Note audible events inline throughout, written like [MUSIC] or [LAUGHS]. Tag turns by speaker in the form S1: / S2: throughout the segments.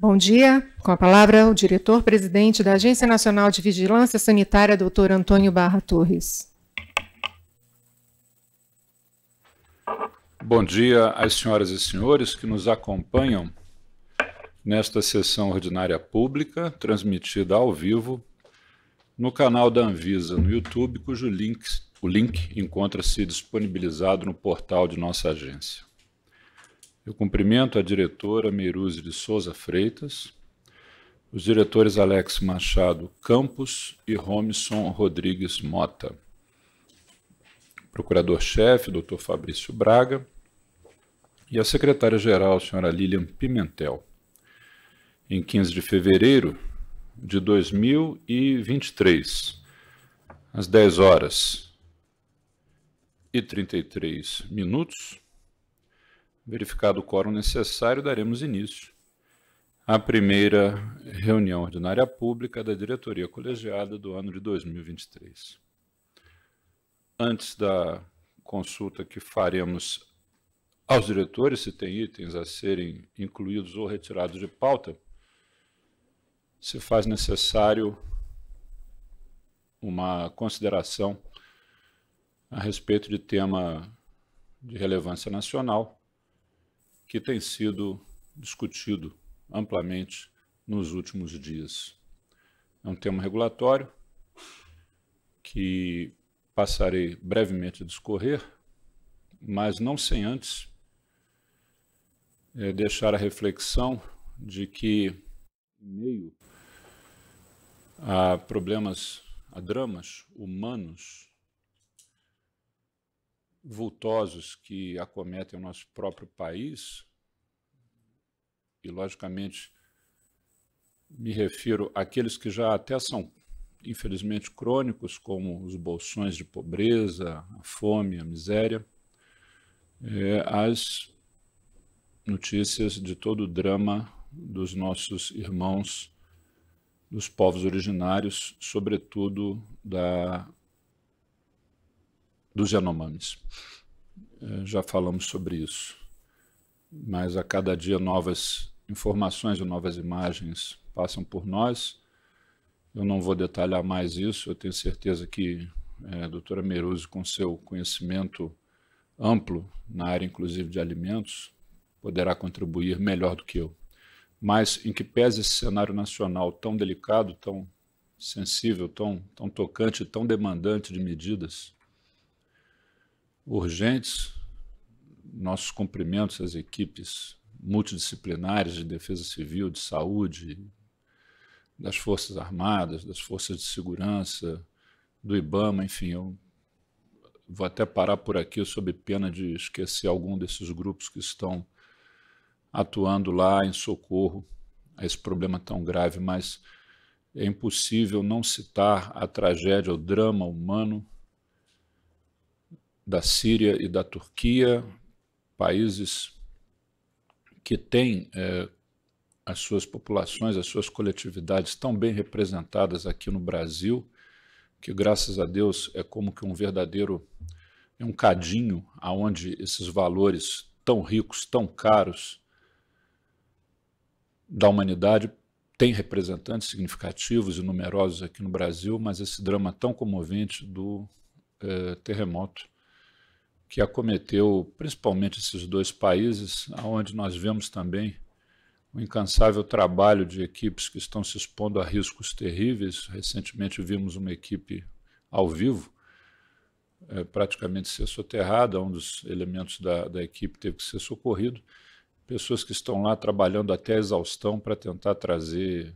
S1: Bom dia. Com a palavra, o diretor-presidente da Agência Nacional de Vigilância Sanitária, Dr. Antônio Barra Torres.
S2: Bom dia às senhoras e senhores que nos acompanham nesta sessão ordinária pública, transmitida ao vivo no canal da Anvisa no YouTube, cujo link, o link encontra-se disponibilizado no portal de nossa agência. Eu cumprimento a diretora Meiruze de Souza Freitas, os diretores Alex Machado Campos e Romson Rodrigues Mota, procurador-chefe, Dr. Fabrício Braga, e a secretária-geral, senhora Lilian Pimentel. Em 15 de fevereiro de 2023, às 10 horas e 33 minutos, Verificado o quórum necessário, daremos início à primeira reunião ordinária pública da diretoria colegiada do ano de 2023. Antes da consulta que faremos aos diretores, se tem itens a serem incluídos ou retirados de pauta, se faz necessário uma consideração a respeito de tema de relevância nacional que tem sido discutido amplamente nos últimos dias. É um tema regulatório que passarei brevemente a discorrer, mas não sem antes é, deixar a reflexão de que, em meio a problemas, a dramas humanos vultosos que acometem o nosso próprio país, e logicamente me refiro àqueles que já até são infelizmente crônicos, como os bolsões de pobreza, a fome, a miséria, é, as notícias de todo o drama dos nossos irmãos dos povos originários, sobretudo da dos Yanomamis. É, já falamos sobre isso, mas a cada dia novas informações e novas imagens passam por nós. Eu não vou detalhar mais isso, eu tenho certeza que é, a doutora Meruzzi, com seu conhecimento amplo na área, inclusive de alimentos, poderá contribuir melhor do que eu. Mas, em que pese esse cenário nacional tão delicado, tão sensível, tão, tão tocante, tão demandante de medidas, urgentes. Nossos cumprimentos às equipes multidisciplinares de defesa civil, de saúde, das Forças Armadas, das Forças de Segurança, do IBAMA, enfim, eu vou até parar por aqui sob pena de esquecer algum desses grupos que estão atuando lá em socorro a esse problema tão grave, mas é impossível não citar a tragédia, o drama humano da Síria e da Turquia, países que têm é, as suas populações, as suas coletividades tão bem representadas aqui no Brasil, que graças a Deus é como que um verdadeiro é um cadinho aonde esses valores tão ricos, tão caros da humanidade tem representantes significativos e numerosos aqui no Brasil, mas esse drama tão comovente do é, terremoto que acometeu principalmente esses dois países, onde nós vemos também o incansável trabalho de equipes que estão se expondo a riscos terríveis. Recentemente vimos uma equipe ao vivo é, praticamente ser soterrada, um dos elementos da, da equipe teve que ser socorrido. Pessoas que estão lá trabalhando até a exaustão para tentar trazer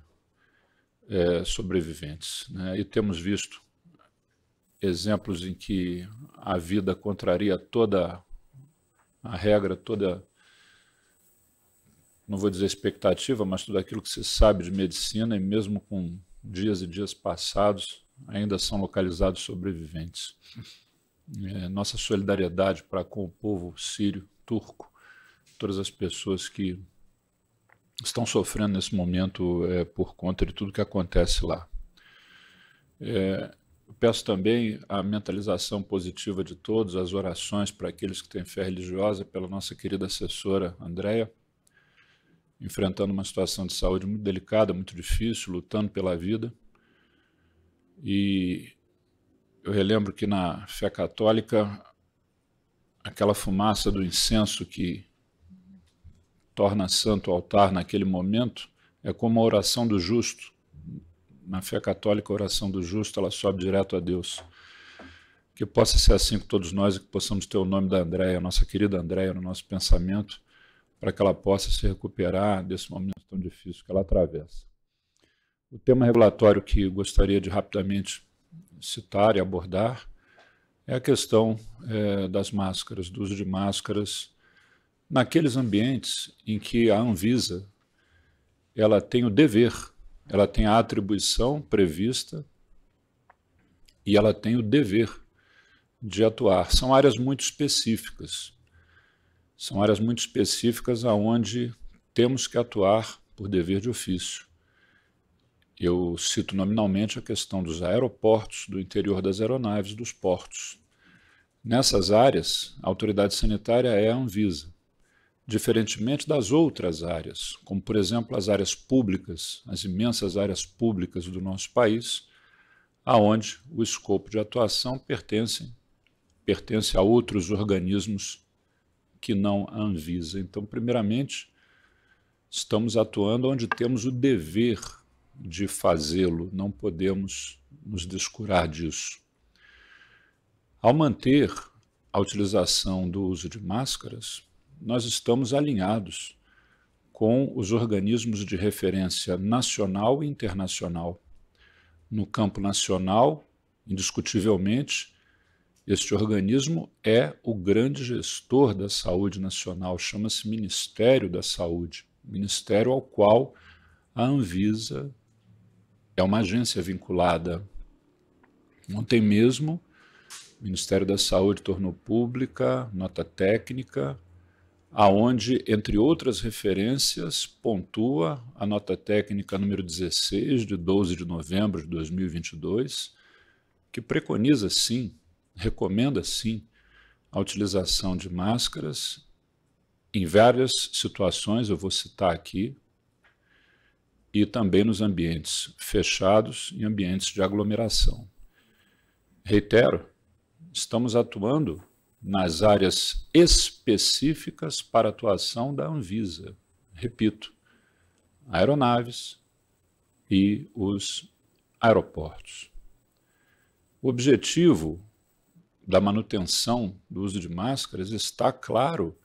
S2: é, sobreviventes. Né? E temos visto exemplos em que a vida contraria toda a regra, toda, não vou dizer expectativa, mas tudo aquilo que se sabe de medicina, e mesmo com dias e dias passados, ainda são localizados sobreviventes. É, nossa solidariedade para com o povo sírio, turco, todas as pessoas que estão sofrendo nesse momento é, por conta de tudo que acontece lá. É, eu peço também a mentalização positiva de todos, as orações para aqueles que têm fé religiosa, pela nossa querida assessora Andréia, enfrentando uma situação de saúde muito delicada, muito difícil, lutando pela vida. E eu relembro que na fé católica, aquela fumaça do incenso que torna santo o altar naquele momento é como a oração do justo na fé católica, a oração do justo, ela sobe direto a Deus. Que possa ser assim com todos nós e que possamos ter o nome da Andréia, nossa querida Andréia, no nosso pensamento, para que ela possa se recuperar desse momento tão difícil que ela atravessa. O tema regulatório que gostaria de rapidamente citar e abordar é a questão é, das máscaras, do uso de máscaras naqueles ambientes em que a Anvisa ela tem o dever ela tem a atribuição prevista e ela tem o dever de atuar. São áreas muito específicas. São áreas muito específicas aonde temos que atuar por dever de ofício. Eu cito nominalmente a questão dos aeroportos, do interior das aeronaves, dos portos. Nessas áreas, a autoridade sanitária é a Anvisa diferentemente das outras áreas, como por exemplo as áreas públicas, as imensas áreas públicas do nosso país, aonde o escopo de atuação pertence, pertence a outros organismos que não a Anvisa. Então, primeiramente, estamos atuando onde temos o dever de fazê-lo, não podemos nos descurar disso. Ao manter a utilização do uso de máscaras, nós estamos alinhados com os organismos de referência nacional e internacional. No campo nacional, indiscutivelmente, este organismo é o grande gestor da saúde nacional, chama-se Ministério da Saúde, ministério ao qual a Anvisa é uma agência vinculada. Ontem mesmo, o Ministério da Saúde tornou pública nota técnica aonde, entre outras referências, pontua a nota técnica número 16, de 12 de novembro de 2022, que preconiza, sim, recomenda, sim, a utilização de máscaras em várias situações, eu vou citar aqui, e também nos ambientes fechados e ambientes de aglomeração. Reitero, estamos atuando nas áreas específicas para atuação da Anvisa. Repito, aeronaves e os aeroportos. O objetivo da manutenção do uso de máscaras está claro,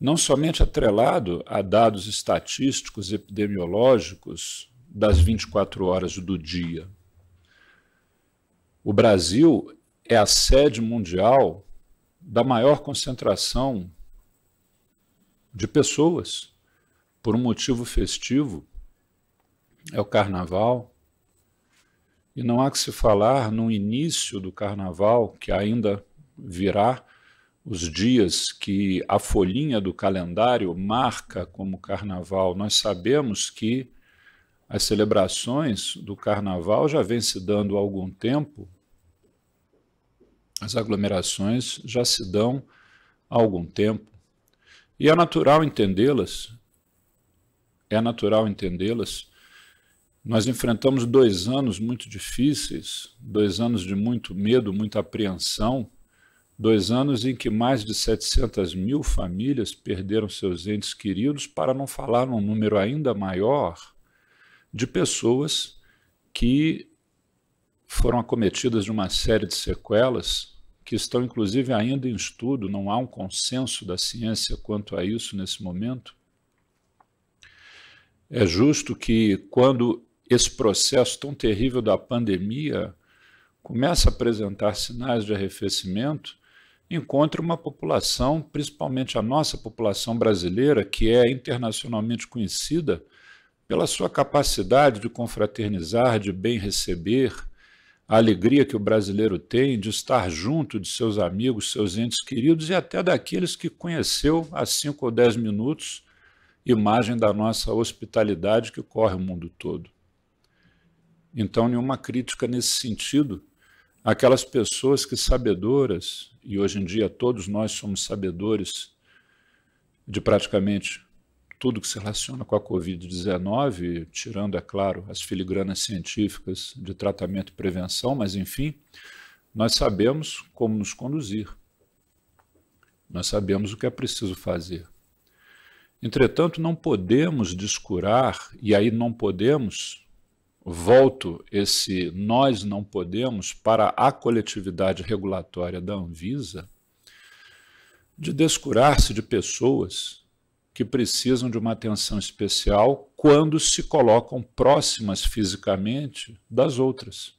S2: não somente atrelado a dados estatísticos epidemiológicos das 24 horas do dia. O Brasil é a sede mundial da maior concentração de pessoas por um motivo festivo é o carnaval. E não há que se falar no início do carnaval, que ainda virá, os dias que a folhinha do calendário marca como carnaval. Nós sabemos que as celebrações do carnaval já vêm se dando há algum tempo, as aglomerações já se dão há algum tempo e é natural entendê-las. É natural entendê-las. Nós enfrentamos dois anos muito difíceis, dois anos de muito medo, muita apreensão, dois anos em que mais de 700 mil famílias perderam seus entes queridos, para não falar num número ainda maior de pessoas que foram acometidas de uma série de sequelas que estão inclusive ainda em estudo, não há um consenso da ciência quanto a isso nesse momento. É justo que quando esse processo tão terrível da pandemia começa a apresentar sinais de arrefecimento, encontre uma população, principalmente a nossa população brasileira, que é internacionalmente conhecida pela sua capacidade de confraternizar, de bem receber, a alegria que o brasileiro tem de estar junto de seus amigos, seus entes queridos e até daqueles que conheceu há cinco ou dez minutos, imagem da nossa hospitalidade que corre o mundo todo. Então, nenhuma crítica nesse sentido àquelas pessoas que, sabedoras, e hoje em dia todos nós somos sabedores de praticamente tudo que se relaciona com a Covid-19, tirando, é claro, as filigranas científicas de tratamento e prevenção, mas enfim, nós sabemos como nos conduzir. Nós sabemos o que é preciso fazer. Entretanto, não podemos descurar, e aí não podemos, volto esse nós não podemos para a coletividade regulatória da Anvisa, de descurar-se de pessoas que precisam de uma atenção especial quando se colocam próximas fisicamente das outras.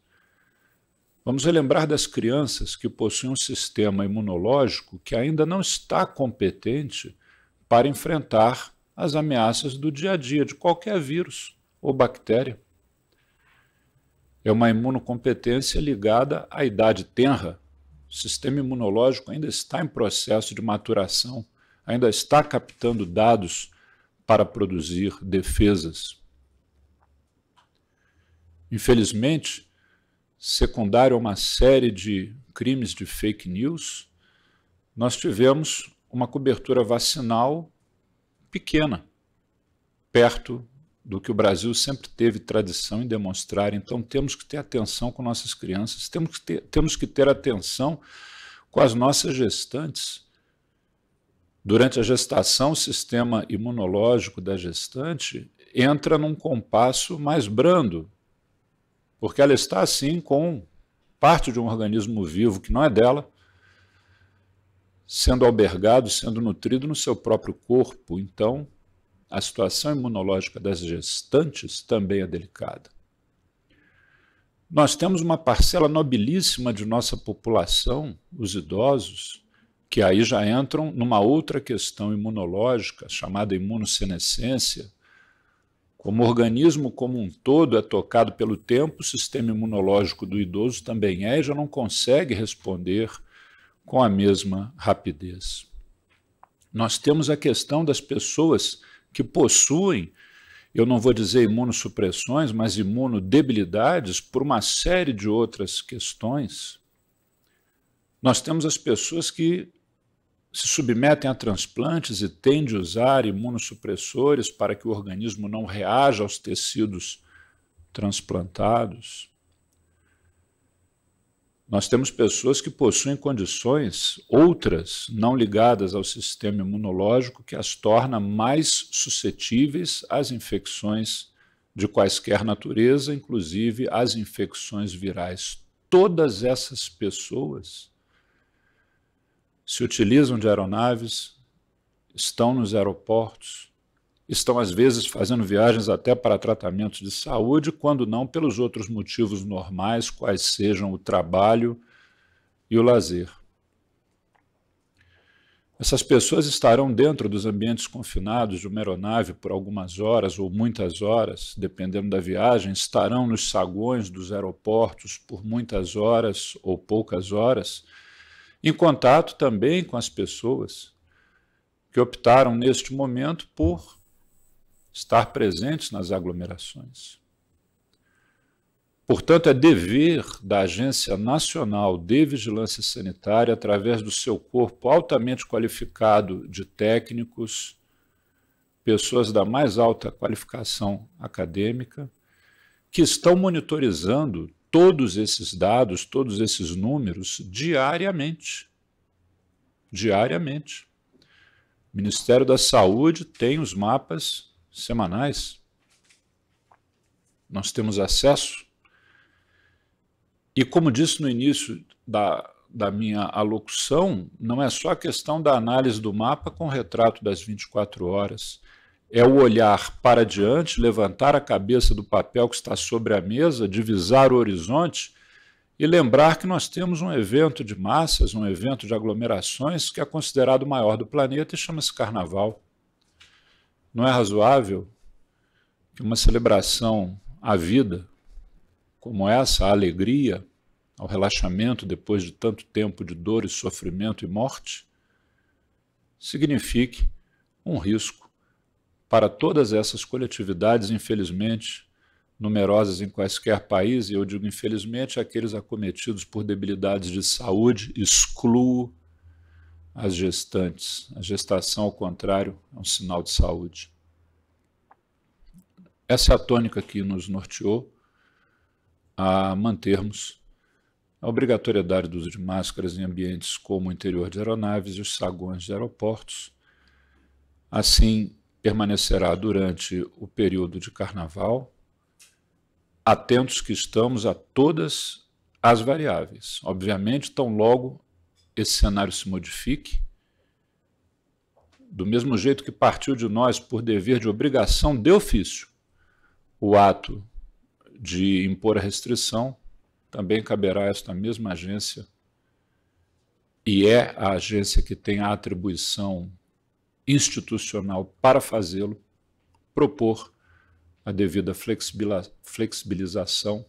S2: Vamos relembrar das crianças que possuem um sistema imunológico que ainda não está competente para enfrentar as ameaças do dia a dia de qualquer vírus ou bactéria. É uma imunocompetência ligada à idade tenra. O sistema imunológico ainda está em processo de maturação ainda está captando dados para produzir defesas. Infelizmente, secundário a uma série de crimes de fake news, nós tivemos uma cobertura vacinal pequena, perto do que o Brasil sempre teve tradição em demonstrar. Então, temos que ter atenção com nossas crianças, temos que ter, temos que ter atenção com as nossas gestantes. Durante a gestação, o sistema imunológico da gestante entra num compasso mais brando, porque ela está assim com parte de um organismo vivo que não é dela, sendo albergado, sendo nutrido no seu próprio corpo. Então, a situação imunológica das gestantes também é delicada. Nós temos uma parcela nobilíssima de nossa população, os idosos, que aí já entram numa outra questão imunológica, chamada imunossenescência. Como o organismo como um todo é tocado pelo tempo, o sistema imunológico do idoso também é e já não consegue responder com a mesma rapidez. Nós temos a questão das pessoas que possuem, eu não vou dizer imunossupressões, mas imunodebilidades por uma série de outras questões. Nós temos as pessoas que se submetem a transplantes e têm de usar imunossupressores para que o organismo não reaja aos tecidos transplantados. Nós temos pessoas que possuem condições, outras não ligadas ao sistema imunológico, que as torna mais suscetíveis às infecções de quaisquer natureza, inclusive às infecções virais. Todas essas pessoas se utilizam de aeronaves, estão nos aeroportos, estão às vezes fazendo viagens até para tratamentos de saúde, quando não pelos outros motivos normais, quais sejam o trabalho e o lazer. Essas pessoas estarão dentro dos ambientes confinados de uma aeronave por algumas horas ou muitas horas, dependendo da viagem, estarão nos saguões dos aeroportos por muitas horas ou poucas horas em contato também com as pessoas que optaram neste momento por estar presentes nas aglomerações. Portanto, é dever da Agência Nacional de Vigilância Sanitária, através do seu corpo altamente qualificado de técnicos, pessoas da mais alta qualificação acadêmica, que estão monitorizando todos esses dados, todos esses números diariamente. Diariamente. O Ministério da Saúde tem os mapas semanais. Nós temos acesso. E como disse no início da, da minha alocução, não é só a questão da análise do mapa com retrato das 24 horas é o olhar para diante, levantar a cabeça do papel que está sobre a mesa, divisar o horizonte e lembrar que nós temos um evento de massas, um evento de aglomerações que é considerado o maior do planeta e chama-se carnaval. Não é razoável que uma celebração à vida, como essa, a alegria, ao relaxamento depois de tanto tempo de dor e sofrimento e morte, signifique um risco para todas essas coletividades, infelizmente, numerosas em quaisquer país, e eu digo infelizmente, aqueles acometidos por debilidades de saúde, excluo as gestantes. A gestação, ao contrário, é um sinal de saúde. Essa é a tônica que nos norteou a mantermos a obrigatoriedade do uso de máscaras em ambientes como o interior de aeronaves e os saguões de aeroportos. Assim, permanecerá durante o período de carnaval, atentos que estamos a todas as variáveis. Obviamente, tão logo esse cenário se modifique, do mesmo jeito que partiu de nós por dever de obrigação de ofício o ato de impor a restrição, também caberá a esta mesma agência, e é a agência que tem a atribuição institucional para fazê-lo, propor a devida flexibilização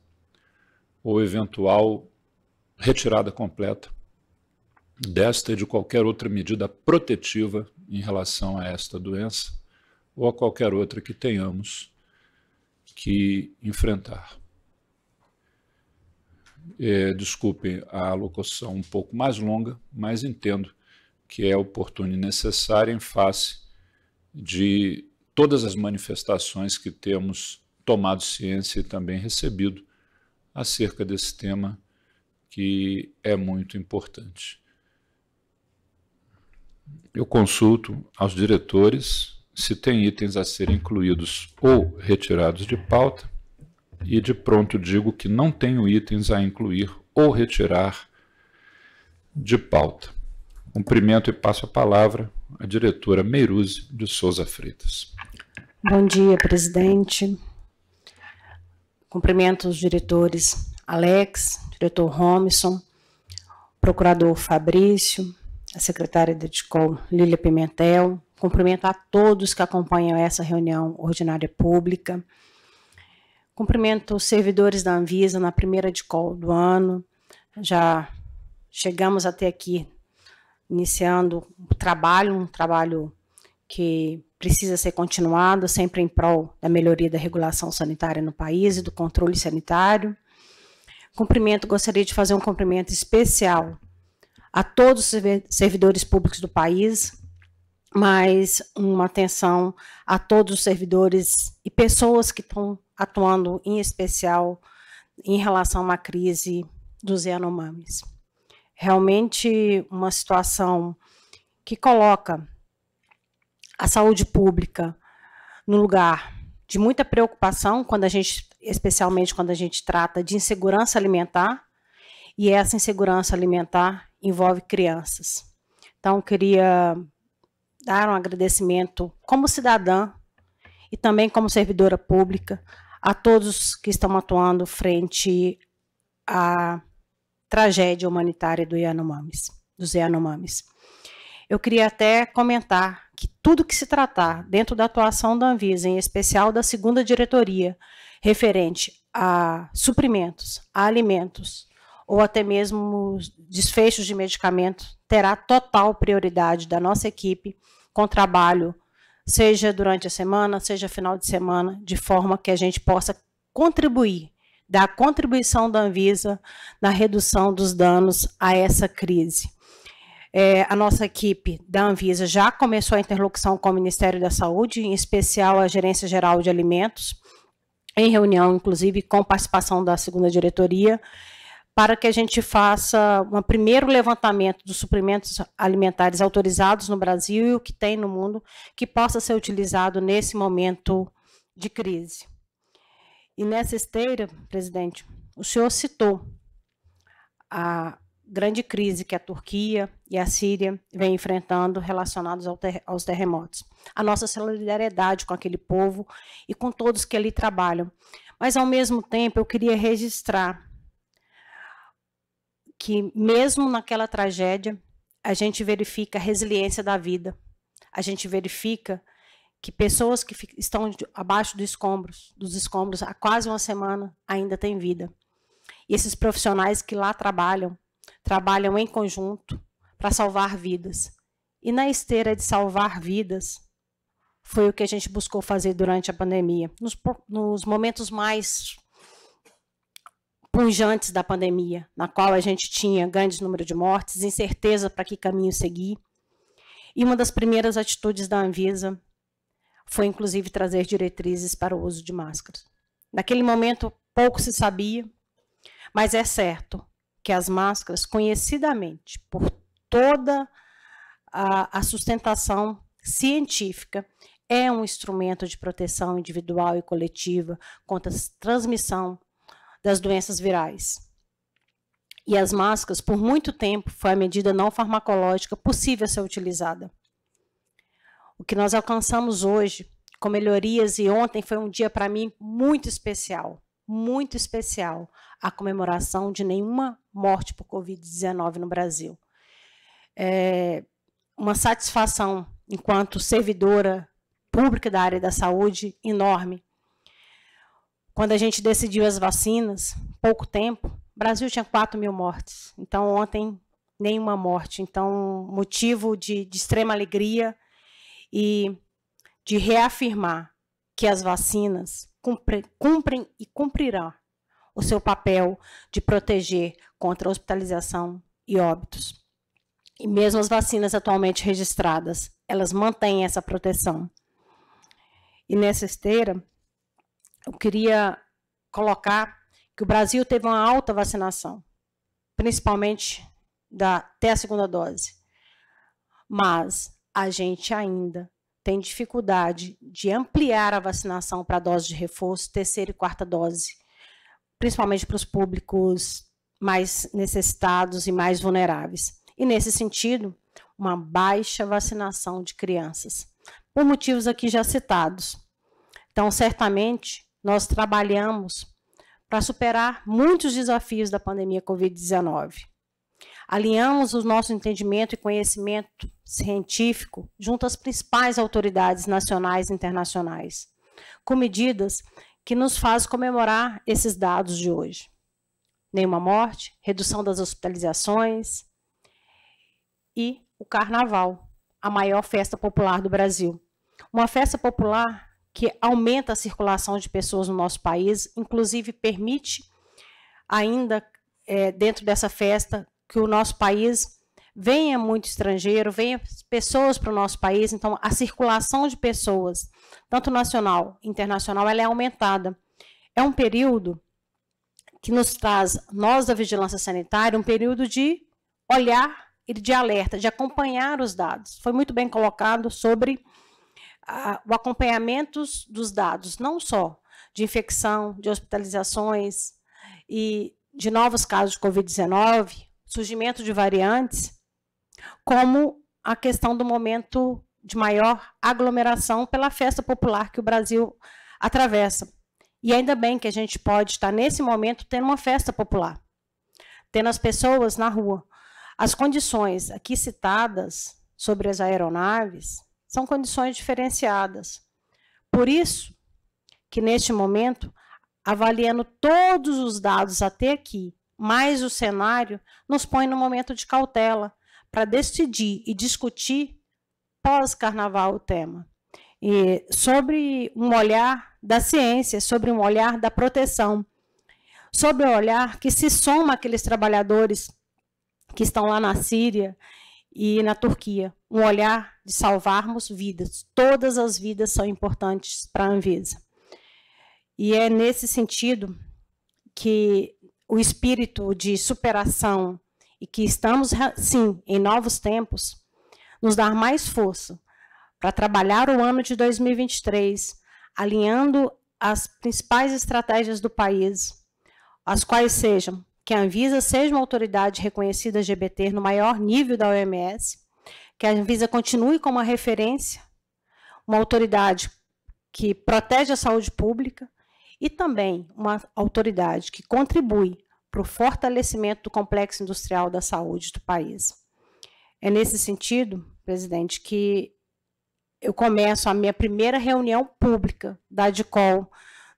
S2: ou eventual retirada completa desta e de qualquer outra medida protetiva em relação a esta doença ou a qualquer outra que tenhamos que enfrentar. É, desculpem a locução um pouco mais longa, mas entendo que é oportuna e necessária em face de todas as manifestações que temos tomado ciência e também recebido acerca desse tema que é muito importante. Eu consulto aos diretores se tem itens a serem incluídos ou retirados de pauta e de pronto digo que não tenho itens a incluir ou retirar de pauta. Cumprimento e passo a palavra à diretora Meiruze de Souza Freitas.
S3: Bom dia, presidente. Cumprimento os diretores Alex, diretor Romisson, procurador Fabrício, a secretária da DICOM, Lília Pimentel. Cumprimento a todos que acompanham essa reunião ordinária pública. Cumprimento os servidores da Anvisa na primeira DICOM do ano. Já chegamos até aqui iniciando um trabalho, um trabalho que precisa ser continuado, sempre em prol da melhoria da regulação sanitária no país e do controle sanitário. Cumprimento, gostaria de fazer um cumprimento especial a todos os servidores públicos do país, mas uma atenção a todos os servidores e pessoas que estão atuando em especial em relação à crise dos Yanomamis realmente uma situação que coloca a saúde pública no lugar de muita preocupação quando a gente, especialmente quando a gente trata de insegurança alimentar, e essa insegurança alimentar envolve crianças. Então, queria dar um agradecimento como cidadã e também como servidora pública a todos que estão atuando frente a tragédia humanitária do Yanomamis, dos Yanomamis. Eu queria até comentar que tudo que se tratar dentro da atuação da Anvisa, em especial da segunda diretoria, referente a suprimentos, a alimentos ou até mesmo desfechos de medicamentos, terá total prioridade da nossa equipe com trabalho, seja durante a semana, seja final de semana, de forma que a gente possa contribuir da contribuição da Anvisa na redução dos danos a essa crise. É, a nossa equipe da Anvisa já começou a interlocução com o Ministério da Saúde, em especial a Gerência Geral de Alimentos, em reunião, inclusive, com participação da segunda diretoria, para que a gente faça um primeiro levantamento dos suprimentos alimentares autorizados no Brasil e o que tem no mundo que possa ser utilizado nesse momento de crise. E nessa esteira, presidente, o senhor citou a grande crise que a Turquia e a Síria vêm enfrentando relacionados ao ter aos terremotos. A nossa solidariedade com aquele povo e com todos que ali trabalham. Mas, ao mesmo tempo, eu queria registrar que, mesmo naquela tragédia, a gente verifica a resiliência da vida, a gente verifica que pessoas que estão abaixo dos escombros, dos escombros há quase uma semana ainda têm vida. E esses profissionais que lá trabalham, trabalham em conjunto para salvar vidas. E na esteira de salvar vidas, foi o que a gente buscou fazer durante a pandemia, nos, nos momentos mais punjantes da pandemia, na qual a gente tinha grande número de mortes, incerteza para que caminho seguir. E uma das primeiras atitudes da Anvisa foi inclusive trazer diretrizes para o uso de máscaras. Naquele momento, pouco se sabia, mas é certo que as máscaras, conhecidamente por toda a, a sustentação científica, é um instrumento de proteção individual e coletiva contra a transmissão das doenças virais. E as máscaras, por muito tempo, foi a medida não farmacológica possível a ser utilizada o que nós alcançamos hoje com melhorias e ontem foi um dia para mim muito especial, muito especial, a comemoração de nenhuma morte por Covid-19 no Brasil. É uma satisfação enquanto servidora pública da área da saúde enorme. Quando a gente decidiu as vacinas, pouco tempo, o Brasil tinha 4 mil mortes. Então, ontem, nenhuma morte. Então, motivo de, de extrema alegria e de reafirmar que as vacinas cumpre, cumprem e cumprirão o seu papel de proteger contra hospitalização e óbitos. E mesmo as vacinas atualmente registradas, elas mantêm essa proteção. E nessa esteira, eu queria colocar que o Brasil teve uma alta vacinação, principalmente da, até a segunda dose. Mas a gente ainda tem dificuldade de ampliar a vacinação para dose de reforço, terceira e quarta dose, principalmente para os públicos mais necessitados e mais vulneráveis. E nesse sentido, uma baixa vacinação de crianças, por motivos aqui já citados. Então, certamente, nós trabalhamos para superar muitos desafios da pandemia Covid-19. Alinhamos o nosso entendimento e conhecimento científico junto às principais autoridades nacionais e internacionais, com medidas que nos fazem comemorar esses dados de hoje. Nenhuma morte, redução das hospitalizações e o Carnaval, a maior festa popular do Brasil. Uma festa popular que aumenta a circulação de pessoas no nosso país, inclusive permite ainda é, dentro dessa festa que o nosso país venha muito estrangeiro, venha pessoas para o nosso país, então a circulação de pessoas, tanto nacional, internacional, ela é aumentada. É um período que nos traz, nós da vigilância sanitária, um período de olhar e de alerta, de acompanhar os dados. Foi muito bem colocado sobre ah, o acompanhamento dos dados, não só de infecção, de hospitalizações e de novos casos de Covid-19, surgimento de variantes, como a questão do momento de maior aglomeração pela festa popular que o Brasil atravessa. E ainda bem que a gente pode estar nesse momento tendo uma festa popular, tendo as pessoas na rua. As condições aqui citadas sobre as aeronaves são condições diferenciadas. Por isso que neste momento, avaliando todos os dados até aqui mais o cenário, nos põe no momento de cautela para decidir e discutir pós-carnaval o tema. E sobre um olhar da ciência, sobre um olhar da proteção, sobre o um olhar que se soma àqueles trabalhadores que estão lá na Síria e na Turquia, um olhar de salvarmos vidas. Todas as vidas são importantes para a Anvisa. E é nesse sentido que o espírito de superação e que estamos, sim, em novos tempos, nos dar mais força para trabalhar o ano de 2023, alinhando as principais estratégias do país, as quais sejam que a Anvisa seja uma autoridade reconhecida LGBT no maior nível da OMS, que a Anvisa continue como a referência, uma autoridade que protege a saúde pública, e também uma autoridade que contribui para o fortalecimento do complexo industrial da saúde do país. É nesse sentido, presidente, que eu começo a minha primeira reunião pública da DICOL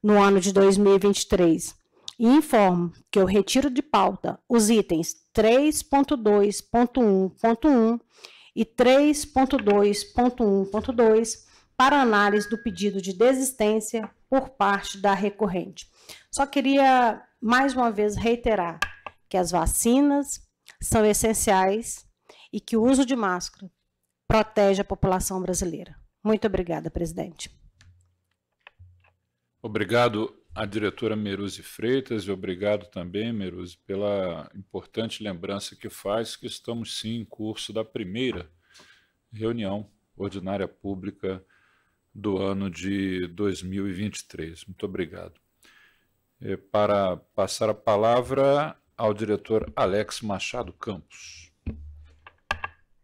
S3: no ano de 2023 e informo que eu retiro de pauta os itens 3.2.1.1 e 3.2.1.2 para análise do pedido de desistência por parte da recorrente. Só queria mais uma vez reiterar que as vacinas são essenciais e que o uso de máscara protege a população brasileira. Muito obrigada, presidente.
S2: Obrigado à diretora Meruzi Freitas e obrigado também, Meruzi, pela importante lembrança que faz que estamos sim em curso da primeira reunião ordinária pública do ano de 2023. Muito obrigado. É, para passar a palavra ao diretor Alex Machado Campos.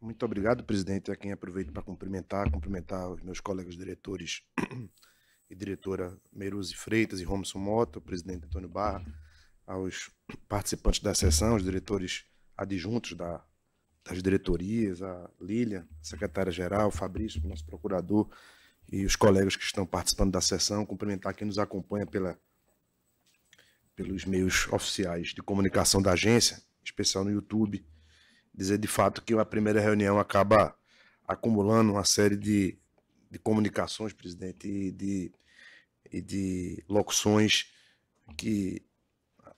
S2: Muito obrigado, presidente. A quem aproveito para
S4: cumprimentar, cumprimentar os meus colegas diretores [CLEARS THROAT] e diretora Meruzi Freitas e Romson Mota, o presidente Antônio Barra, aos participantes da sessão, os diretores adjuntos da, das diretorias, a Lília, secretária-geral, Fabrício, nosso procurador, e os colegas que estão participando da sessão, cumprimentar quem nos acompanha pela, pelos meios oficiais de comunicação da agência, em especial no YouTube, dizer de fato que a primeira reunião acaba acumulando uma série de, de comunicações, presidente, e de, e de locuções que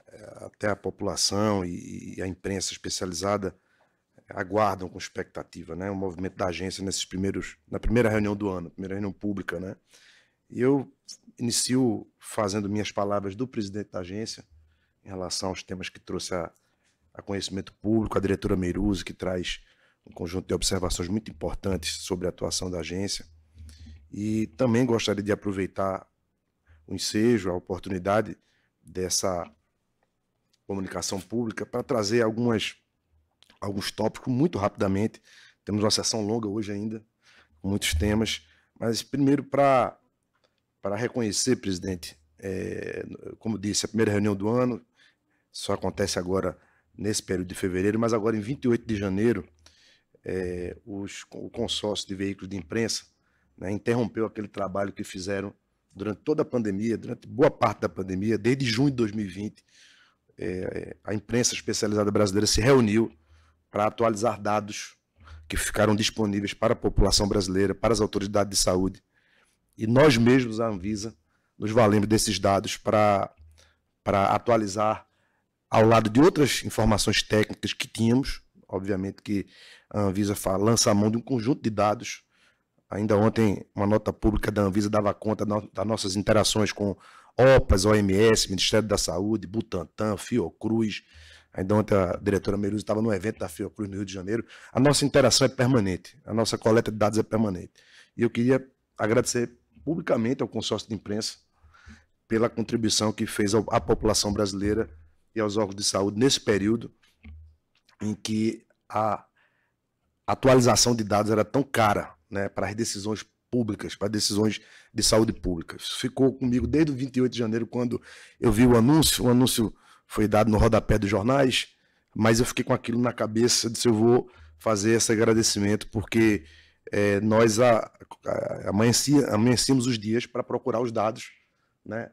S4: eh, até a população e, e a imprensa especializada aguardam com expectativa, né? O movimento da agência nesses primeiros, na primeira reunião do ano, primeira reunião pública, né? E eu inicio fazendo minhas palavras do presidente da agência em relação aos temas que trouxe a, a conhecimento público, a diretora Meiruzzi, que traz um conjunto de observações muito importantes sobre a atuação da agência. E também gostaria de aproveitar o ensejo, a oportunidade dessa comunicação pública para trazer algumas alguns tópicos muito rapidamente. Temos uma sessão longa hoje ainda, com muitos temas. Mas primeiro para reconhecer, presidente, é, como disse, a primeira reunião do ano só acontece agora nesse período de fevereiro, mas agora em 28 de janeiro, é, os, o consórcio de veículos de imprensa né, interrompeu aquele trabalho que fizeram durante toda a pandemia, durante boa parte da pandemia, desde junho de 2020, é, a imprensa especializada brasileira se reuniu para atualizar dados que ficaram disponíveis para a população brasileira, para as autoridades de saúde. E nós mesmos, a Anvisa, nos valemos desses dados para, para atualizar ao lado de outras informações técnicas que tínhamos. Obviamente que a Anvisa fala, lança a mão de um conjunto de dados. Ainda ontem, uma nota pública da Anvisa dava conta das nossas interações com OPAS, OMS, Ministério da Saúde, Butantan, Fiocruz, Ainda ontem a diretora Meruza estava no evento da Fiocruz no Rio de Janeiro. A nossa interação é permanente, a nossa coleta de dados é permanente. E eu queria agradecer publicamente ao consórcio de imprensa pela contribuição que fez à população brasileira e aos órgãos de saúde nesse período em que a atualização de dados era tão cara né, para as decisões públicas, para decisões de saúde pública. Isso ficou comigo desde o 28 de janeiro, quando eu vi o anúncio, o anúncio foi dado no rodapé dos jornais, mas eu fiquei com aquilo na cabeça, de se eu vou fazer esse agradecimento, porque é, nós a, a, amanheci, amanhecíamos os dias para procurar os dados, né?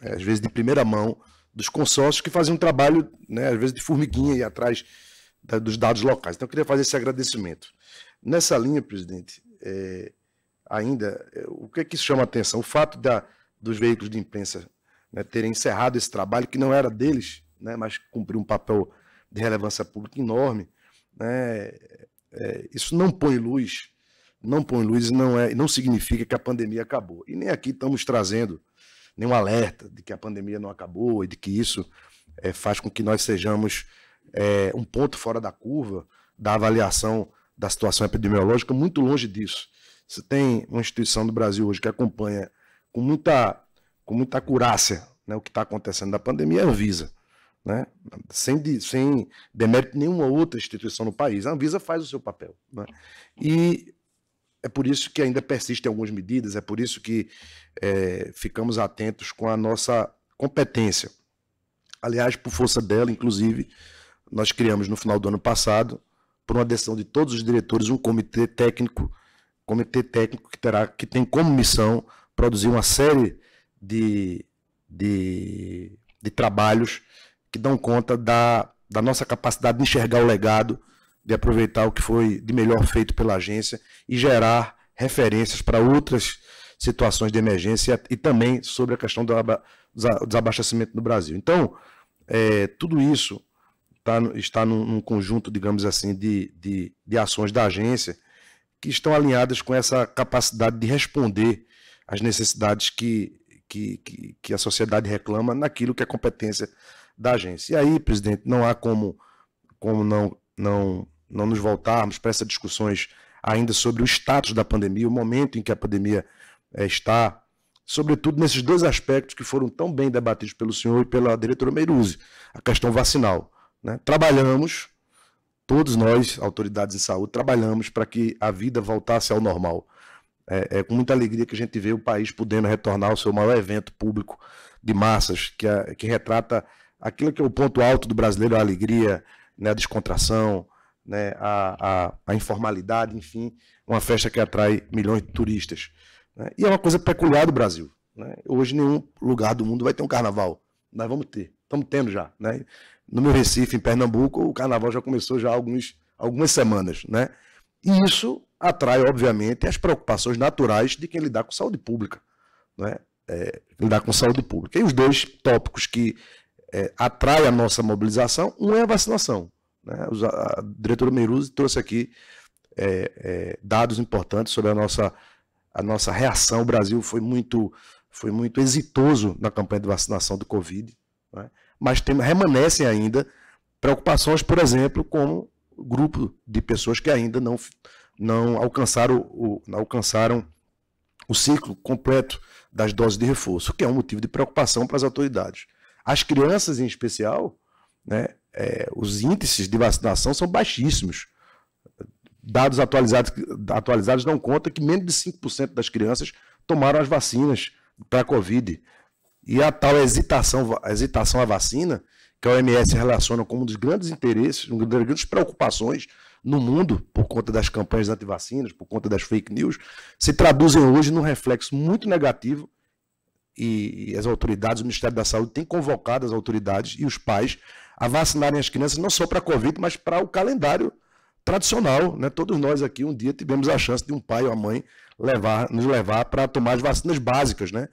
S4: É, às vezes de primeira mão, dos consórcios que faziam um trabalho, né, às vezes de formiguinha e atrás da, dos dados locais. Então, eu queria fazer esse agradecimento. Nessa linha, presidente, é, ainda, é, o que é que isso chama atenção? O fato da, dos veículos de imprensa né, terem encerrado esse trabalho, que não era deles, né, mas cumpriu um papel de relevância pública enorme. Né, é, isso não põe luz, não põe luz e não, é, não significa que a pandemia acabou. E nem aqui estamos trazendo nenhum alerta de que a pandemia não acabou e de que isso é, faz com que nós sejamos é, um ponto fora da curva da avaliação da situação epidemiológica, muito longe disso. Você tem uma instituição do Brasil hoje que acompanha com muita com muita acurácia né, o que está acontecendo da pandemia, é a Anvisa. Né? Sem, de, sem demérito nenhuma outra instituição no país. A Anvisa faz o seu papel. Né? E é por isso que ainda persistem algumas medidas, é por isso que é, ficamos atentos com a nossa competência. Aliás, por força dela, inclusive, nós criamos no final do ano passado, por uma decisão de todos os diretores, um comitê técnico, comitê técnico que terá que tem como missão produzir uma série de, de, de trabalhos que dão conta da, da nossa capacidade de enxergar o legado, de aproveitar o que foi de melhor feito pela agência e gerar referências para outras situações de emergência e também sobre a questão do desabastecimento no Brasil. Então, é, tudo isso tá, está num, num, conjunto, digamos assim, de, de, de, ações da agência que estão alinhadas com essa capacidade de responder às necessidades que que, que, que a sociedade reclama naquilo que é competência da agência. E aí, presidente, não há como, como não, não, não nos voltarmos para essas discussões ainda sobre o status da pandemia, o momento em que a pandemia é, está, sobretudo nesses dois aspectos que foram tão bem debatidos pelo senhor e pela diretora Meiruzzi, a questão vacinal. Né? Trabalhamos, todos nós, autoridades de saúde, trabalhamos para que a vida voltasse ao normal. É, é, com muita alegria que a gente vê o país podendo retornar ao seu maior evento público de massas, que, é, que retrata aquilo que é o ponto alto do brasileiro, a alegria, né, a descontração, né, a, a, a, informalidade, enfim, uma festa que atrai milhões de turistas. Né? E é uma coisa peculiar do Brasil. Né. Hoje nenhum lugar do mundo vai ter um carnaval. Nós vamos ter, estamos tendo já. Né. No meu Recife, em Pernambuco, o carnaval já começou já há alguns, algumas semanas. Né. E isso atrai, obviamente, as preocupações naturais de quem lidar com saúde pública. não é? é, lidar com saúde pública. E os dois tópicos que é, atraem a nossa mobilização, um é a vacinação. Né? A, diretora Meiruzzi trouxe aqui é, é, dados importantes sobre a nossa, a nossa reação. O Brasil foi muito, foi muito exitoso na campanha de vacinação do Covid, né? mas tem, remanescem ainda preocupações, por exemplo, como grupo de pessoas que ainda não não alcançaram o, não alcançaram o ciclo completo das doses de reforço, que é um motivo de preocupação para as autoridades. As crianças, em especial, né, é, os índices de vacinação são baixíssimos. Dados atualizados, atualizados não contam que menos de 5% das crianças tomaram as vacinas para a Covid. E a tal hesitação, a hesitação à vacina, que a OMS relaciona como um dos grandes interesses, uma das grandes preocupações no mundo, por conta das campanhas antivacinas, por conta das fake news, se traduzem hoje num reflexo muito negativo. E as autoridades, o Ministério da Saúde, tem convocado as autoridades e os pais a vacinarem as crianças, não só para a Covid, mas para o calendário tradicional. Né? Todos nós aqui um dia tivemos a chance de um pai ou a mãe levar, nos levar para tomar as vacinas básicas. Né?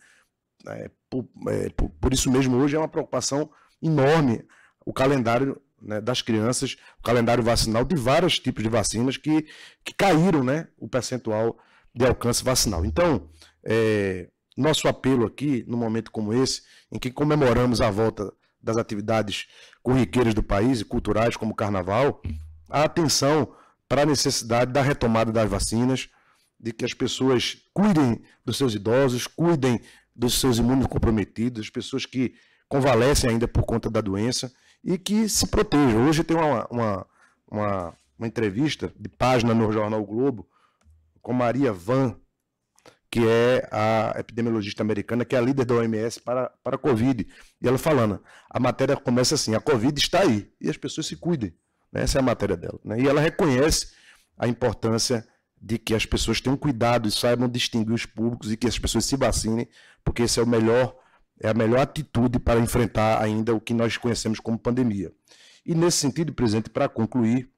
S4: É, por, é, por, por isso mesmo, hoje é uma preocupação enorme o calendário né, das crianças, o calendário vacinal de vários tipos de vacinas que, que caíram né, o percentual de alcance vacinal. Então, é, nosso apelo aqui, num momento como esse, em que comemoramos a volta das atividades corriqueiras do país e culturais, como o carnaval, a atenção para a necessidade da retomada das vacinas, de que as pessoas cuidem dos seus idosos, cuidem dos seus imunocomprometidos, as pessoas que convalescem ainda por conta da doença e que se protejam. Hoje tem uma, uma, uma, uma entrevista de página no jornal o Globo com Maria Van, que é a epidemiologista americana, que é a líder da OMS para, para a Covid. E ela falando, a matéria começa assim, a Covid está aí, e as pessoas se cuidem. Né? Essa é a matéria dela. Né? E ela reconhece a importância de que as pessoas tenham cuidado e saibam distinguir os públicos e que as pessoas se vacinem, porque esse é o melhor é a melhor atitude para enfrentar ainda o que nós conhecemos como pandemia. E nesse sentido, presidente, para concluir,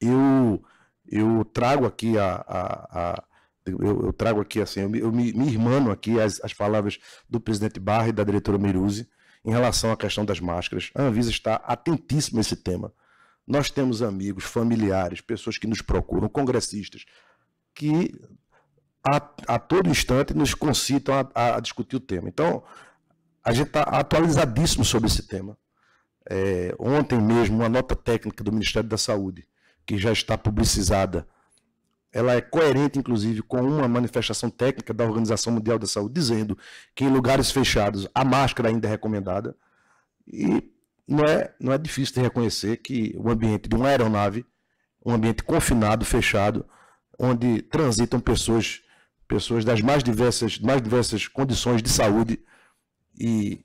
S4: eu, eu trago aqui a, a, a eu, eu, trago aqui assim, eu, eu me, me, irmano aqui as, as, palavras do presidente Barra e da diretora Meiruzzi em relação à questão das máscaras. A Anvisa está atentíssima a esse tema. Nós temos amigos, familiares, pessoas que nos procuram, congressistas, que a, a todo instante nos concitam a, a discutir o tema. Então, a gente está atualizadíssimo sobre esse tema. É, ontem mesmo, uma nota técnica do Ministério da Saúde, que já está publicizada, ela é coerente, inclusive, com uma manifestação técnica da Organização Mundial da Saúde, dizendo que em lugares fechados a máscara ainda é recomendada. E não é, não é difícil de reconhecer que o ambiente de uma aeronave, um ambiente confinado, fechado, onde transitam pessoas, pessoas das mais diversas, mais diversas condições de saúde, e,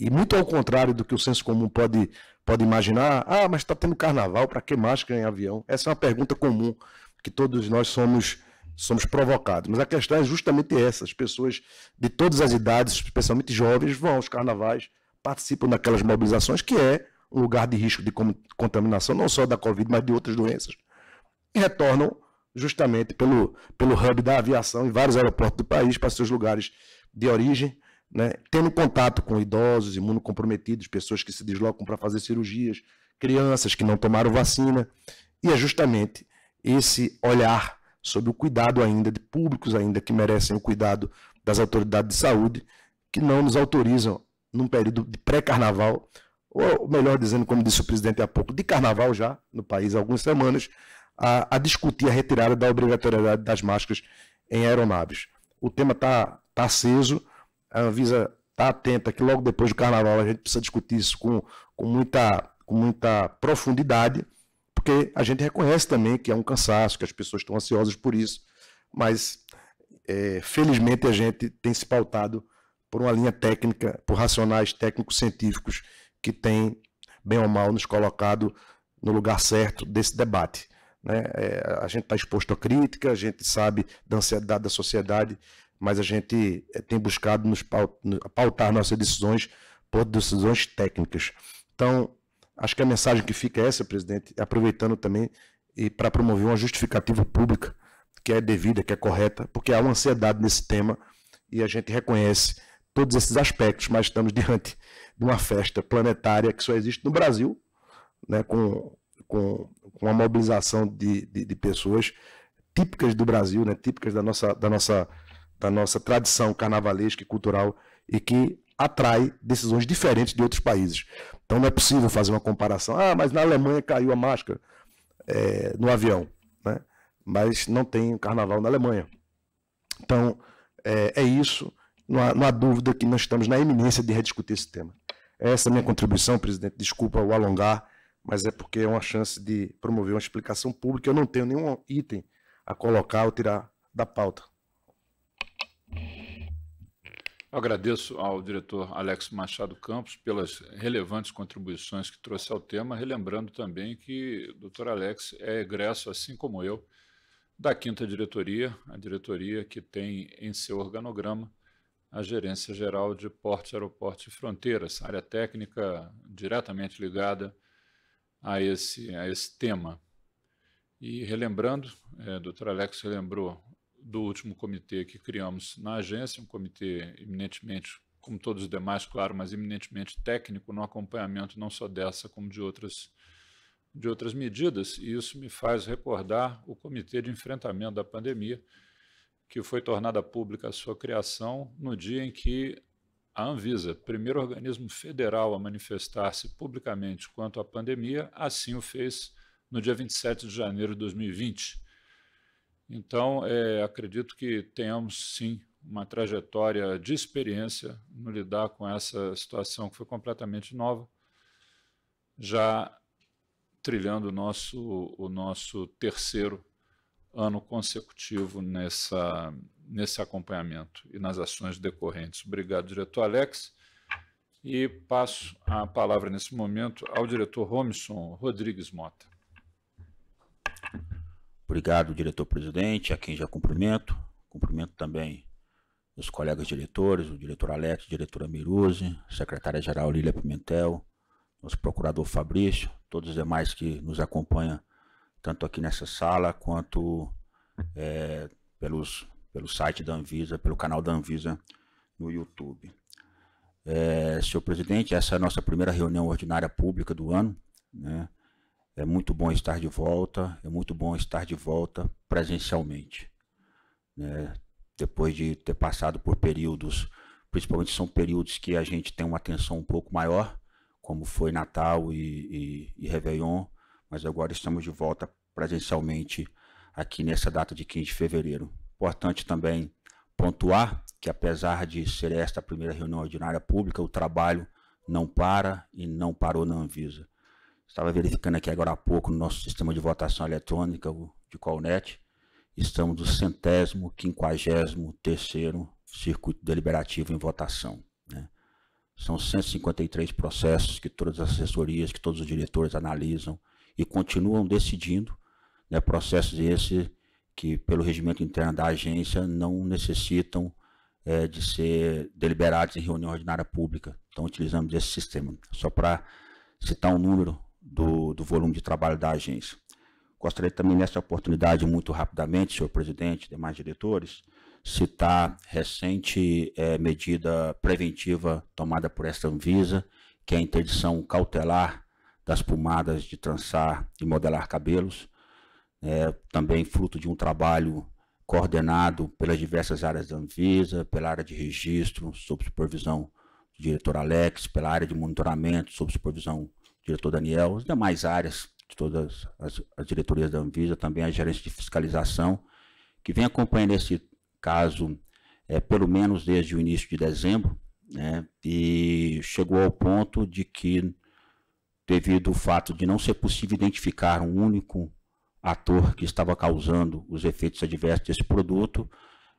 S4: e muito ao contrário do que o senso comum pode, pode imaginar, ah, mas está tendo carnaval, para que máscara em avião? Essa é uma pergunta comum que todos nós somos, somos provocados. Mas a questão é justamente essa: as pessoas de todas as idades, especialmente jovens, vão aos carnavais, participam daquelas mobilizações, que é um lugar de risco de contaminação, não só da Covid, mas de outras doenças, e retornam justamente pelo, pelo hub da aviação em vários aeroportos do país para seus lugares de origem né, tendo contato com idosos, imunocomprometidos, pessoas que se deslocam para fazer cirurgias, crianças que não tomaram vacina. E é justamente esse olhar sobre o cuidado ainda de públicos ainda que merecem o cuidado das autoridades de saúde, que não nos autorizam, num período de pré-carnaval, ou melhor dizendo, como disse o presidente há pouco, de carnaval já no país há algumas semanas, a, a discutir a retirada da obrigatoriedade das máscaras em aeronaves. O tema está tá aceso, a Anvisa está atenta que logo depois do carnaval a gente precisa discutir isso com, com, muita, com muita profundidade, porque a gente reconhece também que é um cansaço, que as pessoas estão ansiosas por isso, mas é, felizmente a gente tem se pautado por uma linha técnica, por racionais técnicos científicos que tem, bem ou mal, nos colocado no lugar certo desse debate. Né? É, a gente está exposto à crítica, a gente sabe da ansiedade da sociedade, mas a gente eh, tem buscado nos pautar nossas decisões por decisões técnicas. Então, acho que a mensagem que fica é essa, presidente, aproveitando também e para promover uma justificativa pública que é devida, que é correta, porque há uma ansiedade nesse tema e a gente reconhece todos esses aspectos, mas estamos [LAUGHS] diante de uma festa planetária que só existe no Brasil, né, com, com, com a mobilização de, de, de pessoas típicas do Brasil, né, típicas da nossa, da nossa da nossa tradição carnavalesca e cultural e que atrai decisões diferentes de outros países. Então não é possível fazer uma comparação. Ah, mas na Alemanha caiu a máscara é, no avião, né? mas não tem carnaval na Alemanha. Então é, é isso. Não há, não há, dúvida que nós estamos na iminência de rediscutir esse tema. É essa é a minha contribuição, presidente. Desculpa o alongar, mas é porque é uma chance de promover uma explicação pública. Eu não tenho nenhum item a colocar ou tirar da pauta.
S2: Eu agradeço ao diretor Alex Machado Campos pelas relevantes contribuições que trouxe ao tema, relembrando também que o doutor Alex é egresso, assim como eu, da quinta diretoria, a diretoria que tem em seu organograma a Gerência Geral de Portos, Aeroportos e Fronteiras, área técnica diretamente ligada a esse, a esse tema. E relembrando, é, doutor Alex relembrou do último comitê que criamos na agência, um comitê eminentemente, como todos os demais, claro, mas eminentemente técnico no acompanhamento não só dessa como de outras de outras medidas, e isso me faz recordar o Comitê de Enfrentamento da Pandemia, que foi tornada pública a sua criação no dia em que a Anvisa, primeiro organismo federal a manifestar-se publicamente quanto à pandemia, assim o fez no dia 27 de janeiro de 2020. Então, é, acredito que tenhamos sim uma trajetória de experiência no lidar com essa situação que foi completamente nova, já trilhando o nosso, o nosso terceiro ano consecutivo nessa, nesse acompanhamento e nas ações decorrentes. Obrigado, diretor Alex. E passo a palavra nesse momento ao diretor Romson Rodrigues Mota.
S5: Obrigado, diretor-presidente, a quem já cumprimento. Cumprimento também os colegas diretores, o diretor Alex, diretora Miruzzi, secretária-geral Lília Pimentel, nosso procurador Fabrício, todos os demais que nos acompanham, tanto aqui nessa sala quanto é, pelos, pelo site da Anvisa, pelo canal da Anvisa no YouTube. É, senhor presidente, essa é a nossa primeira reunião ordinária pública do ano. Né? É muito bom estar de volta, é muito bom estar de volta presencialmente. Né? Depois de ter passado por períodos, principalmente são períodos que a gente tem uma atenção um pouco maior, como foi Natal e, e, e Réveillon, mas agora estamos de volta presencialmente aqui nessa data de 15 de fevereiro. Importante também pontuar que, apesar de ser esta a primeira reunião ordinária pública, o trabalho não para e não parou na Anvisa. Estava verificando aqui agora há pouco no nosso sistema de votação eletrônica de Colnet. Estamos do centésimo, quinquagésimo terceiro circuito deliberativo em votação. Né? São 153 processos que todas as assessorias, que todos os diretores analisam e continuam decidindo né, processos esses que, pelo regimento interno da agência, não necessitam é, de ser deliberados em reunião ordinária pública. Então, utilizamos esse sistema. Só para citar um número, do, do volume de trabalho da agência. Gostaria também, nessa oportunidade, muito rapidamente, senhor presidente e demais diretores, citar recente é, medida preventiva tomada por esta Anvisa, que é a interdição cautelar das pomadas de trançar e modelar cabelos, é, também fruto de um trabalho coordenado pelas diversas áreas da Anvisa, pela área de registro, sob supervisão do diretor Alex, pela área de monitoramento, sob supervisão diretor Daniel, as demais áreas, de todas as, as diretorias da Anvisa, também a gerência de fiscalização, que vem acompanhando esse caso é, pelo menos desde o início de dezembro, né, e chegou ao ponto de que, devido ao fato de não ser possível identificar um único ator que estava causando os efeitos adversos desse produto,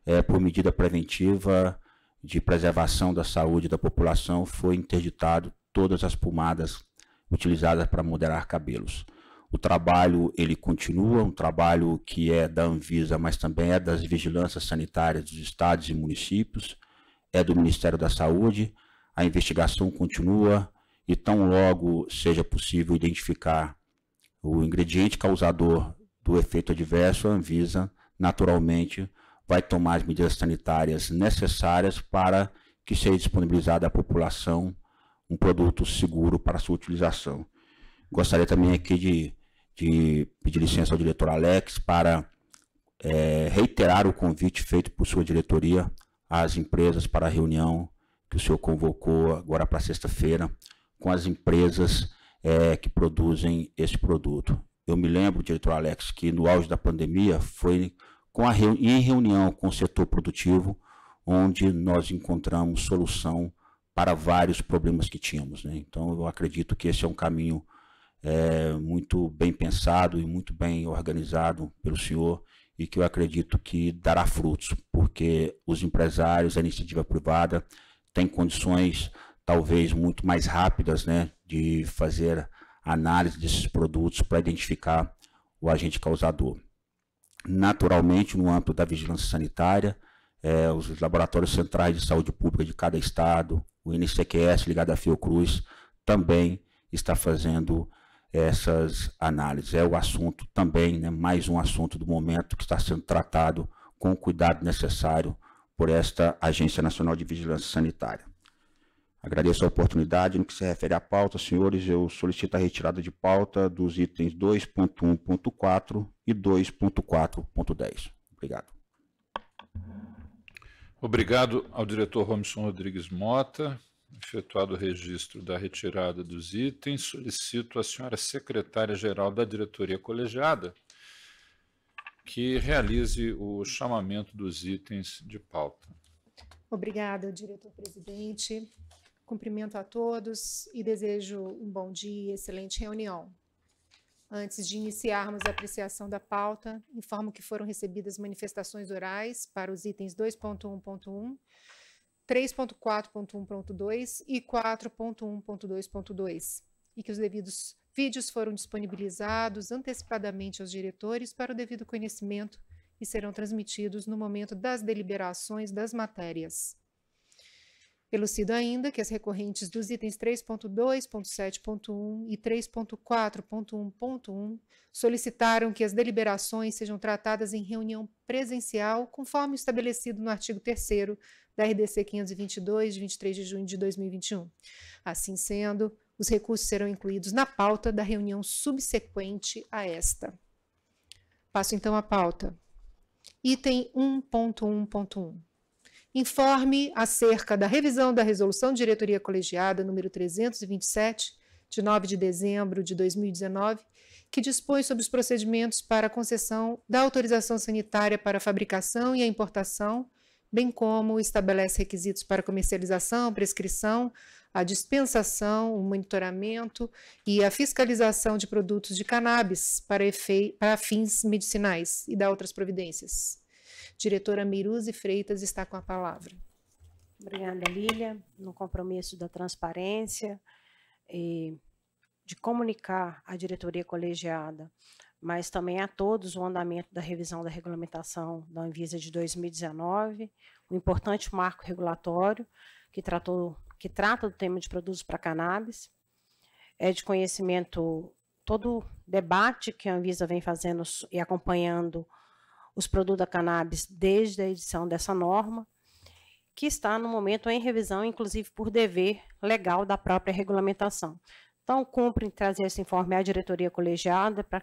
S5: é, por medida preventiva de preservação da saúde da população, foi interditado todas as pomadas utilizadas para moderar cabelos. O trabalho ele continua, um trabalho que é da Anvisa, mas também é das vigilâncias sanitárias dos estados e municípios, é do Ministério da Saúde. A investigação continua e tão logo seja possível identificar o ingrediente causador do efeito adverso, a Anvisa naturalmente vai tomar as medidas sanitárias necessárias para que seja disponibilizada à população um produto seguro para sua utilização. Gostaria também aqui de, de pedir licença ao diretor Alex para é, reiterar o convite feito por sua diretoria às empresas para a reunião que o senhor convocou agora para sexta-feira com as empresas é, que produzem esse produto. Eu me lembro, diretor Alex, que no auge da pandemia foi com a, em reunião com o setor produtivo onde nós encontramos solução para vários problemas que tínhamos. Né? Então, eu acredito que esse é um caminho é, muito bem pensado e muito bem organizado pelo senhor e que eu acredito que dará frutos, porque os empresários, a iniciativa privada, têm condições talvez muito mais rápidas né, de fazer análise desses produtos para identificar o agente causador. Naturalmente, no âmbito da vigilância sanitária, é, os laboratórios centrais de saúde pública de cada estado, o INCQS ligado à Fiocruz também está fazendo eh, essas análises. É o assunto também, né, mais um assunto do momento que está sendo tratado com o cuidado necessário por esta Agência Nacional de Vigilância Sanitária. Agradeço a oportunidade. No que se refere à pauta, senhores, eu solicito a retirada de pauta dos itens 2.1.4 e 2.4.10. Obrigado.
S2: Obrigado ao diretor Robson Rodrigues Mota. Efetuado o registro da retirada dos itens, solicito à senhora secretária-geral da diretoria colegiada que realize o chamamento dos itens de pauta.
S1: Obrigada, diretor-presidente. Cumprimento a todos e desejo um bom dia e excelente reunião. Antes de iniciarmos a apreciação da pauta, informo que foram recebidas manifestações orais para os itens 2.1.1, 3.4.1.2 e 4.1.2.2, e que os devidos vídeos foram disponibilizados antecipadamente aos diretores para o devido conhecimento e serão transmitidos no momento das deliberações das matérias. Elucido ainda que as recorrentes dos itens 3.2.7.1 e 3.4.1.1 solicitaram que as deliberações sejam tratadas em reunião presencial, conforme estabelecido no artigo 3 da RDC 522, de 23 de junho de 2021. Assim sendo, os recursos serão incluídos na pauta da reunião subsequente a esta. Passo então à pauta. Item 1.1.1 informe acerca da revisão da Resolução de Diretoria Colegiada número 327, de 9 de dezembro de 2019, que dispõe sobre os procedimentos para a concessão da autorização sanitária para a fabricação e a importação, bem como estabelece requisitos para comercialização, prescrição, a dispensação, o monitoramento e a fiscalização de produtos de cannabis para, para fins medicinais e dá outras providências. Diretora Miruzi Freitas está com a palavra. Obrigada, Lília. No compromisso da
S3: transparência e de comunicar à diretoria colegiada, mas também a todos o andamento da revisão da regulamentação da Anvisa de 2019, um importante marco regulatório que, tratou, que trata do tema de produtos para cannabis. É de conhecimento todo o debate que a Anvisa vem fazendo e acompanhando os produtos da cannabis desde a edição dessa norma, que está no momento em revisão, inclusive por dever legal da própria regulamentação. Então, cumpre trazer esse informe à diretoria colegiada para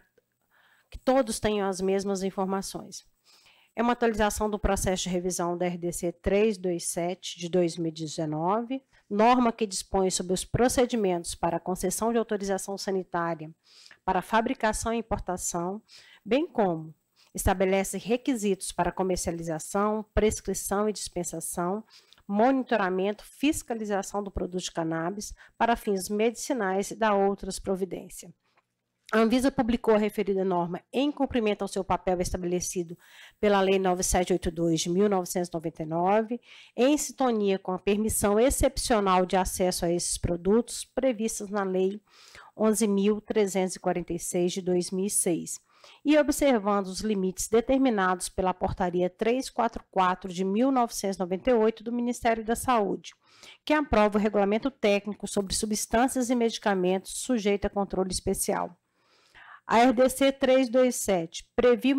S3: que todos tenham as mesmas informações. É uma atualização do processo de revisão da RDC 327 de 2019, norma que dispõe sobre os procedimentos para concessão de autorização sanitária para fabricação e importação, bem como estabelece requisitos para comercialização, prescrição e dispensação, monitoramento, fiscalização do produto de cannabis para fins medicinais e da outras providência. A Anvisa publicou a referida norma em cumprimento ao seu papel estabelecido pela Lei 9782 de 1999, em sintonia com a permissão excepcional de acesso a esses produtos previstas na Lei 11.346 de 2006 e observando os limites determinados pela Portaria 344 de 1998 do Ministério da Saúde, que aprova o Regulamento Técnico sobre Substâncias e Medicamentos sujeito a controle especial. A RDC 327 previu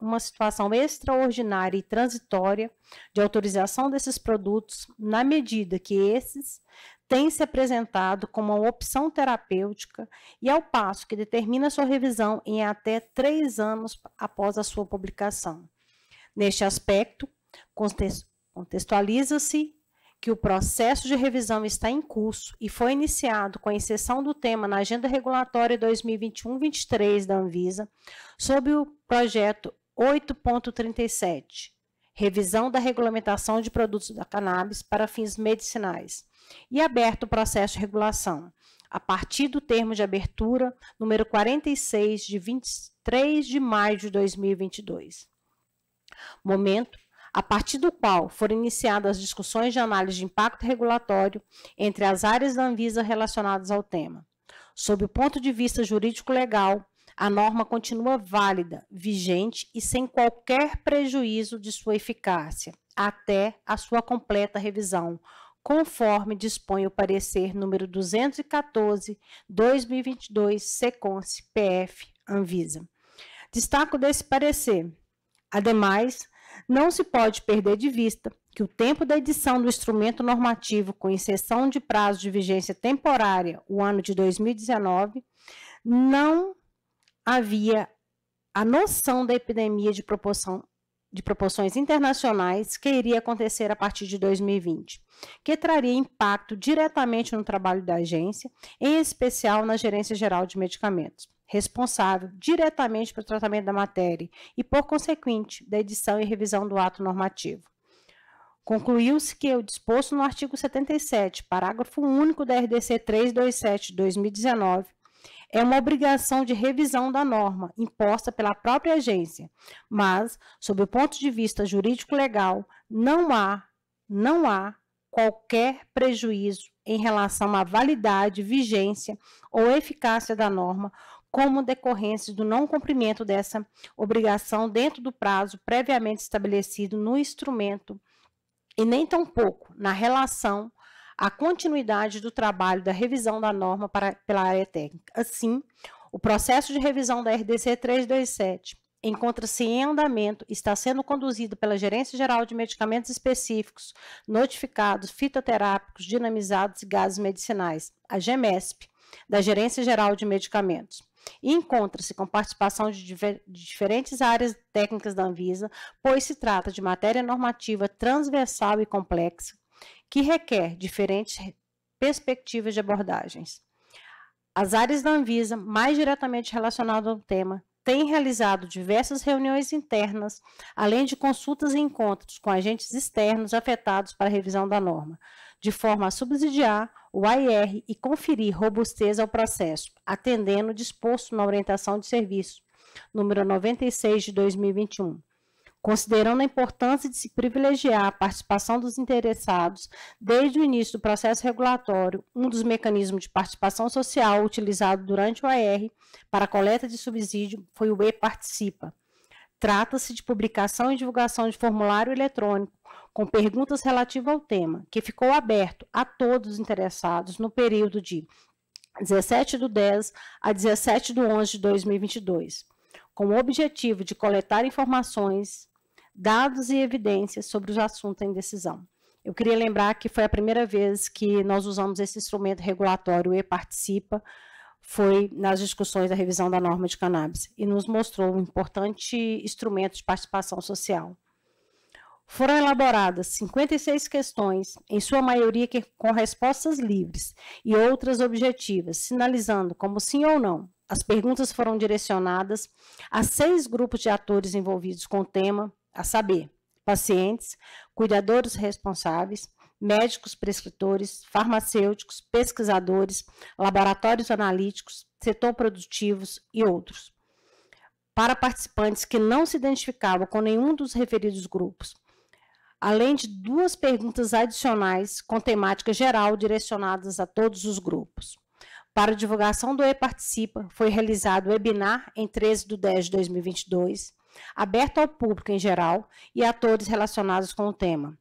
S3: uma situação extraordinária e transitória de autorização desses produtos, na medida que esses tem se apresentado como uma opção terapêutica e ao é passo que determina sua revisão em até três anos após a sua publicação. Neste aspecto, contextualiza-se que o processo de revisão está em curso e foi iniciado com a inserção do tema na Agenda Regulatória 2021-23 da Anvisa, sob o projeto 8.37 revisão da regulamentação de produtos da cannabis para fins medicinais e aberto o processo de regulação, a partir do termo de abertura número 46 de 23 de maio de 2022. Momento a partir do qual foram iniciadas as discussões de análise de impacto regulatório entre as áreas da Anvisa relacionadas ao tema. Sob o ponto de vista jurídico-legal, a norma continua válida, vigente e sem qualquer prejuízo de sua eficácia, até a sua completa revisão, conforme dispõe o parecer número 214/2022 Secons PF Anvisa. Destaco desse parecer. Ademais, não se pode perder de vista que o tempo da edição do instrumento normativo, com exceção de prazo de vigência temporária, o ano de 2019, não havia a noção da epidemia de, proporção, de proporções internacionais que iria acontecer a partir de 2020, que traria impacto diretamente no trabalho da agência, em especial na Gerência Geral de Medicamentos, responsável diretamente pelo tratamento da matéria e, por consequente, da edição e revisão do ato normativo. Concluiu-se que o disposto no artigo 77, parágrafo único da RDC 327 de 2019, é uma obrigação de revisão da norma imposta pela própria agência, mas, sob o ponto de vista jurídico-legal, não há, não há qualquer prejuízo em relação à validade, vigência ou eficácia da norma, como decorrência do não cumprimento dessa obrigação dentro do prazo previamente estabelecido no instrumento e nem tampouco na relação a continuidade do trabalho da revisão da norma para, pela área técnica. Assim, o processo de revisão da RDC 327 encontra-se em andamento, está sendo conduzido pela Gerência Geral de Medicamentos Específicos, Notificados, Fitoterápicos, Dinamizados e Gases Medicinais, a GEMESP, da Gerência Geral de Medicamentos. E encontra-se com participação de, diver, de diferentes áreas técnicas da Anvisa, pois se trata de matéria normativa transversal e complexa, que requer diferentes perspectivas de abordagens. As áreas da Anvisa, mais diretamente relacionadas ao tema, têm realizado diversas reuniões internas, além de consultas e encontros com agentes externos afetados para a revisão da norma, de forma a subsidiar o AIR e conferir robustez ao processo, atendendo o disposto na orientação de serviço número 96 de 2021, considerando a importância de se privilegiar a participação dos interessados desde o início do processo regulatório, um dos mecanismos de participação social utilizado durante o AR para coleta de subsídio foi o E-Participa. Trata-se de publicação e divulgação de formulário eletrônico com perguntas relativas ao tema, que ficou aberto a todos os interessados no período de 17 do 10 a 17 do 11 de 2022, com o objetivo de coletar informações dados e evidências sobre os assuntos em decisão. Eu queria lembrar que foi a primeira vez que nós usamos esse instrumento regulatório e participa foi nas discussões da revisão da norma de cannabis e nos mostrou um importante instrumento de participação social. Foram elaboradas 56 questões, em sua maioria com respostas livres e outras objetivas, sinalizando como sim ou não. As perguntas foram direcionadas a seis grupos de atores envolvidos com o tema, a saber, pacientes, cuidadores responsáveis, médicos prescritores, farmacêuticos, pesquisadores, laboratórios analíticos, setor produtivos e outros. Para participantes que não se identificavam com nenhum dos referidos grupos, além de duas perguntas adicionais com temática geral direcionadas a todos os grupos. Para divulgação do E-Participa, foi realizado o webinar em 13 de 10 de 2022, aberto ao público em geral e atores relacionados com o tema,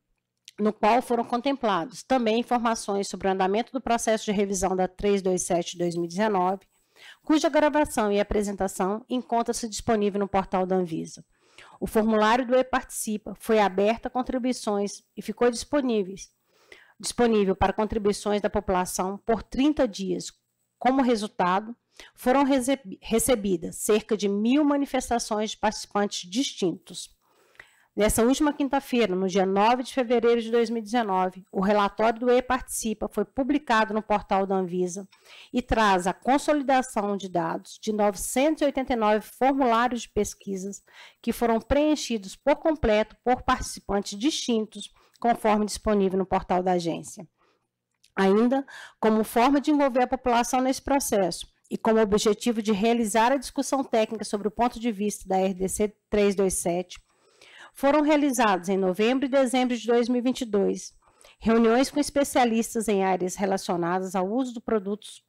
S3: no qual foram contemplados também informações sobre o andamento do processo de revisão da 327 de 2019, cuja gravação e apresentação encontra-se disponível no portal da Anvisa. O formulário do E-Participa foi aberto a contribuições e ficou disponível, disponível para contribuições da população por 30 dias, como resultado foram recebidas cerca de mil manifestações de participantes distintos. Nessa última quinta-feira, no dia 9 de fevereiro de 2019, o relatório do E-Participa foi publicado no portal da Anvisa e traz a consolidação de dados de 989 formulários de pesquisas que foram preenchidos por completo por participantes distintos, conforme disponível no portal da agência. Ainda, como forma de envolver a população nesse processo, e com o objetivo de realizar a discussão técnica sobre o ponto de vista da RDC 327, foram realizados em novembro e dezembro de 2022 reuniões com especialistas em áreas relacionadas ao uso de produtos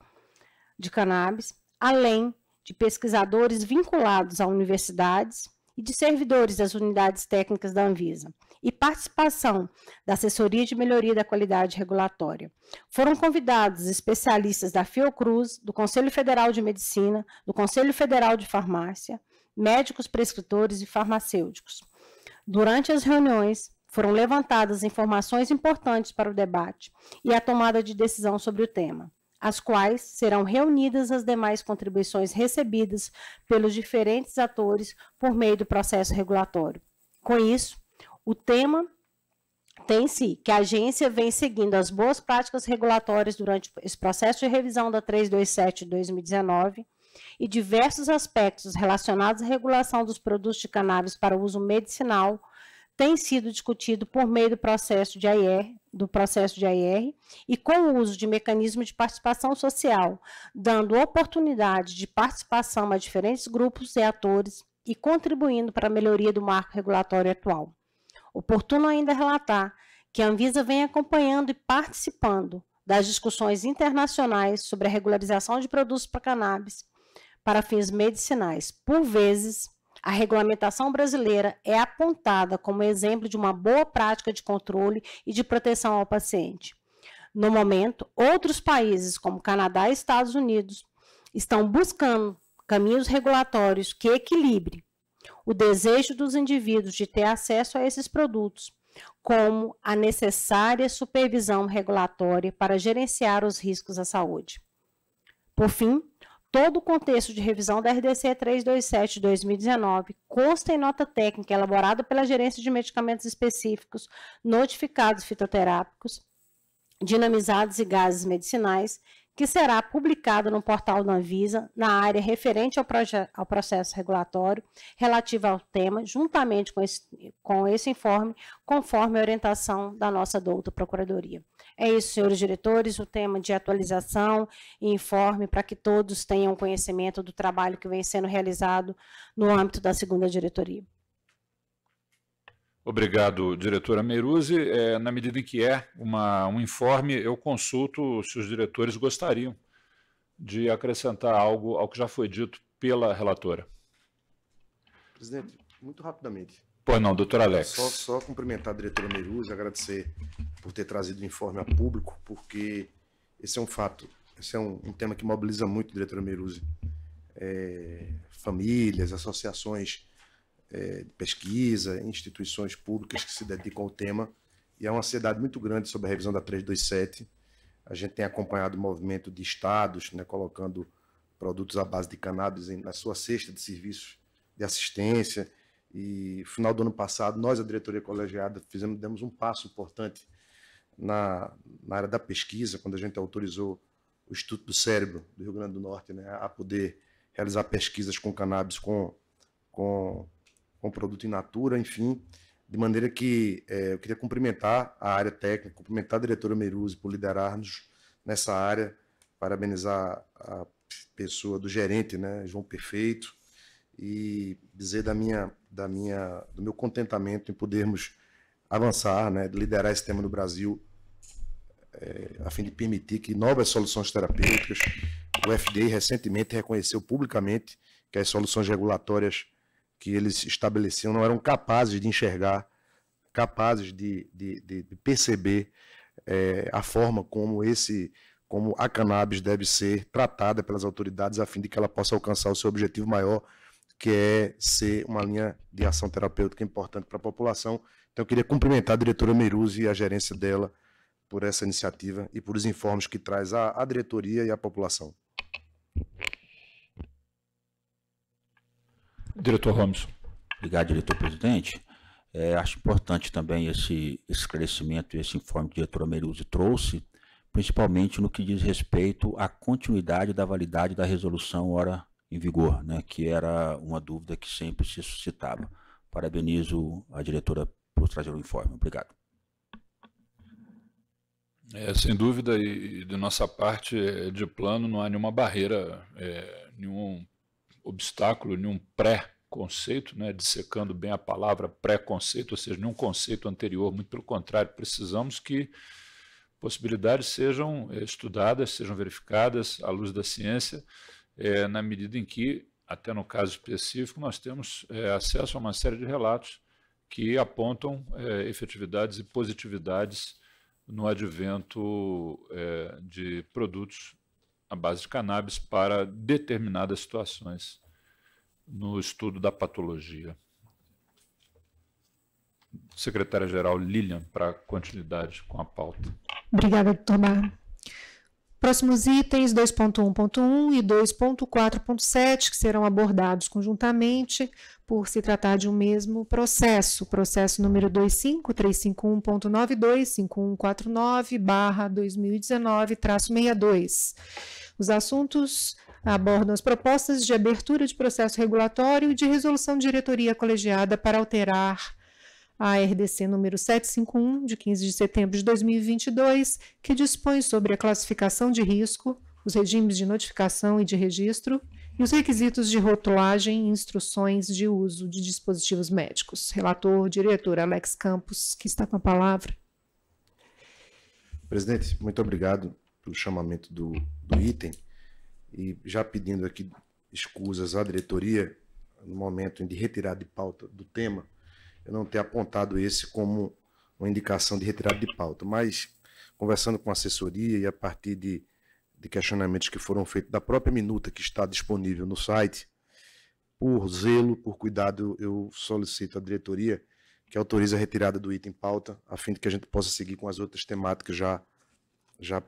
S3: de cannabis, além de pesquisadores vinculados a universidades, e de servidores das unidades técnicas da Anvisa e participação da Assessoria de Melhoria da Qualidade Regulatória. Foram convidados especialistas da Fiocruz, do Conselho Federal de Medicina, do Conselho Federal de Farmácia, médicos prescritores e farmacêuticos. Durante as reuniões, foram levantadas informações importantes para o debate e a tomada de decisão sobre o tema as quais serão reunidas as demais contribuições recebidas pelos diferentes atores por meio do processo regulatório. Com isso, o tema tem-se que a agência vem seguindo as boas práticas regulatórias durante esse processo de revisão da 327 de 2019 e diversos aspectos relacionados à regulação dos produtos de cannabis para uso medicinal têm sido discutidos por meio do processo de AIR do processo de AIR e com o uso de mecanismos de participação social, dando oportunidade de participação a diferentes grupos e atores e contribuindo para a melhoria do marco regulatório atual. Oportuno ainda relatar que a Anvisa vem acompanhando e participando das discussões internacionais sobre a regularização de produtos para cannabis para fins medicinais, por vezes a regulamentação brasileira é apontada como exemplo de uma boa prática de controle e de proteção ao paciente. No momento, outros países, como Canadá e Estados Unidos, estão buscando caminhos regulatórios que equilibrem o desejo dos indivíduos de ter acesso a esses produtos, como a necessária supervisão regulatória para gerenciar os riscos à saúde. Por fim, Todo o contexto de revisão da RDC 327 2019 consta em nota técnica elaborada pela Gerência de Medicamentos Específicos, Notificados Fitoterápicos, Dinamizados e Gases Medicinais, que será publicado no portal da Anvisa, na área referente ao, ao, processo regulatório relativo ao tema, juntamente com esse, com esse informe, conforme a orientação da nossa douta Procuradoria. É isso, senhores diretores, o tema de atualização e informe para que todos tenham conhecimento do trabalho que vem sendo realizado no âmbito da segunda diretoria.
S2: Obrigado, diretora Meruzzi. É, na medida em que é uma, um informe, eu consulto se os diretores gostariam de acrescentar algo ao que já foi dito pela relatora.
S4: Presidente, muito rapidamente.
S2: Pois não, doutor Alex. Só, só cumprimentar a diretora
S4: Meiruz, agradecer por ter trazido o informe a público, porque esse é um fato, esse é um, um tema que mobiliza muito a diretora Meiruz. É, famílias, associações é, de pesquisa, instituições públicas que se dedicam ao tema, e há uma ansiedade muito grande sobre a revisão da 327. A gente tem acompanhado o movimento de estados, né, colocando produtos à base de cannabis na sua cesta de serviços de assistência, e final do ano passado, nós, a diretoria colegiada, fizemos, demos um passo importante na, na área da pesquisa, quando a gente autorizou o Instituto do Cérebro do Rio Grande do Norte né, a poder realizar pesquisas com cannabis, com, com, com produto in natura, enfim. De maneira que é, eu queria cumprimentar a área técnica, cumprimentar a diretora Meiruzzi por liderar-nos nessa área, parabenizar a pessoa do gerente, né, João Perfeito, e dizer da minha da minha, do meu contentamento em podermos avançar, né, liderar esse tema no Brasil, é, a fim de permitir que novas soluções terapêuticas. O FDA recentemente reconheceu publicamente que as soluções regulatórias que eles estabeleciam não eram capazes de enxergar, capazes de, de, de perceber é, a forma como esse como a cannabis deve ser tratada pelas autoridades a fim de que ela possa alcançar o seu objetivo maior, que é ser uma linha de ação terapêutica importante para a população. Então, eu queria cumprimentar a diretora Meiruz e a gerência dela por essa iniciativa e por os informes que traz à, diretoria e à população.
S5: Diretor Ramos. Obrigado, diretor presidente. É, acho importante também esse esclarecimento, esse informe que a diretora Meiruzzi trouxe, principalmente no que diz respeito à continuidade da validade da resolução hora em vigor, né, que era uma dúvida que sempre se suscitava. Parabenizo a diretora por trazer o informe. Obrigado.
S2: É, sem dúvida, e de nossa parte é, de plano não há nenhuma barreira, é, nenhum obstáculo, nenhum pré-conceito, né, dissecando bem a palavra pré-conceito, ou seja, nenhum conceito anterior, muito pelo contrário, precisamos que possibilidades sejam é, estudadas, sejam verificadas à luz da ciência, é, na medida em que, até no caso específico, nós temos é, acesso a uma série de relatos que apontam é, efetividades e positividades no advento é, de produtos à base de cannabis para determinadas situações no estudo da patologia. Secretária-Geral Lilian, para continuidade com a pauta.
S1: Obrigada, doutor Barra. Próximos itens 2.1.1 e 2.4.7, que serão abordados conjuntamente por se tratar de um mesmo processo, processo número 25351.925149/2019-62. Os assuntos abordam as propostas de abertura de processo regulatório e de resolução de diretoria colegiada para alterar a RDC número 751, de 15 de setembro de 2022, que dispõe sobre a classificação de risco, os regimes de notificação e de registro e os requisitos de rotulagem e instruções de uso de dispositivos médicos. Relator, diretor Alex Campos, que está com a palavra.
S4: Presidente, muito obrigado pelo chamamento do, do item e já pedindo aqui escusas à diretoria no momento de retirar de pauta do tema eu não ter apontado esse como uma indicação de retirada de pauta, mas conversando com a assessoria e a partir de, de questionamentos que foram feitos da própria minuta que está disponível no site, por zelo, por cuidado, eu solicito à diretoria que autorize a retirada do item pauta, a fim de que a gente possa seguir com as outras temáticas já, já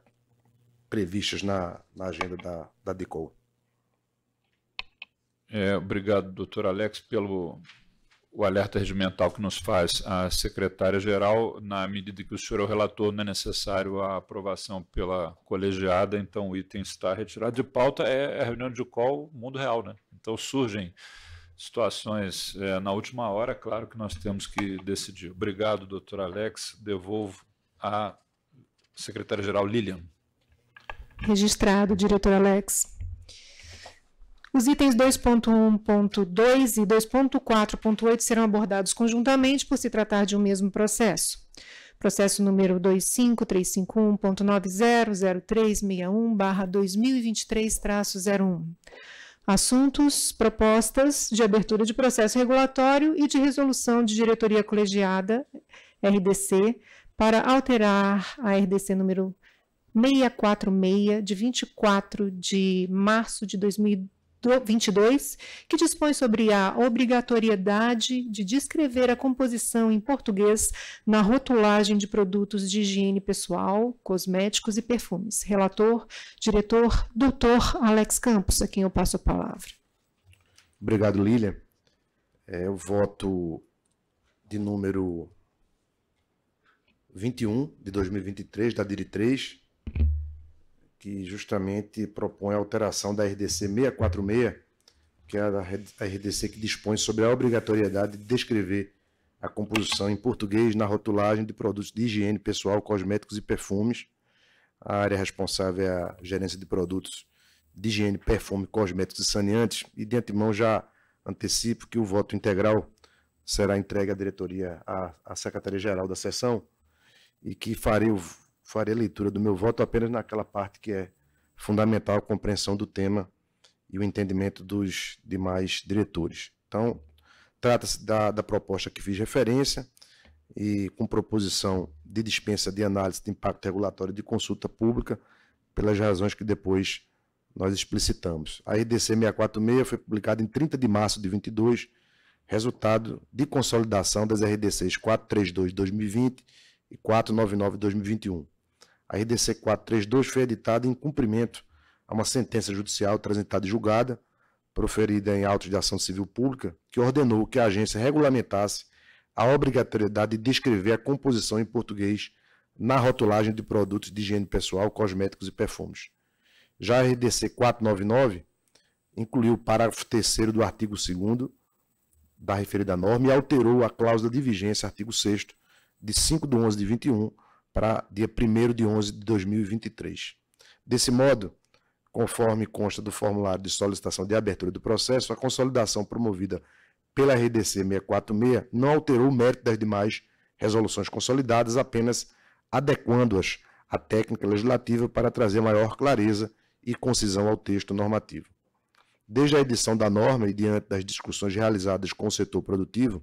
S4: previstas
S2: na, na agenda da, da É, obrigado, doutor Alex, pelo, o alerta regimental que nos faz a secretária-geral, na medida que o senhor é o relator, não é necessário a aprovação pela colegiada, então o item está retirado de pauta, é a reunião de qual mundo real, né? Então surgem situações é, na última hora, claro que nós temos que decidir. Obrigado, doutor Alex. Devolvo à secretária-geral Lilian.
S1: Registrado, diretor Alex. Os itens 2.1.2 e 2.4.8 serão abordados conjuntamente por se tratar de um mesmo processo. Processo número 25351.900361-2023-01. Assuntos, propostas de abertura de processo regulatório e de resolução de diretoria colegiada, RDC, para alterar a RDC número 646, de 24 de março de 2023. 22, que dispõe sobre a obrigatoriedade de descrever a composição em português na rotulagem de produtos de higiene pessoal, cosméticos e perfumes. Relator, diretor, doutor Alex Campos, a quem eu passo a palavra.
S4: Obrigado, Lília. É o voto de número 21 de 2023 da DIRI 3 que justamente propõe a alteração da RDC 646, que é a RDC que dispõe sobre a obrigatoriedade de descrever a composição em português na rotulagem de produtos de higiene pessoal, cosméticos e perfumes. A área responsável é a gerência de produtos de higiene, perfume, cosméticos e saneantes. E de antemão já antecipo que o voto integral será entregue à diretoria, à, à Secretaria-Geral da sessão, e que farei o farei a leitura do meu voto apenas naquela parte que é fundamental a compreensão do tema e o entendimento dos demais diretores. Então, trata-se da, da proposta que fiz referência e com proposição de dispensa de análise de impacto regulatório de consulta pública, pelas razões que depois nós explicitamos. A RDC 646 foi publicada em 30 de março de 22, resultado de consolidação das RDCs 432 de 2020 e 499 de 2021 a RDC 432 foi editada em cumprimento a uma sentença judicial transitada e julgada, proferida em autos de ação civil pública, que ordenou que a agência regulamentasse a obrigatoriedade de descrever a composição em português na rotulagem de produtos de higiene pessoal, cosméticos e perfumes. Já a RDC 499 incluiu o parágrafo 3 do artigo 2 da referida norma e alterou a cláusula de vigência, artigo 6 de 5 de 11 de 21, para dia 1 de 11 de 2023. Desse modo, conforme consta do formulário de solicitação de abertura do processo, a consolidação promovida pela RDC 646 não alterou o mérito das demais resoluções consolidadas, apenas adequando-as à técnica legislativa para trazer maior clareza e concisão ao texto normativo. Desde a edição da norma e diante das discussões realizadas com o setor produtivo,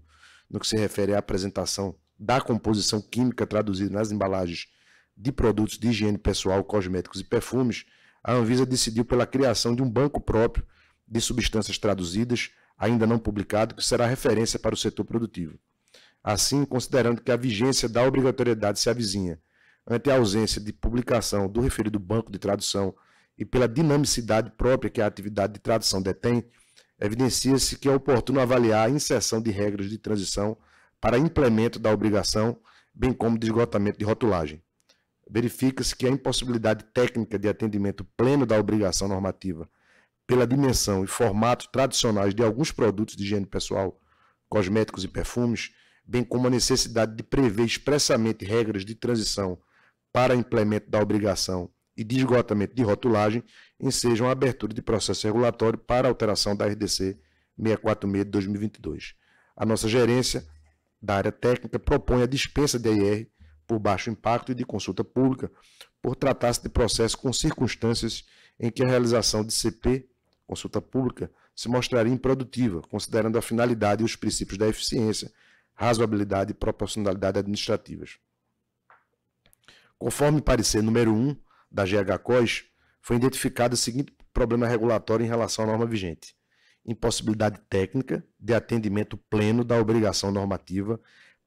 S4: no que se refere à apresentação da composição química traduzida nas embalagens de produtos de higiene pessoal, cosméticos e perfumes, a Anvisa decidiu pela criação de um banco próprio de substâncias traduzidas, ainda não publicado, que será referência para o setor produtivo. Assim, considerando que a vigência da obrigatoriedade se avizinha ante a ausência de publicação do referido banco de tradução e pela dinamicidade própria que a atividade de tradução detém, evidencia-se que é oportuno avaliar a inserção de regras de transição para implemento da obrigação, bem como de esgotamento de rotulagem. Verifica-se que a impossibilidade técnica de atendimento pleno da obrigação normativa pela dimensão e formato tradicionais de alguns produtos de higiene pessoal, cosméticos e perfumes, bem como a necessidade de prever expressamente regras de transição para implemento da obrigação e de esgotamento de rotulagem, ensejam a abertura de processo regulatório para alteração da RDC 646 de 2022. A nossa gerência da área técnica propõe a dispensa da IR por baixo impacto e de consulta pública, por tratar-se de processo com circunstâncias em que a realização de CP, consulta pública, se mostraria improdutiva, considerando a finalidade e os princípios da eficiência, razoabilidade e proporcionalidade administrativas. Conforme parecer número 1 da GHCOS, foi identificado o seguinte problema regulatório em relação à norma vigente impossibilidade técnica de atendimento pleno da obrigação normativa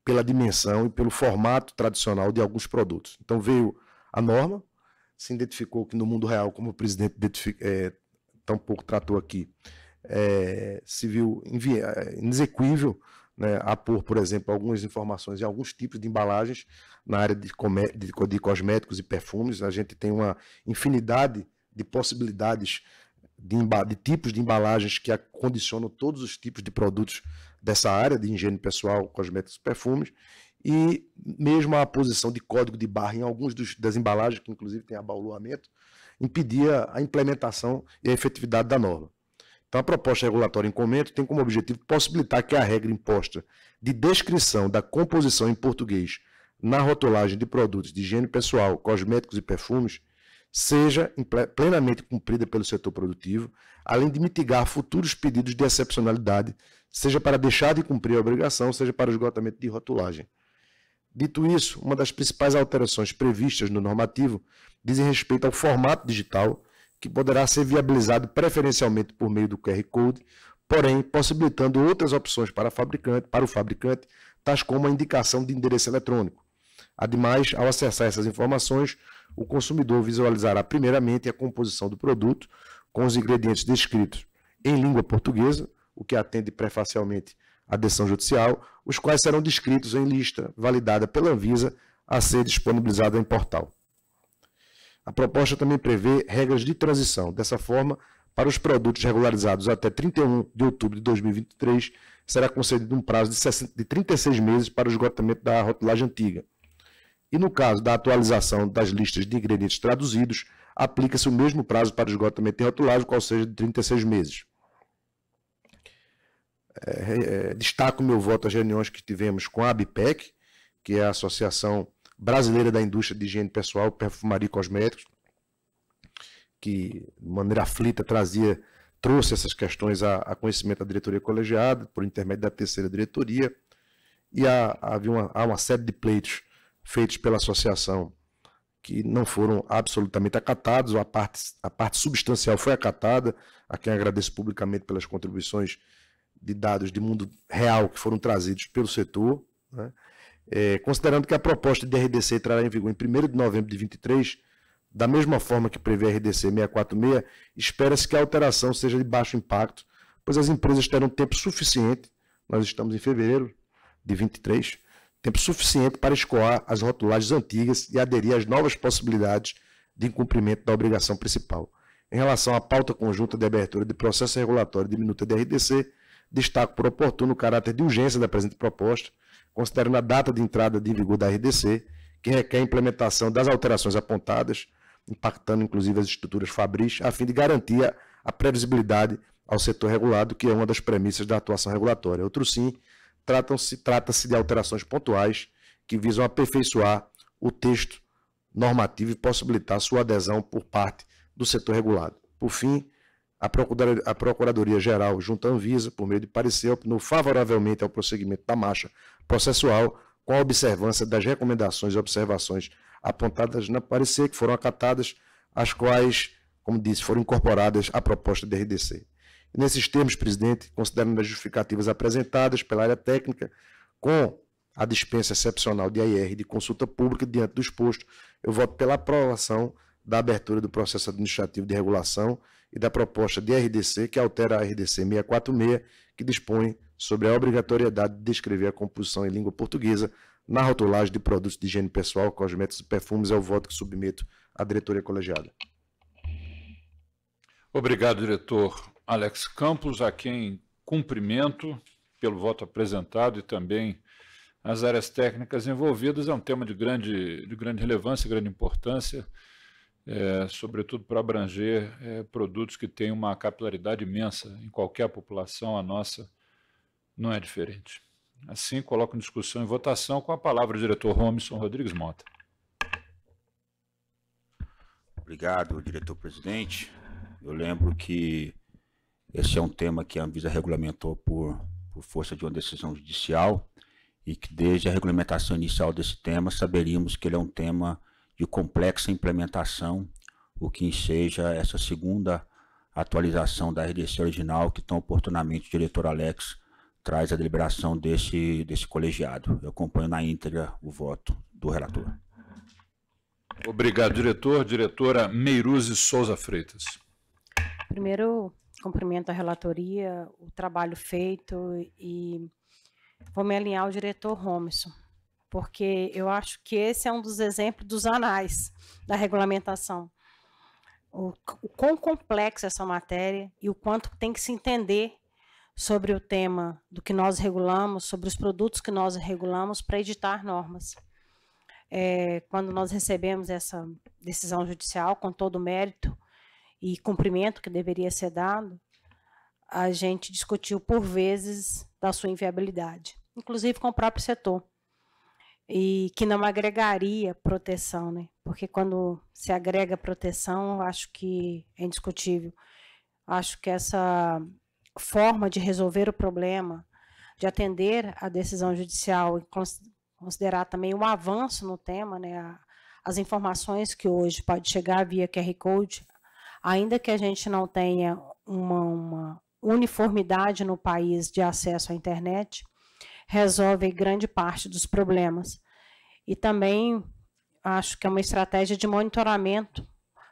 S4: pela dimensão e pelo formato tradicional de alguns produtos. Então veio a norma, se identificou que no mundo real, como o presidente é, pouco tratou aqui, é, se viu é, inexequível né, a pôr, por exemplo, algumas informações em alguns tipos de embalagens na área de, de, de cosméticos e perfumes. A gente tem uma infinidade de possibilidades de, de, tipos de embalagens que acondicionam todos os tipos de produtos dessa área de higiene pessoal, cosméticos e perfumes, e mesmo a posição de código de barra em alguns dos, das embalagens, que inclusive tem abaulamento impedia a implementação e a efetividade da norma. Então, a proposta regulatória em comento tem como objetivo possibilitar que a regra imposta de descrição da composição em português na rotulagem de produtos de higiene pessoal, cosméticos e perfumes seja plenamente cumprida pelo setor produtivo, além de mitigar futuros pedidos de excepcionalidade, seja para deixar de cumprir a obrigação, seja para o esgotamento de rotulagem. Dito isso, uma das principais alterações previstas no normativo diz respeito ao formato digital, que poderá ser viabilizado preferencialmente por meio do QR Code, porém possibilitando outras opções para, fabricante, para o fabricante, tais como a indicação de endereço eletrônico. Ademais, ao acessar essas informações, o consumidor visualizará primeiramente a composição do produto com os ingredientes descritos em língua portuguesa, o que atende prefacialmente à decisão judicial, os quais serão descritos em lista validada pela Anvisa a ser disponibilizada em portal. A proposta também prevê regras de transição. Dessa forma, para os produtos regularizados até 31 de outubro de 2023, será concedido um prazo de 36 meses para o esgotamento da rotulagem antiga. E no caso da atualização das listas de ingredientes traduzidos, aplica-se o mesmo prazo para o esgotamento de rotulagem, qual seja de 36 meses. É, é, destaco meu voto às reuniões que tivemos com a ABPEC, que é a Associação Brasileira da Indústria de Higiene Pessoal, Perfumaria e Cosméticos, que de maneira aflita trazia, trouxe essas questões a, a conhecimento da diretoria colegiada, por intermédio da terceira diretoria, e há, havia uma, há uma série de pleitos feitos pela associação que não foram absolutamente acatados, a parte, a parte substancial foi acatada, a quem agradeço publicamente pelas contribuições de dados de mundo real que foram trazidos pelo setor, né? é, considerando que a proposta de RDC entrará em vigor em 1 de novembro de 23, da mesma forma que prevê a RDC 646, espera-se que a alteração seja de baixo impacto, pois as empresas terão tempo suficiente, nós estamos em fevereiro de 23, tempo suficiente para escoar as rotulagens antigas e aderir às novas possibilidades de incumprimento da obrigação principal. Em relação à pauta conjunta de abertura de processo regulatório de minuta de RDC, destaco por oportuno o caráter de urgência da presente proposta, considerando a data de entrada de vigor da RDC, que requer a implementação das alterações apontadas, impactando inclusive as estruturas fabris, a fim de garantir a previsibilidade ao setor regulado, que é uma das premissas da atuação regulatória. Outro sim, Trata-se trata de alterações pontuais que visam aperfeiçoar o texto normativo e possibilitar sua adesão por parte do setor regulado. Por fim, a, Procuradoria, a Procuradoria Geral, junto à Anvisa, por meio de parecer, opinou favoravelmente ao prosseguimento da marcha processual, com a observância das recomendações e observações apontadas na parecer, que foram acatadas, as quais, como disse, foram incorporadas à proposta da RDC. Nesses termos, presidente, considerando as justificativas apresentadas pela área técnica, com a dispensa excepcional de AIR de consulta pública diante do exposto, eu voto pela aprovação da abertura do processo administrativo de regulação e da proposta de RDC que altera a RDC 646, que dispõe sobre a obrigatoriedade de descrever a composição em língua portuguesa na rotulagem de produtos de higiene pessoal, cosméticos e perfumes. É o voto que submeto à diretoria colegiada.
S2: Obrigado, diretor Alex Campos, a quem cumprimento pelo voto apresentado e também as áreas técnicas envolvidas. É um tema de grande, de grande relevância, grande importância, é, sobretudo para abranger é, produtos que têm uma capilaridade imensa em qualquer população, a nossa não é diferente. Assim, coloco em discussão e votação com a palavra o diretor Romisson Rodrigues
S5: Mota. Obrigado, diretor-presidente. Eu lembro que esse é um tema que a Anvisa regulamentou por, por força de uma decisão judicial e que desde a regulamentação inicial desse tema saberíamos que ele é um tema de complexa implementação, o que enseja essa segunda atualização da RDC original que tão oportunamente o diretor Alex traz a deliberação desse, desse colegiado. Eu acompanho na íntegra o voto do relator.
S2: Obrigado, diretor. Diretora Meiruze Souza Freitas.
S3: Primeiro, cumprimento a relatoria, o trabalho feito e vou me alinhar ao diretor Romerson, porque eu acho que esse é um dos exemplos dos anais da regulamentação. O, o quão complexa é essa matéria e o quanto tem que se entender sobre o tema do que nós regulamos, sobre os produtos que nós regulamos para editar normas. É, quando nós recebemos essa decisão judicial, com todo o mérito, e cumprimento que deveria ser dado, a gente discutiu por vezes da sua inviabilidade, inclusive com o próprio setor, e que não agregaria proteção, né? porque quando se agrega proteção, acho que é indiscutível. Acho que essa forma de resolver o problema, de atender a decisão judicial e considerar também o um avanço no tema, né? as informações que hoje pode chegar via QR Code ainda que a gente não tenha uma, uma uniformidade no país de acesso à internet, resolve grande parte dos problemas. E também acho que é uma estratégia de monitoramento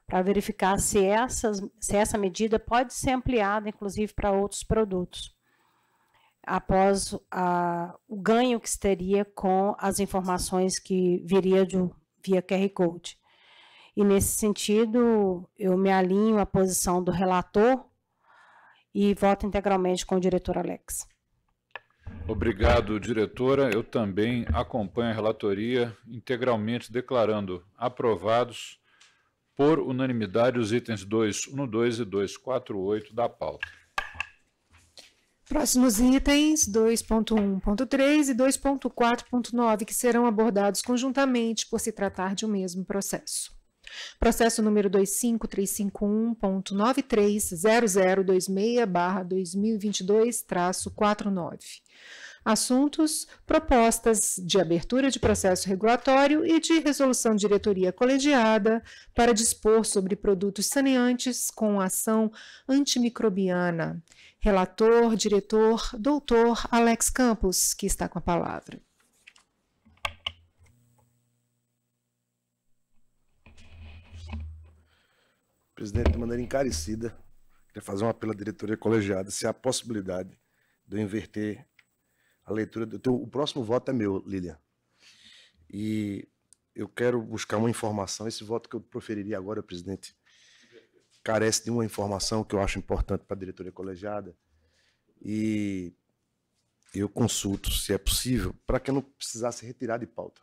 S3: para verificar se, essas, se essa medida pode ser ampliada, inclusive, para outros produtos, após a, o ganho que se teria com as informações que viria de, via QR Code. E nesse sentido, eu me alinho à posição do relator e voto integralmente com o diretor Alex.
S2: Obrigado, diretora. Eu também acompanho a relatoria integralmente declarando aprovados por unanimidade os itens 212 e 248 da pauta.
S1: Próximos itens 2.1.3 e 2.4.9, que serão abordados conjuntamente por se tratar de um mesmo processo. Processo número 25351.930026-2022-49. Assuntos: propostas de abertura de processo regulatório e de resolução de diretoria colegiada para dispor sobre produtos saneantes com ação antimicrobiana. Relator, diretor, doutor Alex Campos, que está com a palavra.
S4: Presidente, de maneira encarecida, queria fazer um apelo à diretoria colegiada se há possibilidade de eu inverter a leitura do teu. O próximo voto é meu, Lilian. E eu quero buscar uma informação. Esse voto que eu proferiria agora, presidente, carece de uma informação que eu acho importante para a diretoria colegiada. E eu consulto, se é possível, para que eu não precisasse retirar de pauta.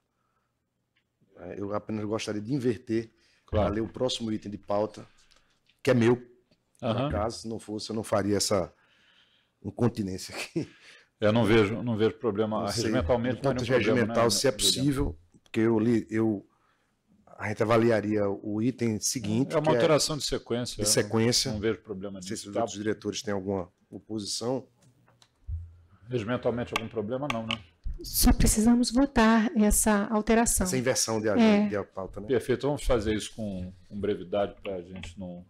S4: É, eu apenas gostaria de inverter, claro. ler o próximo item de pauta que é meu. Uhum. Caso se não fosse, eu não faria essa incontinência aqui. Eu não vejo, não vejo
S2: problema não regimentalmente. Tanto regimental, né? se é possível,
S4: porque eu li, eu a gente avaliaria o item seguinte. É uma é alteração
S2: é de sequência. De sequência. Não, não
S4: vejo problema disso. Não sei se os outros diretores têm alguma oposição.
S2: Regimentalmente algum problema, não, né?
S1: Só precisamos votar essa alteração. Essa inversão de, agenda, é.
S2: de pauta, né? Perfeito. Vamos fazer isso com, com brevidade para a gente não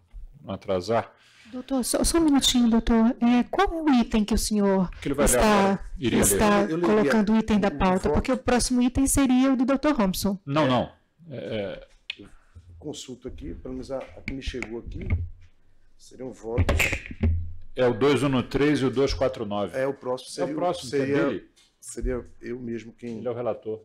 S2: atrasar.
S1: Doutor, só, só um minutinho, doutor. É, qual é o item que o senhor está, está colocando o item da pauta? Porque o próximo item seria o do doutor Robson. Não, não.
S2: É, é,
S4: Consulta aqui, pelo menos a, a que me chegou aqui,
S2: seriam votos. É o 213 e o 249. É o
S4: próximo. Seria, é o próximo, seria, dele. Seria
S2: eu mesmo quem. Ele é o relator.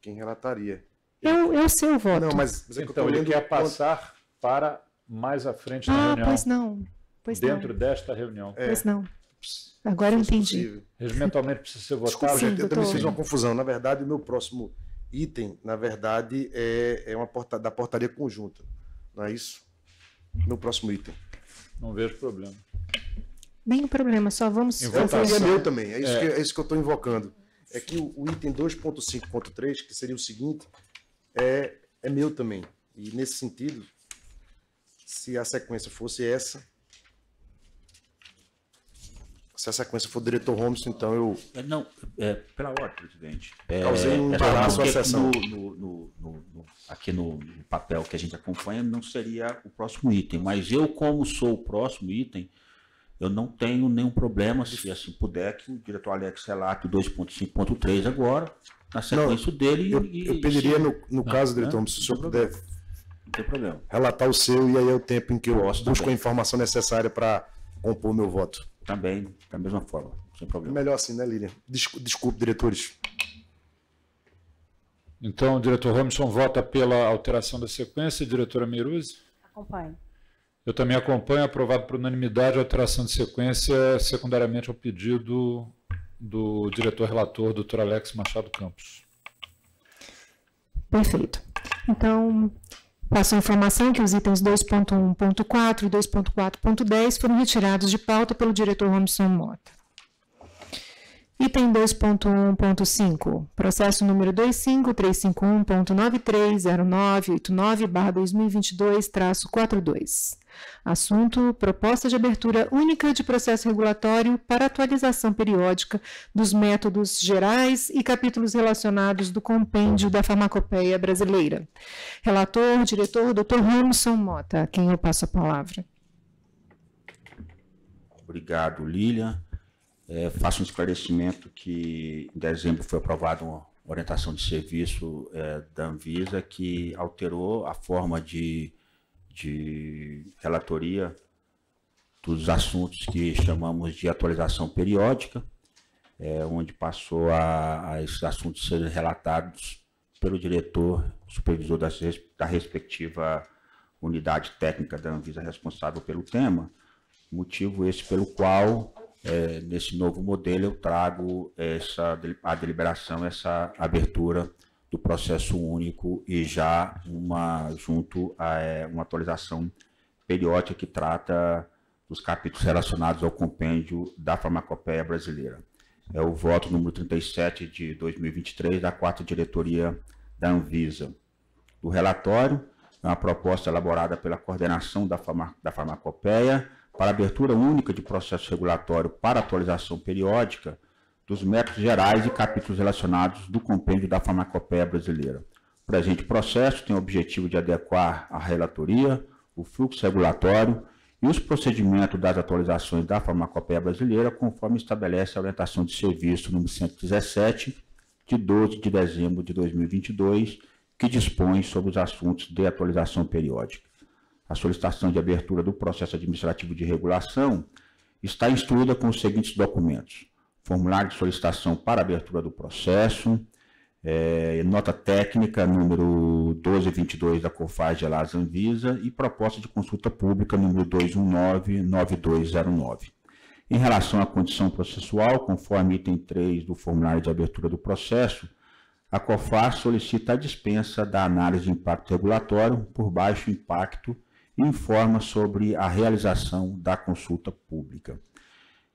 S2: Quem relataria. Eu,
S1: eu sei o é voto. Não, mas, mas é então, que tá eu ele quer
S2: passar para mais à frente na ah, reunião. Pois não. Pois dentro não. desta reunião. É. Pois não.
S1: Agora eu é entendi. Regimentalmente
S4: precisa ser votado. Sim, eu também fiz uma confusão. Na verdade, o meu próximo item, na verdade, é, é uma porta, da portaria conjunta. Não é isso? Meu próximo item. Não vejo
S5: problema.
S1: nem o problema, só vamos. Invocação.
S4: É meu também, é isso, é. Que, é isso que eu estou invocando. É que o, o item 2.5.3, que seria o seguinte, é, é meu também. E nesse sentido, se a sequência fosse essa. Se a sequência for o diretor Holmes, então eu.
S5: É, não, é, pela ordem, presidente. É, Causei um embaraço é, sua sessão. No, no, no, aqui no papel que a gente acompanha, não seria o próximo item. Mas eu, como sou o próximo item, eu não tenho nenhum problema, se assim puder, que o diretor Alex relate 2.5.3 agora, na sequência não, dele. Eu, e, eu pediria, no, no não, caso, diretor, Holmes, se o senhor puder tem problema. Relatar o seu e aí é o tempo em que eu tá busco bem. a
S4: informação necessária para compor meu voto. Também, tá da mesma forma, sem problema. Melhor assim, né,
S2: Lilian? Desculpe, diretores. Então, o diretor Hamilton vota pela alteração da sequência. Diretora Miruzzi? Acompanho. Eu também acompanho, aprovado por unanimidade, a alteração de sequência, secundariamente ao pedido do diretor relator, doutor Alex Machado Campos.
S1: Perfeito. Então, Passo a informação que os itens 2.1.4 e 2.4.10 foram retirados de pauta pelo diretor Robson Mota. Item 2.1.5, processo número 25351.930989-2022-42. Assunto: proposta de abertura única de processo regulatório para atualização periódica dos métodos gerais e capítulos relacionados do compêndio da farmacopeia brasileira. Relator, diretor, Dr. Ramson Mota, a quem eu passo a palavra.
S5: Obrigado, Lilian. É, faço um esclarecimento que em dezembro foi aprovada uma orientação de serviço é, da Anvisa que alterou a forma de, de relatoria dos assuntos que chamamos de atualização periódica, é, onde passou a, a esses assuntos serem relatados pelo diretor supervisor das, da respectiva unidade técnica da Anvisa responsável pelo tema, motivo esse pelo qual é, nesse novo modelo, eu trago essa, a deliberação, essa abertura do processo único e já uma junto a é, uma atualização periódica que trata dos capítulos relacionados ao compêndio da farmacopeia brasileira. É o voto número 37 de 2023 da quarta diretoria da Anvisa. O relatório é uma proposta elaborada pela coordenação da, farma, da farmacopeia, para abertura única de processo regulatório para atualização periódica dos métodos gerais e capítulos relacionados do compêndio da farmacopeia brasileira. O presente processo tem o objetivo de adequar a relatoria, o fluxo regulatório e os procedimentos das atualizações da farmacopeia brasileira, conforme estabelece a orientação de serviço número 117, de 12 de dezembro de 2022, que dispõe sobre os assuntos de atualização periódica a solicitação de abertura do processo administrativo de regulação está instruída com os seguintes documentos: formulário de solicitação para abertura do processo, é, nota técnica número 1222 da COFAG Elas Anvisa e proposta de consulta pública número 2199209. Em relação à condição processual, conforme item 3 do formulário de abertura do processo, a COFAR solicita a dispensa da análise de impacto regulatório por baixo impacto informa sobre a realização da consulta pública.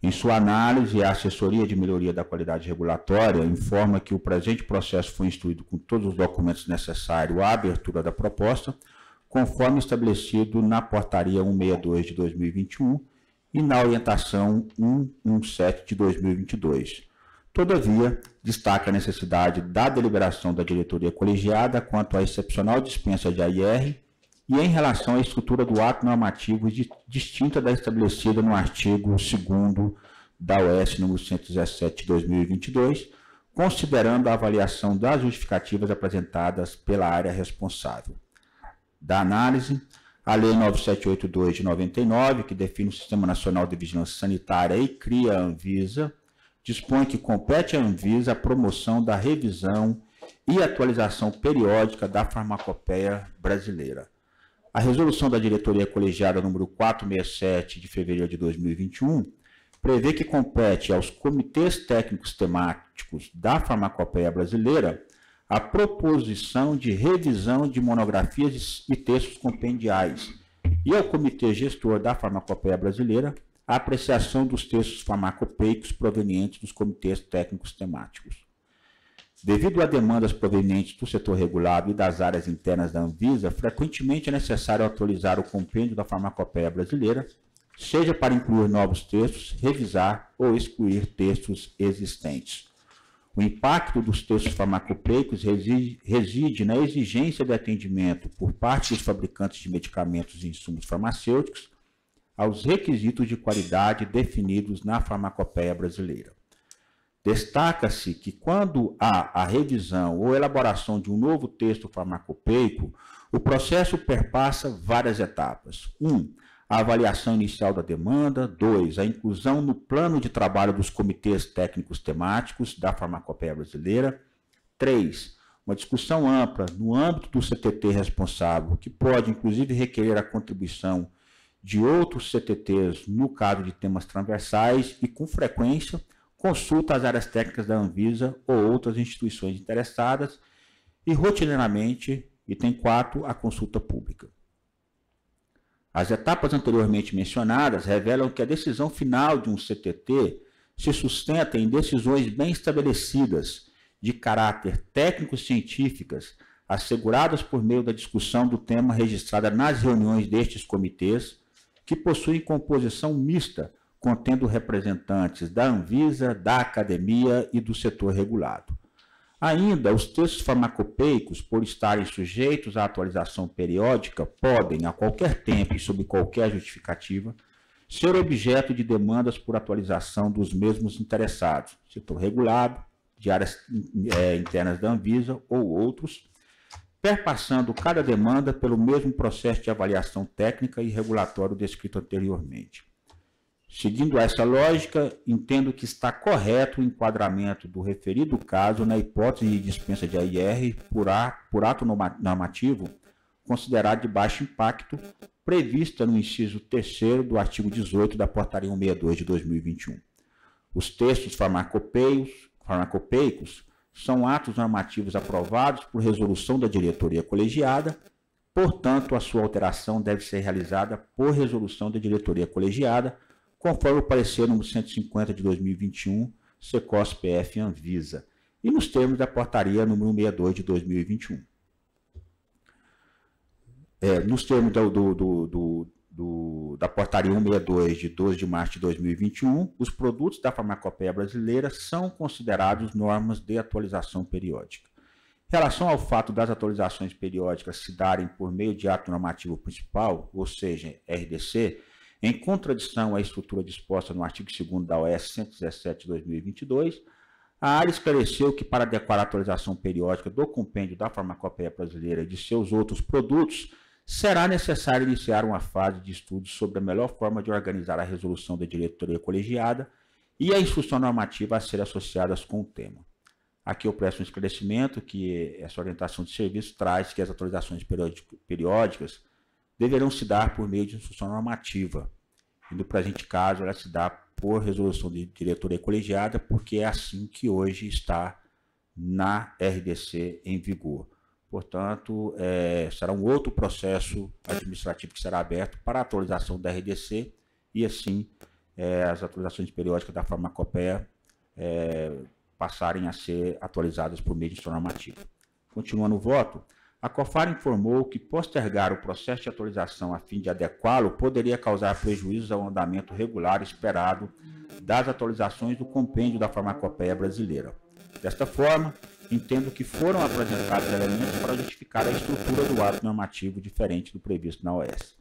S5: Em sua análise, a Assessoria de Melhoria da Qualidade Regulatória informa que o presente processo foi instruído com todos os documentos necessários à abertura da proposta, conforme estabelecido na Portaria 162 de 2021 e na Orientação 117 de 2022. Todavia, destaca a necessidade da deliberação da diretoria colegiada quanto à excepcional dispensa de AIR e em relação à estrutura do ato normativo distinta da estabelecida no artigo 2 da OS número 117 de 2022, considerando a avaliação das justificativas apresentadas pela área responsável. Da análise, a Lei 9782 de 99, que define o Sistema Nacional de Vigilância Sanitária e cria a Anvisa, dispõe que compete à Anvisa a promoção da revisão e atualização periódica da farmacopeia brasileira a resolução da diretoria colegiada número 467 de fevereiro de 2021 prevê que compete aos comitês técnicos temáticos da farmacopeia brasileira a proposição de revisão de monografias e textos compendiais e ao comitê gestor da farmacopeia brasileira a apreciação dos textos farmacopeicos provenientes dos comitês técnicos temáticos. Devido a demandas provenientes do setor regulado e das áreas internas da Anvisa, frequentemente é necessário atualizar o compêndio da farmacopeia brasileira, seja para incluir novos textos, revisar ou excluir textos existentes. O impacto dos textos farmacopeicos reside na exigência de atendimento por parte dos fabricantes de medicamentos e insumos farmacêuticos aos requisitos de qualidade definidos na farmacopeia brasileira. Destaca-se que quando há a revisão ou elaboração de um novo texto farmacopeico, o processo perpassa várias etapas. 1. Um, a avaliação inicial da demanda. 2. A inclusão no plano de trabalho dos comitês técnicos temáticos da farmacopeia brasileira. 3. Uma discussão ampla no âmbito do CTT responsável, que pode inclusive requerer a contribuição de outros CTTs no caso de temas transversais e, com frequência, consulta às áreas técnicas da Anvisa ou outras instituições interessadas e, rotineiramente, item 4, a consulta pública. As etapas anteriormente mencionadas revelam que a decisão final de um CTT se sustenta em decisões bem estabelecidas, de caráter técnico-científicas, asseguradas por meio da discussão do tema registrada nas reuniões destes comitês, que possuem composição mista, contendo representantes da Anvisa, da academia e do setor regulado. Ainda, os textos farmacopeicos, por estarem sujeitos à atualização periódica, podem, a qualquer tempo e sob qualquer justificativa, ser objeto de demandas por atualização dos mesmos interessados, setor regulado, de áreas é, internas da Anvisa ou outros, perpassando cada demanda pelo mesmo processo de avaliação técnica e regulatório descrito anteriormente. Seguindo essa lógica, entendo que está correto o enquadramento do referido caso na hipótese de dispensa de AIR por, por ato normativo considerado de baixo impacto, prevista no inciso 3 do artigo 18 da Portaria 162 de 2021. Os textos farmacopeicos, farmacopeicos são atos normativos aprovados por resolução da diretoria colegiada, portanto, a sua alteração deve ser realizada por resolução da diretoria colegiada conforme o parecer número 150 de 2021, secos pf Anvisa, e nos termos da portaria número 62 de 2021. É, nos termos do, do, do, do, da portaria 162 de 12 de março de 2021, os produtos da farmacopeia brasileira são considerados normas de atualização periódica. Em relação ao fato das atualizações periódicas se darem por meio de ato normativo principal, ou seja, RDC, em contradição à estrutura disposta no artigo 2 da OS 117 de 2022, a área esclareceu que, para adequar a atualização periódica do compêndio da farmacopeia brasileira e de seus outros produtos, será necessário iniciar uma fase de estudos sobre a melhor forma de organizar a resolução da diretoria colegiada e a instrução normativa a ser associadas com o tema. Aqui eu presto um esclarecimento que essa orientação de serviço traz que as atualizações periódicas deverão se dar por meio de instrução normativa. E no presente caso, ela se dá por resolução de diretoria colegiada, porque é assim que hoje está na RDC em vigor. Portanto, é, será um outro processo administrativo que será aberto para a atualização da RDC e, assim, é, as atualizações periódicas da farmacopeia é, é, passarem a ser atualizadas por meio de normativa. Continuando o voto, a COFAR informou que postergar o processo de atualização a fim de adequá-lo poderia causar prejuízos ao andamento regular esperado das atualizações do compêndio da farmacopeia brasileira. Desta forma, entendo que foram apresentados elementos para justificar a estrutura do ato normativo diferente do previsto na OS.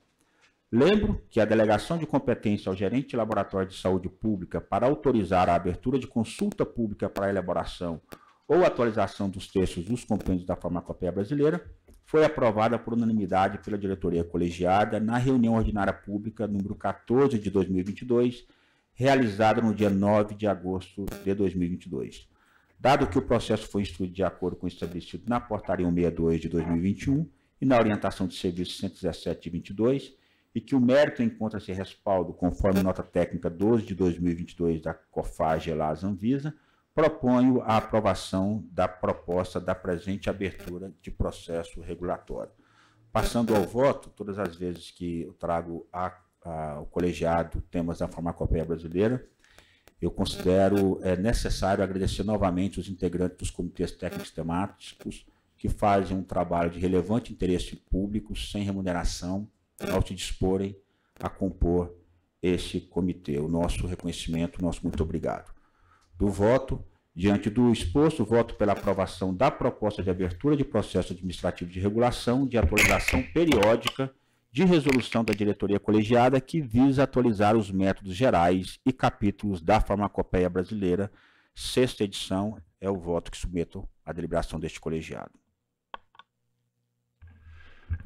S5: Lembro que a delegação de competência ao gerente de laboratório de saúde pública para autorizar a abertura de consulta pública para a elaboração ou atualização dos textos dos compêndios da farmacopeia brasileira, foi aprovada por unanimidade pela diretoria colegiada na reunião ordinária pública número 14 de 2022, realizada no dia 9 de agosto de 2022. Dado que o processo foi instruído de acordo com o estabelecido na portaria 162 de 2021 e na orientação de serviço 117 de 22, e que o mérito encontra-se respaldo conforme nota técnica 12 de 2022 da cofage Elas Anvisa, proponho a aprovação da proposta da presente abertura de processo regulatório. Passando ao voto, todas as vezes que eu trago ao colegiado temas da farmacopeia brasileira, eu considero é, necessário agradecer novamente os integrantes dos comitês técnicos temáticos que fazem um trabalho de relevante interesse público, sem remuneração, ao se disporem a compor este comitê. O nosso reconhecimento, o nosso muito obrigado do voto. Diante do exposto, voto pela aprovação da proposta de abertura de processo administrativo de regulação de atualização periódica de resolução da diretoria colegiada que visa atualizar os métodos gerais e capítulos da farmacopeia brasileira, sexta edição, é o voto que submeto à deliberação deste colegiado.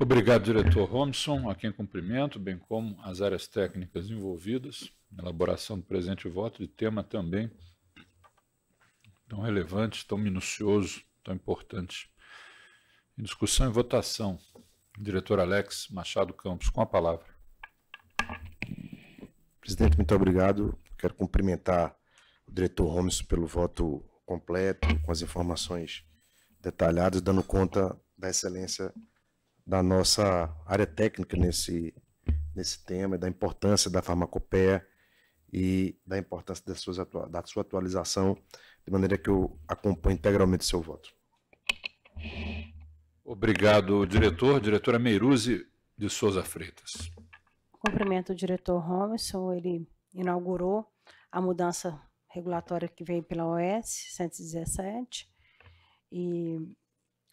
S2: Obrigado, diretor Romson, a quem cumprimento, bem como as áreas técnicas envolvidas, elaboração do presente voto de tema também tão relevante, tão minucioso, tão importante. Em discussão e votação, diretor Alex Machado Campos, com a palavra.
S4: Presidente, muito obrigado. Quero cumprimentar o diretor Holmes pelo voto completo, com as informações detalhadas, dando conta da excelência da nossa área técnica nesse, nesse tema, da importância da farmacopeia e da importância da sua, da sua atualização de maneira que eu acompanhe integralmente o seu voto.
S2: Obrigado, diretor. Diretora Meiruzi de Souza Freitas.
S3: Cumprimento o diretor Robinson, ele inaugurou a mudança regulatória que veio pela OS 117 e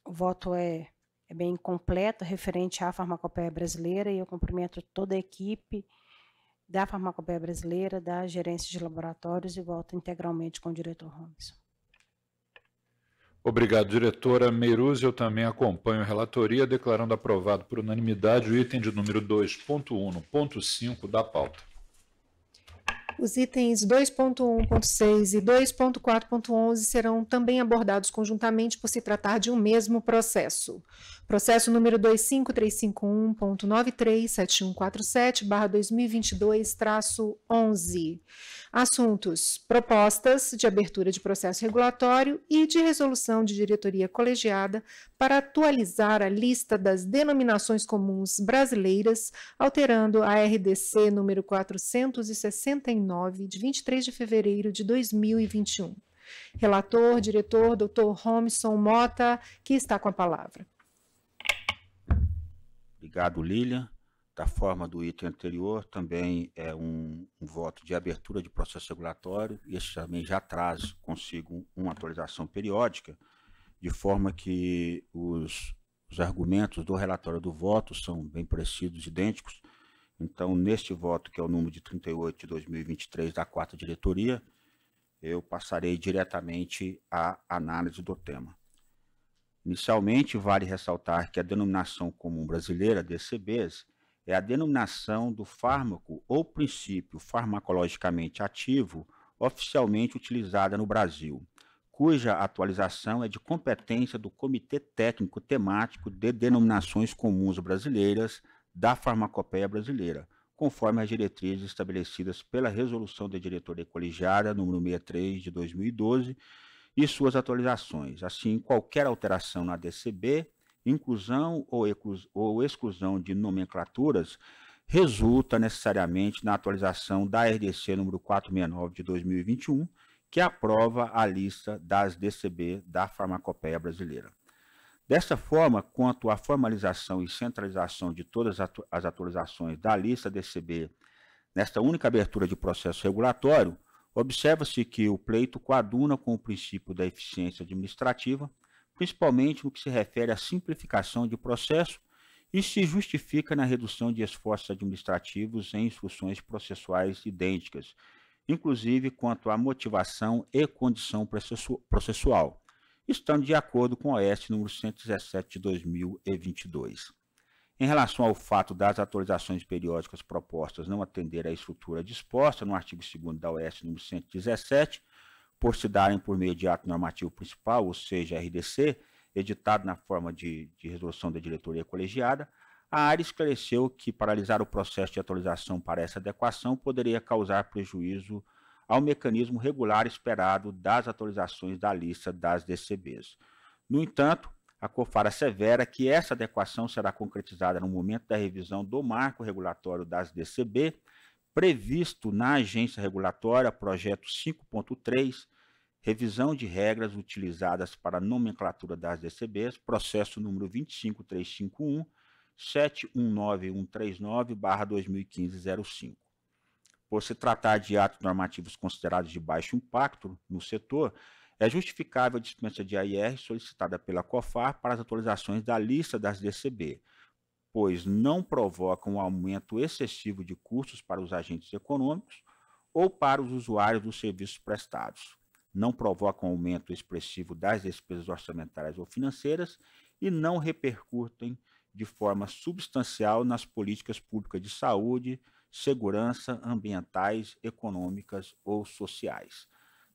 S3: o voto é, é bem completo referente à farmacopeia brasileira e eu cumprimento toda a equipe da farmacopeia brasileira, da gerência de laboratórios e volta integralmente com o diretor Robson.
S2: Obrigado, diretora Meiruz. Eu também acompanho a relatoria, declarando aprovado por unanimidade o item de número 2.1.5 da pauta.
S1: Os itens 2.1.6 e 2.4.11 serão também abordados conjuntamente por se tratar de um mesmo processo. Processo número 25351.937147/2022-11. Assuntos: propostas de abertura de processo regulatório e de resolução de diretoria colegiada para atualizar a lista das denominações comuns brasileiras, alterando a RDC número 469 de 23 de fevereiro de 2021. Relator, diretor, doutor Romson Mota, que está com a palavra.
S5: Obrigado, Lilian. Da forma do item anterior, também é um, um voto de abertura de processo regulatório. esse também já traz consigo uma atualização periódica, de forma que os, os argumentos do relatório do voto são bem parecidos, idênticos, então, neste voto, que é o número de 38 de 2023 da quarta diretoria, eu passarei diretamente à análise do tema. Inicialmente, vale ressaltar que a denominação comum brasileira, DCBs, é a denominação do fármaco ou princípio farmacologicamente ativo oficialmente utilizada no Brasil, cuja atualização é de competência do Comitê Técnico Temático de Denominações Comuns Brasileiras, da farmacopeia brasileira, conforme as diretrizes estabelecidas pela Resolução da Diretoria Colegiada número 63 de 2012 e suas atualizações. Assim, qualquer alteração na DCB, inclusão ou exclusão de nomenclaturas, resulta necessariamente na atualização da RDC número 469 de 2021, que aprova a lista das DCB da farmacopeia brasileira. Dessa forma, quanto à formalização e centralização de todas as atualizações da lista DCB nesta única abertura de processo regulatório, observa-se que o pleito coaduna com o princípio da eficiência administrativa, principalmente no que se refere à simplificação de processo e se justifica na redução de esforços administrativos em instruções processuais idênticas, inclusive quanto à motivação e condição processual estando de acordo com o OS número 117 de 2022. Em relação ao fato das atualizações periódicas propostas não atender à estrutura disposta no artigo 2 da OS número 117, por se darem por meio de ato normativo principal, ou seja, RDC, editado na forma de, de resolução da diretoria colegiada, a área esclareceu que paralisar o processo de atualização para essa adequação poderia causar prejuízo ao mecanismo regular esperado das atualizações da lista das DCBs. No entanto, a COFAR assevera que essa adequação será concretizada no momento da revisão do marco regulatório das DCB, previsto na agência regulatória, projeto 5.3, revisão de regras utilizadas para a nomenclatura das DCBs, processo número 25351, 719139-2015-05. Por se tratar de atos normativos considerados de baixo impacto no setor, é justificável a dispensa de AIR solicitada pela COFAR para as atualizações da lista das DCB, pois não provocam um aumento excessivo de custos para os agentes econômicos ou para os usuários dos serviços prestados. Não provocam um aumento expressivo das despesas orçamentárias ou financeiras e não repercutem de forma substancial nas políticas públicas de saúde, segurança, ambientais, econômicas ou sociais.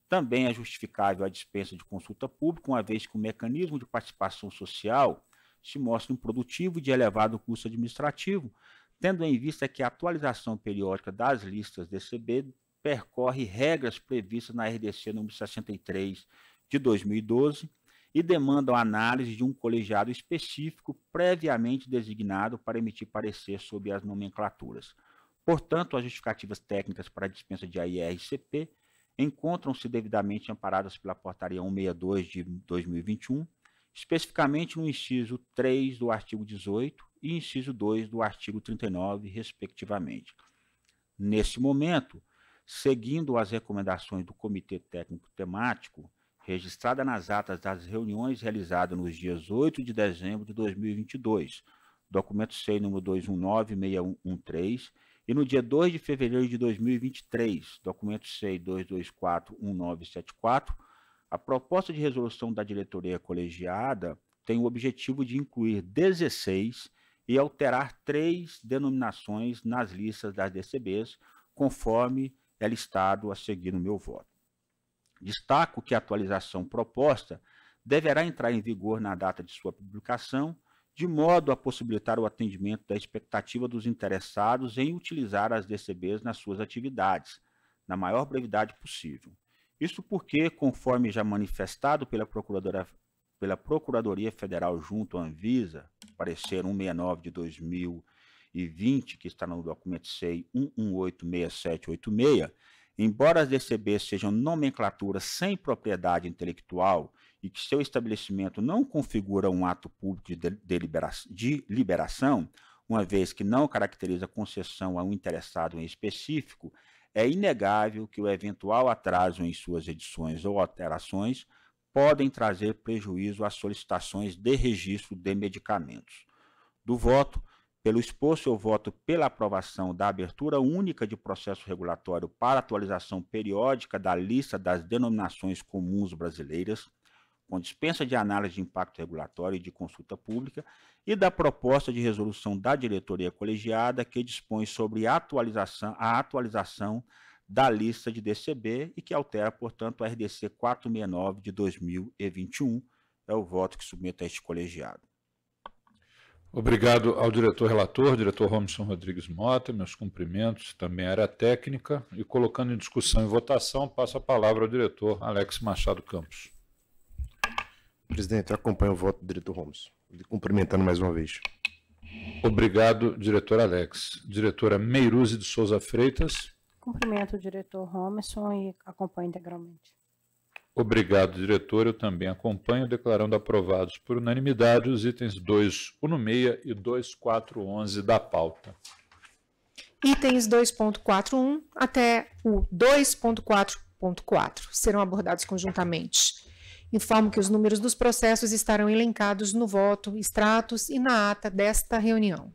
S5: Também é justificável a dispensa de consulta pública, uma vez que o mecanismo de participação social se mostra improdutivo e de elevado custo administrativo, tendo em vista que a atualização periódica das listas DCB percorre regras previstas na RDC nº 63 de 2012 e demandam análise de um colegiado específico previamente designado para emitir parecer sobre as nomenclaturas. Portanto, as justificativas técnicas para a dispensa de AIRCP encontram-se devidamente amparadas pela Portaria 162 de 2021, especificamente no inciso 3 do artigo 18 e inciso 2 do artigo 39, respectivamente. Nesse momento, seguindo as recomendações do Comitê Técnico Temático, registrada nas atas das reuniões realizadas nos dias 8 de dezembro de 2022, documento C número 219613 e no dia 2 de fevereiro de 2023, documento SEI 2241974, a proposta de resolução da diretoria colegiada tem o objetivo de incluir 16 e alterar três denominações nas listas das DCBs, conforme é listado a seguir no meu voto. Destaco que a atualização proposta deverá entrar em vigor na data de sua publicação de modo a possibilitar o atendimento da expectativa dos interessados em utilizar as DCBs nas suas atividades, na maior brevidade possível. Isso porque, conforme já manifestado pela, pela Procuradoria Federal junto à Anvisa, parecer 169 de 2020, que está no documento SEI 1186786, embora as DCBs sejam nomenclaturas sem propriedade intelectual e que seu estabelecimento não configura um ato público de, delibera de liberação, uma vez que não caracteriza concessão a um interessado em específico, é inegável que o eventual atraso em suas edições ou alterações podem trazer prejuízo às solicitações de registro de medicamentos. Do voto, pelo exposto, eu voto pela aprovação da abertura única de processo regulatório para atualização periódica da lista das denominações comuns brasileiras, com dispensa de análise de impacto regulatório e de consulta pública, e da proposta de resolução da diretoria colegiada que dispõe sobre a atualização, a atualização da lista de DCB e que altera, portanto, a RDC 469 de 2021. É o voto que submeto a este colegiado.
S2: Obrigado ao diretor relator, diretor Robson Rodrigues Mota, meus cumprimentos, também era técnica, e colocando em discussão e votação, passo a palavra ao diretor Alex Machado Campos.
S4: Presidente, eu acompanho o voto do diretor Ramos. Lhe cumprimentando mais uma vez.
S2: Obrigado, diretor Alex. Diretora Meiruze de Souza Freitas.
S3: Cumprimento o diretor Romerson e acompanho integralmente.
S2: Obrigado, diretor. Eu também acompanho, declarando aprovados por unanimidade os itens 216 e 2411 da pauta.
S1: Itens 2.41 até o 2.4.4 serão abordados conjuntamente. Informo que os números dos processos estarão elencados no voto, extratos e na ata desta reunião.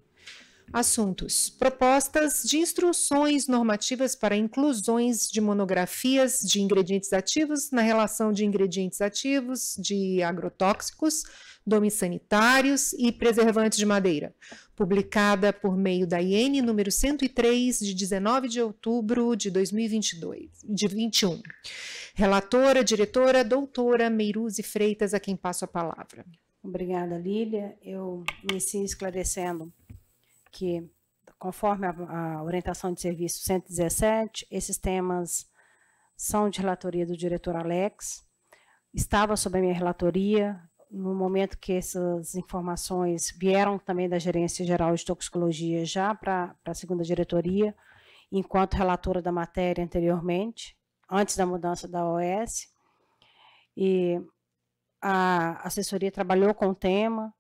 S1: Assuntos: propostas de instruções normativas para inclusões de monografias de ingredientes ativos na relação de ingredientes ativos de agrotóxicos, domes sanitários e preservantes de madeira, publicada por meio da IN número 103 de 19 de outubro de 2022 de 21. Relatora, diretora, doutora Meiruzi Freitas, a quem passo a palavra. Obrigada, Lília. Eu inicio
S3: esclarecendo que, conforme a, a orientação de serviço 117, esses temas são de relatoria do diretor Alex. Estava sob a minha relatoria, no momento que essas informações vieram também da Gerência Geral de Toxicologia já para a segunda diretoria, enquanto relatora da matéria anteriormente, antes da mudança da OS. E a assessoria trabalhou com o tema.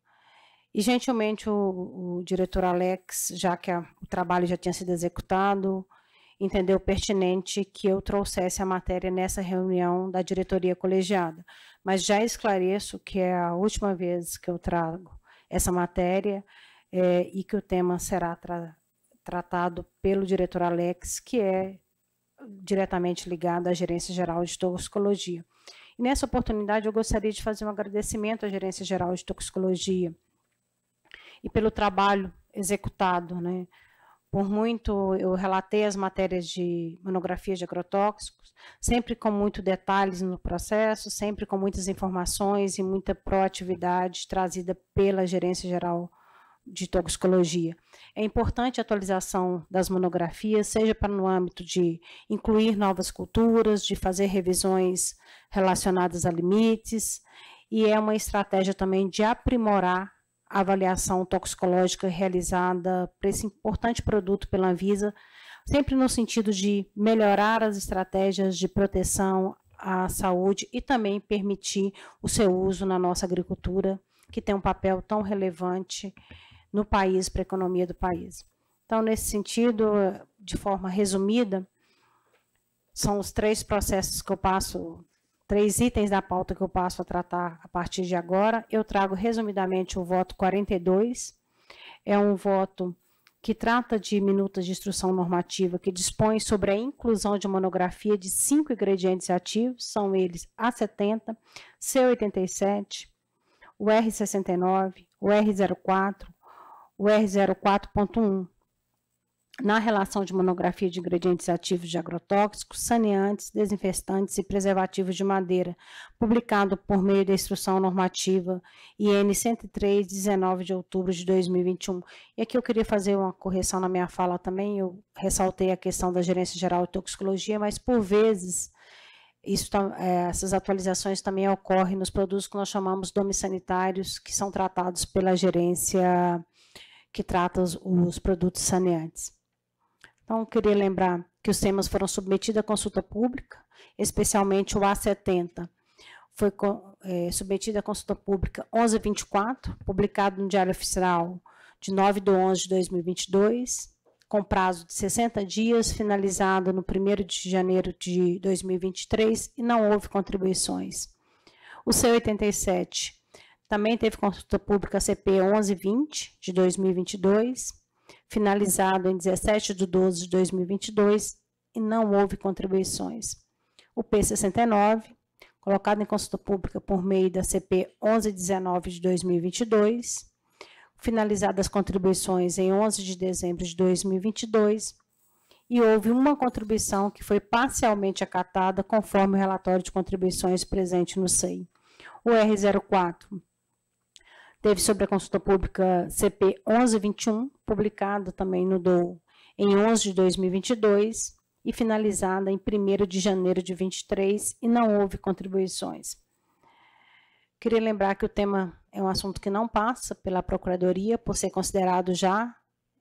S3: E gentilmente o, o diretor Alex, já que a, o trabalho já tinha sido executado, entendeu pertinente que eu trouxesse a matéria nessa reunião da diretoria colegiada. Mas já esclareço que é a última vez que eu trago essa matéria é, e que o tema será tra tratado pelo diretor Alex, que é diretamente ligado à Gerência Geral de Toxicologia. E nessa oportunidade, eu gostaria de fazer um agradecimento à Gerência Geral de Toxicologia e pelo trabalho executado. Né? Por muito, eu relatei as matérias de monografia de agrotóxicos, sempre com muito detalhes no processo, sempre com muitas informações e muita proatividade trazida pela Gerência Geral de toxicologia. É importante a atualização das monografias, seja para no âmbito de incluir novas culturas, de fazer revisões relacionadas a limites, e é uma estratégia também de aprimorar a avaliação toxicológica realizada para esse importante produto pela Anvisa, sempre no sentido de melhorar as estratégias de proteção à saúde e também permitir o seu uso na nossa agricultura, que tem um papel tão relevante no país, para a economia do país. Então, nesse sentido, de forma resumida, são os três processos que eu passo, três itens da pauta que eu passo a tratar a partir de agora. Eu trago resumidamente o voto 42, é um voto que trata de minutas de instrução normativa que dispõe sobre a inclusão de monografia de cinco ingredientes ativos, são eles A70, C87, o R69, o R04, o R04.1, na relação de monografia de ingredientes ativos de agrotóxicos, saneantes, desinfestantes e preservativos de madeira, publicado por meio da Instrução Normativa IN 103, 19 de outubro de 2021. E aqui eu queria fazer uma correção na minha fala também, eu ressaltei a questão da Gerência Geral de Toxicologia, mas por vezes isso, é, essas atualizações também ocorrem nos produtos que nós chamamos domissanitários, que são tratados pela gerência que trata os, os produtos saneantes. Então, eu queria lembrar que os temas foram submetidos à consulta pública, especialmente o A70 foi é, submetido à consulta pública 1124, publicado no Diário Oficial de 9 de 11 de 2022, com prazo de 60 dias, finalizado no 1 de janeiro de 2023 e não houve contribuições. O C87 também teve consulta pública CP 1120 de 2022, finalizado em 17 de 12 de 2022 e não houve contribuições. O P69, colocado em consulta pública por meio da CP 1119 de 2022, finalizadas as contribuições em 11 de dezembro de 2022 e houve uma contribuição que foi parcialmente acatada conforme o relatório de contribuições presente no SEI. O R04 Teve sobre a consulta pública CP 1121, publicada também no DOU em 11 de 2022 e finalizada em 1 de janeiro de 23 e não houve contribuições. Queria lembrar que o tema é um assunto que não passa pela Procuradoria, por ser considerado já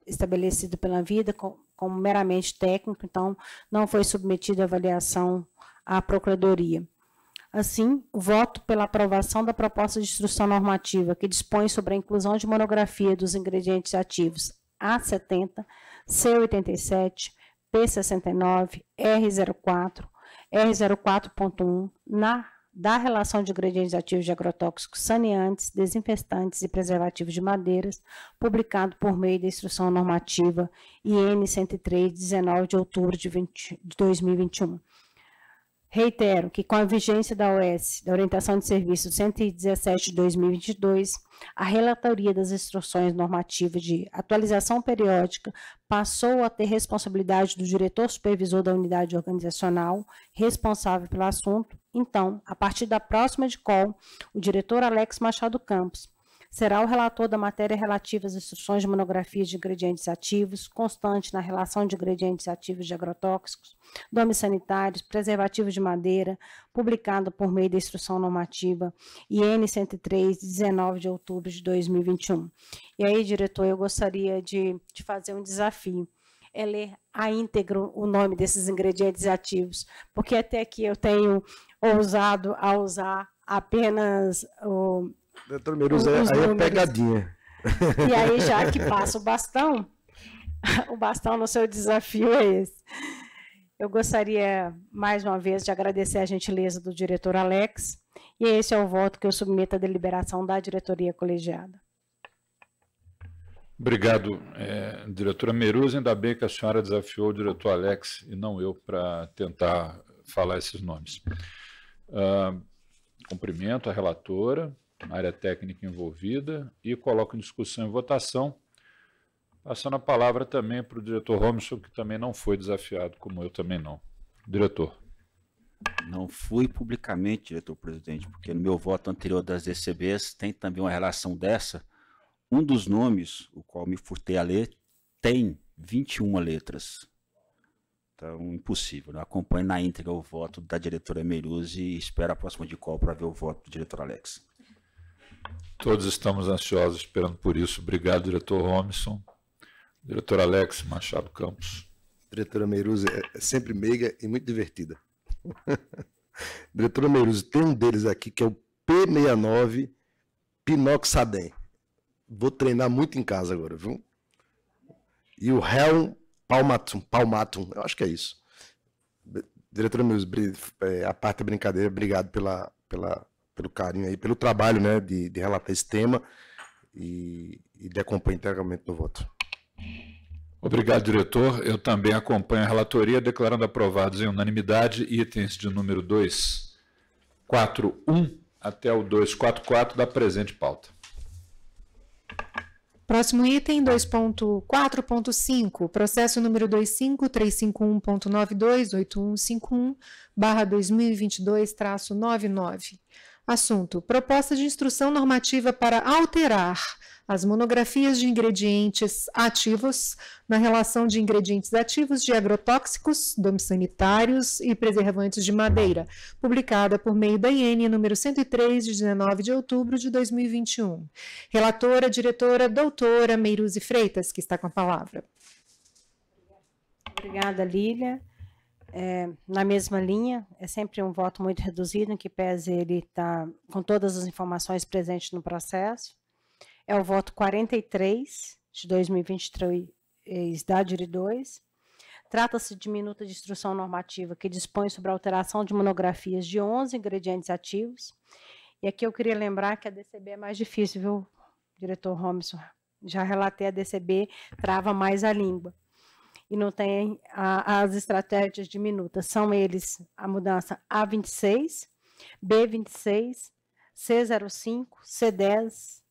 S3: estabelecido pela vida como meramente técnico, então não foi submetido à avaliação à Procuradoria. Assim, voto pela aprovação da proposta de instrução normativa que dispõe sobre a inclusão de monografia dos ingredientes ativos A70, C87, P69, R04, R04.1 na da relação de ingredientes ativos de agrotóxicos saneantes, desinfestantes e preservativos de madeiras, publicado por meio da Instrução Normativa IN 103, 19 de outubro de, 20, de 2021. Reitero que, com a vigência da OS, da Orientação de Serviço 117 de 2022, a relatoria das instruções normativas de atualização periódica passou a ter responsabilidade do diretor supervisor da unidade organizacional responsável pelo assunto. Então, a partir da próxima de call, o diretor Alex Machado Campos será o relator da matéria relativa às instruções de monografias de ingredientes ativos, constante na relação de ingredientes ativos de agrotóxicos, domes sanitários, preservativos de madeira, publicado por meio da instrução normativa IN 103, 19 de outubro de 2021. E aí, diretor, eu gostaria de, de fazer um desafio é ler a íntegro o nome desses ingredientes ativos, porque até aqui eu tenho ousado a usar apenas o, Doutor Meruza, é, aí é números. é pegadinha.
S4: E aí, já [LAUGHS] que passa o
S3: bastão, [LAUGHS] o bastão no seu desafio é esse. Eu gostaria, mais uma vez, de agradecer a gentileza do diretor Alex, e esse é o voto que eu submeto à deliberação da diretoria colegiada.
S2: Obrigado, é, diretora Meruza. Ainda bem que a senhora desafiou o diretor Alex e não eu para tentar falar esses nomes. Uh, cumprimento a relatora, na área técnica envolvida, e coloco em discussão e votação, passando a palavra também para o diretor Robinson, que também não foi desafiado, como eu também não. Diretor.
S5: Não fui publicamente, diretor-presidente, porque no meu voto anterior das DCBs tem também uma relação dessa. Um dos nomes, o qual me furtei a ler, tem 21 letras. Então, impossível. Né? Acompanhe na íntegra o voto da diretora Meiruz e espero a próxima de call para ver o voto do diretor Alex.
S2: Todos estamos ansiosos esperando por isso. Obrigado, diretor Romisson. Diretor Alex Machado Campos.
S4: Diretora Meiruzzi é, é sempre meiga e muito divertida.
S1: [LAUGHS]
S4: Diretora Meiruzzi, tem um deles aqui que é o P69 Pinoxadem. Vou treinar muito em casa agora, viu? E o Helm Palmatum, Palmatum, eu acho que é isso. Diretora Meiruzzi, é, a parte da brincadeira, obrigado pela, pela pelo carinho aí, pelo trabalho, né, de, de relatar esse tema e, e de acompanhar integralmente
S2: no voto. Obrigado, diretor. Eu também acompanho a relatoria, declarando aprovados em unanimidade itens de número 241 até o 244 da presente pauta.
S1: Próximo item, 2.4.5, processo número 25351.928151, barra 2022, traço 99. Assunto: Proposta de instrução normativa para alterar as monografias de ingredientes ativos na relação de ingredientes ativos de agrotóxicos, domissanitários e preservantes de madeira, publicada por meio da IN número 103 de 19 de outubro de 2021. Relatora, diretora, doutora Meiruzi Freitas, que está com a palavra. Obrigada, Lília.
S3: É, na mesma linha, é sempre um voto muito reduzido, em que pese ele estar tá com todas as informações presentes no processo. É o voto 43 de 2023 da DIRI 2. Trata-se de minuta de instrução normativa que dispõe sobre a alteração de monografias de 11 ingredientes ativos. E aqui eu queria lembrar que a DCB é mais difícil, viu, diretor Romerson? Já relatei, a DCB trava mais a língua e não tem a, as estratégias diminutas. São eles a mudança A26, B26, C05, C10,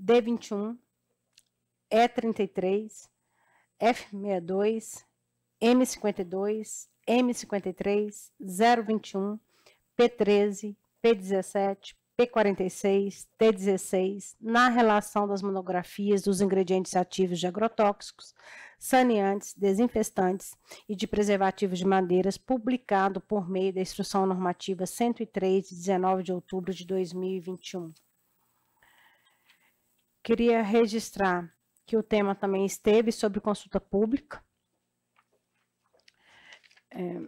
S3: D21, E33, F62, M52, M53, 021, P13, P17, P46, T16, na relação das monografias dos ingredientes ativos de agrotóxicos, saneantes, desinfestantes e de preservativos de madeiras, publicado por meio da Instrução Normativa 103, de 19 de outubro de 2021. Queria registrar que o tema também esteve sobre consulta pública. É,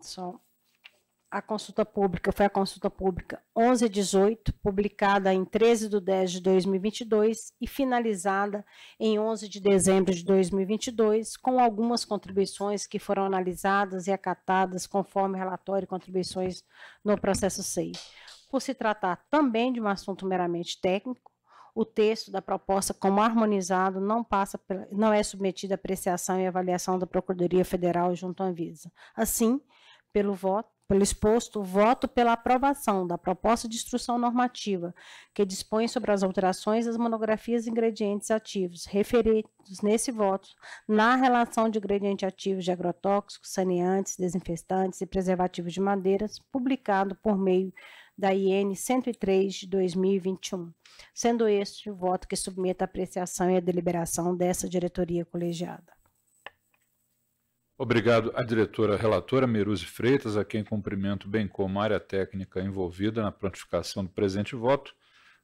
S3: só a consulta pública foi a consulta pública 1118, publicada em 13 de 10 de 2022 e finalizada em 11 de dezembro de 2022, com algumas contribuições que foram analisadas e acatadas conforme relatório e contribuições no processo SEI. Por se tratar também de um assunto meramente técnico, o texto da proposta como harmonizado não passa não é submetido à apreciação e avaliação da Procuradoria Federal junto à Anvisa. Assim, pelo voto, pelo exposto, voto pela aprovação da proposta de instrução normativa que dispõe sobre as alterações das monografias e ingredientes ativos referidos nesse voto na relação de ingredientes ativos de agrotóxicos, saneantes, desinfestantes e preservativos de madeiras, publicado por meio da IN 103 de 2021, sendo este o voto que submete a apreciação e a deliberação dessa diretoria colegiada.
S2: Obrigado à diretora relatora Meruzi Freitas, a quem cumprimento bem como a área técnica envolvida na prontificação do presente voto,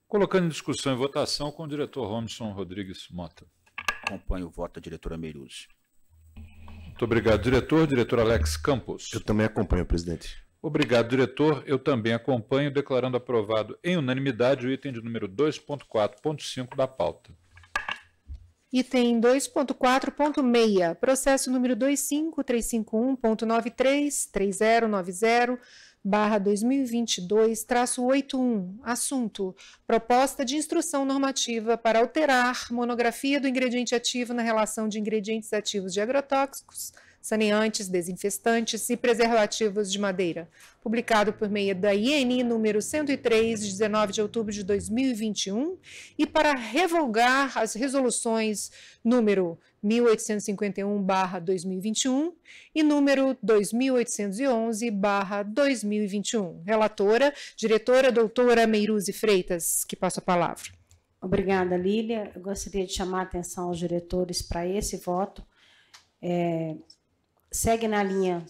S2: colocando em discussão e votação com o diretor Romson Rodrigues Mota. Acompanho o voto da diretora Meruzi. Muito obrigado, diretor. Diretor Alex Campos.
S4: Eu também acompanho, presidente.
S2: Obrigado, diretor. Eu também acompanho, declarando aprovado em unanimidade o item de número 2.4.5 da pauta.
S1: Item 2.4.6, processo número 25351.933090 barra 2022, traço 81, assunto, proposta de instrução normativa para alterar monografia do ingrediente ativo na relação de ingredientes ativos de agrotóxicos, saneantes, desinfestantes e preservativos de madeira, publicado por meio da INI número 103, de 19 de outubro de 2021, e para revogar as resoluções número 1851/2021 e número 2811/2021. Relatora, diretora doutora Meiruzi Freitas, que passa a palavra. Obrigada, Lília. Eu gostaria
S3: de chamar a atenção aos diretores para esse voto. É, segue na linha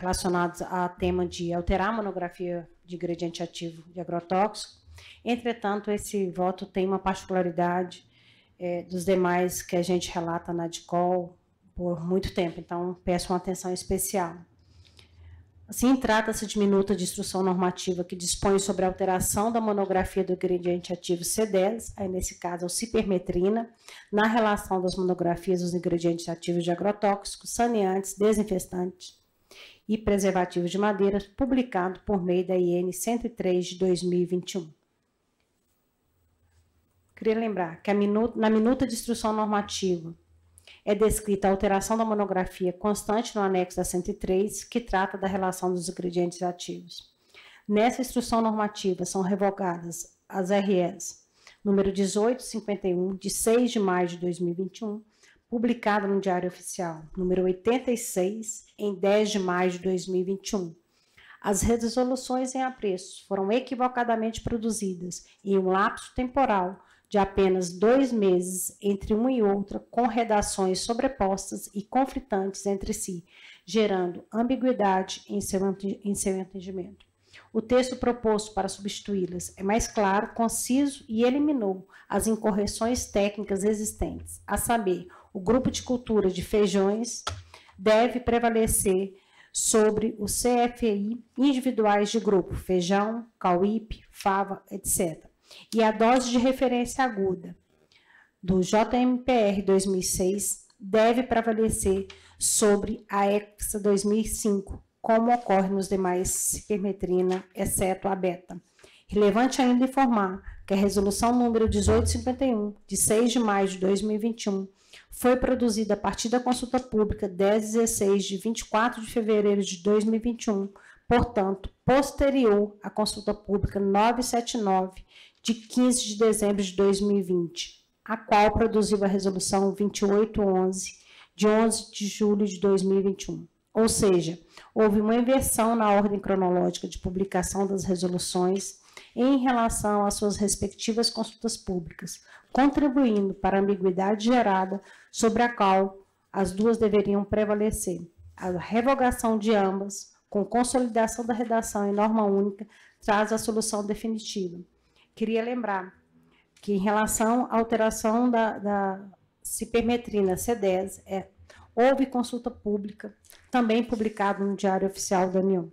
S3: relacionados a tema de alterar a monografia de ingrediente ativo de agrotóxico. Entretanto, esse voto tem uma particularidade é, dos demais que a gente relata na DICOL por muito tempo, então peço uma atenção especial. Assim, trata-se de minuta de instrução normativa que dispõe sobre a alteração da monografia do ingrediente ativo C10, aí nesse caso é o cipermetrina, na relação das monografias dos ingredientes ativos de agrotóxicos, saneantes, desinfestantes e preservativos de madeira, publicado por meio da IN 103 de 2021. Queria lembrar que minuta, na minuta de instrução normativa é descrita a alteração da monografia constante no anexo da 103, que trata da relação dos ingredientes ativos. Nessa instrução normativa são revogadas as REs número 1851, de 6 de maio de 2021, publicada no Diário Oficial, número 86, em 10 de maio de 2021. As resoluções em apreço foram equivocadamente produzidas em um lapso temporal de apenas dois meses entre uma e outra, com redações sobrepostas e conflitantes entre si, gerando ambiguidade em seu, em seu entendimento. O texto proposto para substituí-las é mais claro, conciso e eliminou as incorreções técnicas existentes, a saber, o grupo de cultura de feijões deve prevalecer sobre o CFI individuais de grupo, feijão, cauípe, fava, etc e a dose de referência aguda do JMPR 2006 deve prevalecer sobre a EXA 2005, como ocorre nos demais cipermetrina, exceto a beta. Relevante ainda informar que a resolução número 1851, de 6 de maio de 2021, foi produzida a partir da consulta pública 1016 de 24 de fevereiro de 2021, portanto, posterior à consulta pública 979 de 15 de dezembro de 2020, a qual produziu a Resolução 2811, de 11 de julho de 2021. Ou seja, houve uma inversão na ordem cronológica de publicação das resoluções em relação às suas respectivas consultas públicas, contribuindo para a ambiguidade gerada sobre a qual as duas deveriam prevalecer. A revogação de ambas, com consolidação da redação em norma única, traz a solução definitiva. Queria lembrar que em relação à alteração da, da cipermetrina C10, é, houve consulta pública, também publicado no Diário Oficial da União.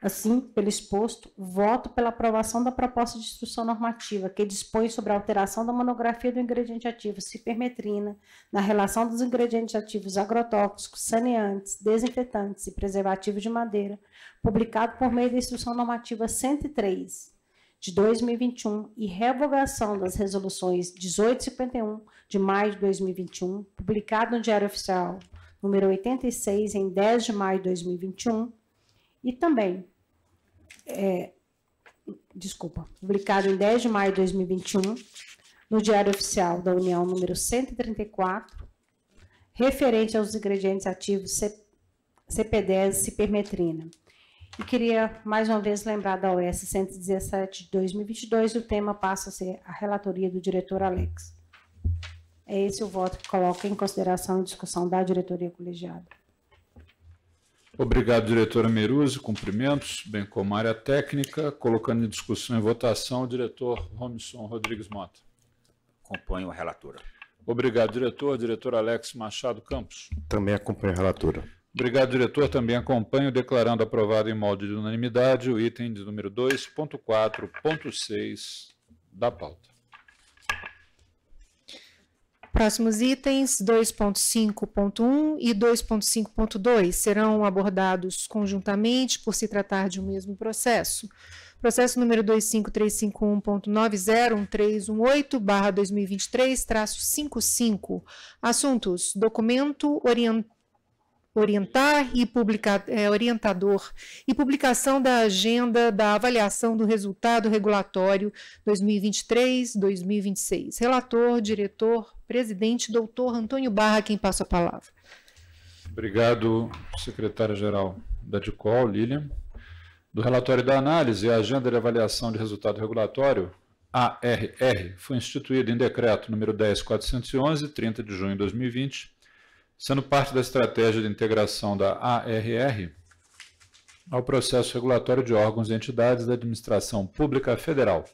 S3: Assim, pelo exposto, voto pela aprovação da proposta de instrução normativa que dispõe sobre a alteração da monografia do ingrediente ativo cipermetrina na relação dos ingredientes ativos agrotóxicos, saneantes, desinfetantes e preservativos de madeira, publicado por meio da instrução normativa 103, de 2021 e revogação das resoluções 1851 de maio de 2021, publicado no Diário Oficial número 86 em 10 de maio de 2021 e também é, desculpa, publicado em 10 de maio de 2021 no Diário Oficial da União número 134, referente aos ingredientes ativos CP10 cipermetrina. E queria mais uma vez lembrar da OS 117 de 2022, o tema passa a ser a relatoria do diretor Alex. É esse o voto que coloca em consideração a discussão da diretoria colegiada.
S2: Obrigado, diretora Meruzzi. Cumprimentos, bem como área técnica. Colocando em discussão e votação, o diretor Romisson Rodrigues Mota. Acompanho a relatora. Obrigado, diretor. Diretor Alex Machado Campos. Também acompanho a relatora. Obrigado, diretor. Também acompanho, declarando aprovado em molde de unanimidade o item de número 2.4.6 da pauta.
S1: Próximos itens 2.5.1 e 2.5.2 serão abordados conjuntamente por se tratar de um mesmo processo. Processo número 25351.901318/2023-55. Assuntos: documento orientado orientar e publica é, orientador e publicação da agenda da avaliação do resultado regulatório 2023-2026. Relator, diretor, presidente, doutor Antônio Barra, quem passa a palavra.
S2: Obrigado, secretária-geral da DICOL, Lilian. Do relatório da análise, a agenda de avaliação de resultado regulatório, ARR, foi instituída em decreto número 10411, 30 de junho de 2020, sendo parte da estratégia de integração da ARR ao processo regulatório de órgãos e entidades da administração pública federal.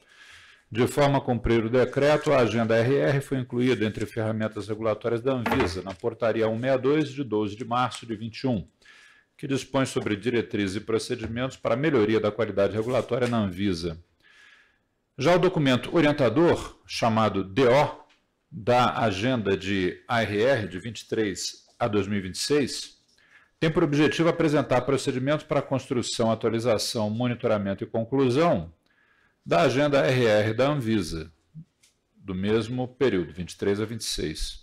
S2: De forma a cumprir o decreto, a agenda RR foi incluída entre ferramentas regulatórias da Anvisa na portaria 162 de 12 de março de 21, que dispõe sobre diretrizes e procedimentos para melhoria da qualidade regulatória na Anvisa. Já o documento orientador, chamado DO, da agenda de ARR de 23 a 2026 tem por objetivo apresentar procedimentos para construção, atualização, monitoramento e conclusão da agenda RR da Anvisa, do mesmo período, 23 a 26,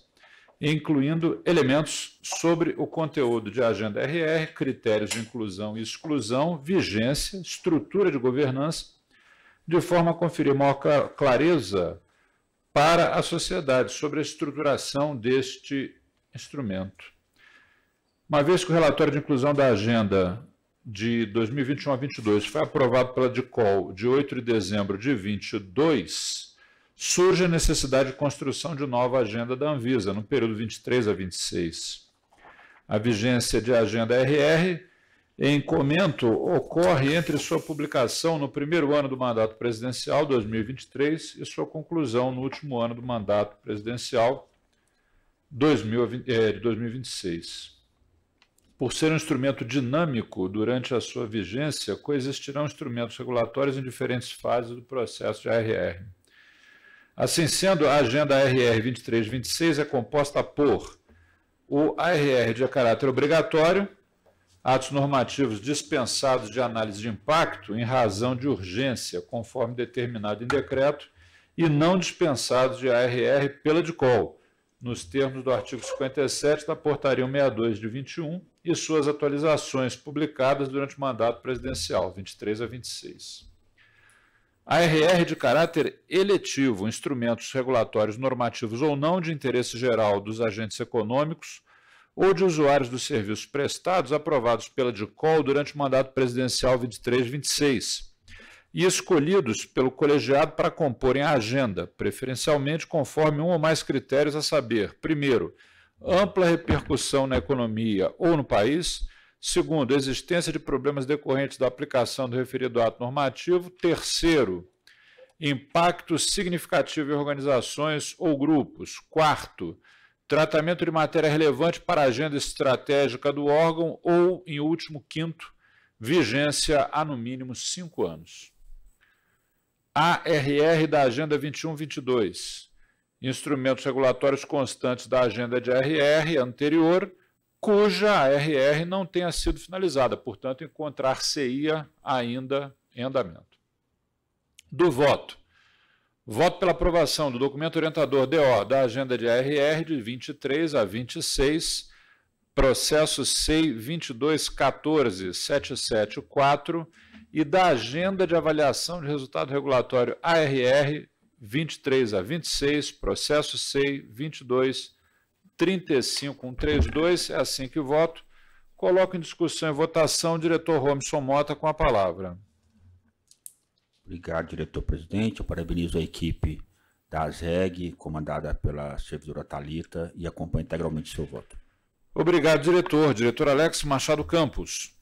S2: incluindo elementos sobre o conteúdo de agenda RR, critérios de inclusão e exclusão, vigência, estrutura de governança, de forma a conferir maior clareza para a sociedade sobre a estruturação deste instrumento. Uma vez que o relatório de inclusão da agenda de 2021 a 22 foi aprovado pela DICOL de 8 de dezembro de 22, surge a necessidade de construção de nova agenda da Anvisa no período 23 a 26. A vigência de agenda RR em comento ocorre entre sua publicação no primeiro ano do mandato presidencial, 2023, e sua conclusão no último ano do mandato presidencial, 2026. Eh, por ser um instrumento dinâmico durante a sua vigência, coexistirão instrumentos regulatórios em diferentes fases do processo de ARR. Assim sendo, a agenda ARR 2326 é composta por o ARR de caráter obrigatório, atos normativos dispensados de análise de impacto em razão de urgência, conforme determinado em decreto, e não dispensados de ARR pela DICOL, nos termos do artigo 57 da Portaria 162 de 21 e suas atualizações publicadas durante o mandato presidencial, 23 a 26. ARR de caráter eletivo, instrumentos regulatórios normativos ou não de interesse geral dos agentes econômicos, ou de usuários dos serviços prestados aprovados pela DICOL durante o mandato presidencial 23-26 e escolhidos pelo colegiado para comporem a agenda, preferencialmente conforme um ou mais critérios a saber: primeiro, ampla repercussão na economia ou no país; segundo, existência de problemas decorrentes da aplicação do referido ato normativo; terceiro, impacto significativo em organizações ou grupos; quarto, tratamento de matéria relevante para a agenda estratégica do órgão ou, em último, quinto, vigência há no mínimo cinco anos. ARR da Agenda 21-22, instrumentos regulatórios constantes da agenda de ARR anterior, cuja ARR não tenha sido finalizada, portanto, encontrar-se-ia ainda em andamento. Do voto. Voto pela aprovação do documento orientador DO da agenda de ARR de 23 a 26, processo SEI 22.14.774 e da agenda de avaliação de resultado regulatório ARR 23 a 26, processo SEI 22.35.132. É assim que voto. Coloco em discussão e votação o diretor Romerson Mota com a palavra.
S5: Obrigado, diretor-presidente. Eu parabenizo a equipe da Zeg, comandada pela servidora Talita, e acompanho integralmente seu voto. Obrigado, diretor. Diretor Alex Machado Campos.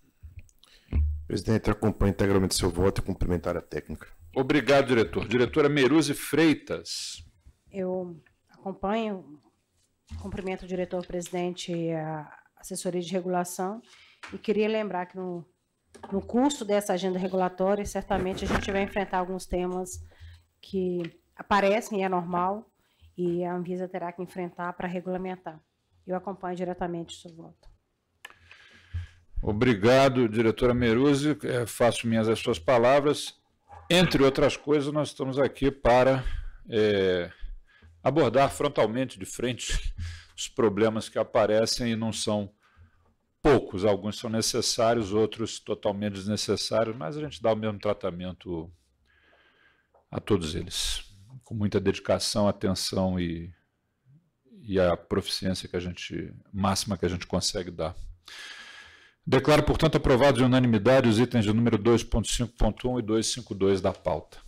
S4: Presidente, acompanho integralmente seu voto e cumprimentar a
S2: técnica. Obrigado, diretor. Diretora Meruze Freitas. Eu
S3: acompanho, cumprimento o diretor-presidente e a assessoria de regulação e queria lembrar que no no curso dessa agenda regulatória, certamente a gente vai enfrentar alguns temas que aparecem, é normal, e a Anvisa terá que enfrentar para regulamentar. Eu acompanho diretamente isso voto.
S2: Obrigado, diretora Meruzzi. É, faço minhas as suas palavras. Entre outras coisas, nós estamos aqui para é, abordar frontalmente, de frente, [LAUGHS] os problemas que aparecem e não são poucos, alguns são necessários, outros totalmente desnecessários, mas a gente dá o mesmo tratamento a todos eles, com muita dedicação, atenção e, e a proficiência que a gente máxima que a gente consegue dar. Declaro, portanto, aprovados de unanimidade os itens de número 2.5.1 e 2.5.2 da pauta.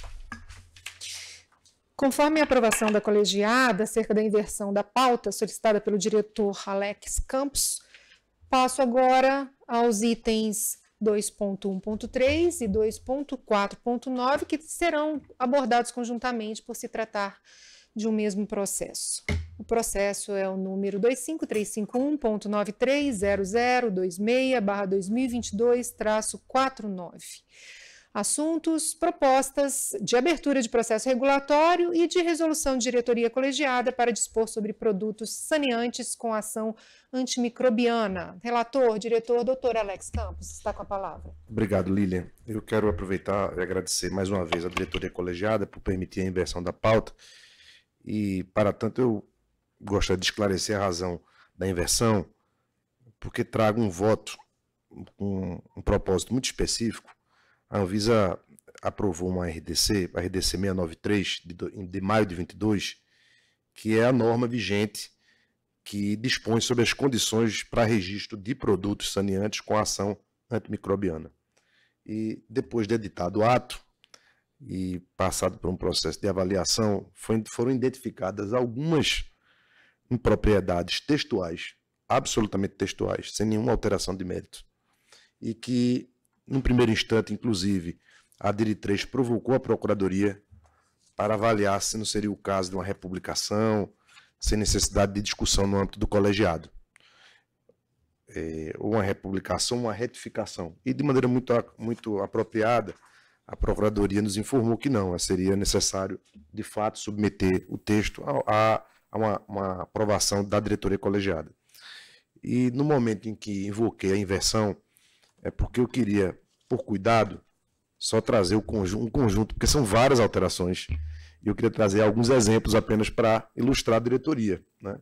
S1: Conforme a aprovação da colegiada acerca da inversão da pauta solicitada pelo diretor Alex Campos, Passo agora aos itens 2.1.3 e 2.4.9, que serão abordados conjuntamente por se tratar de um mesmo processo. O processo é o número 25351.930026/2022-49 assuntos, propostas de abertura de processo regulatório e de resolução de diretoria colegiada para dispor sobre produtos saneantes com ação antimicrobiana. Relator, diretor, doutor Alex Campos, está com a palavra.
S4: Obrigado, Lilian. Eu quero aproveitar e agradecer mais uma vez à diretoria colegiada por permitir a inversão da pauta e, para tanto, eu gostaria de esclarecer a razão da inversão, porque trago um voto com um propósito muito específico a Anvisa aprovou uma RDC, a RDC 693, de, de maio de 22, que é a norma vigente que dispõe sobre as condições para registro de produtos saneantes com ação antimicrobiana. E depois de editado o ato e passado por um processo de avaliação, foi, foram identificadas algumas impropriedades textuais, absolutamente textuais, sem nenhuma alteração de mérito, e que no primeiro instante, inclusive, a diretriz provocou a Procuradoria para avaliar se não seria o caso de uma republicação, sem necessidade de discussão no âmbito do colegiado. É, ou uma republicação, uma retificação. E de maneira muito, muito apropriada, a Procuradoria nos informou que não, seria necessário, de fato, submeter o texto a, a uma, uma aprovação da diretoria colegiada. E no momento em que invoquei a inversão, é porque eu queria, por cuidado, só trazer o conjunto, um conjunto, porque são várias alterações, e eu queria trazer alguns exemplos apenas para ilustrar a diretoria. Né?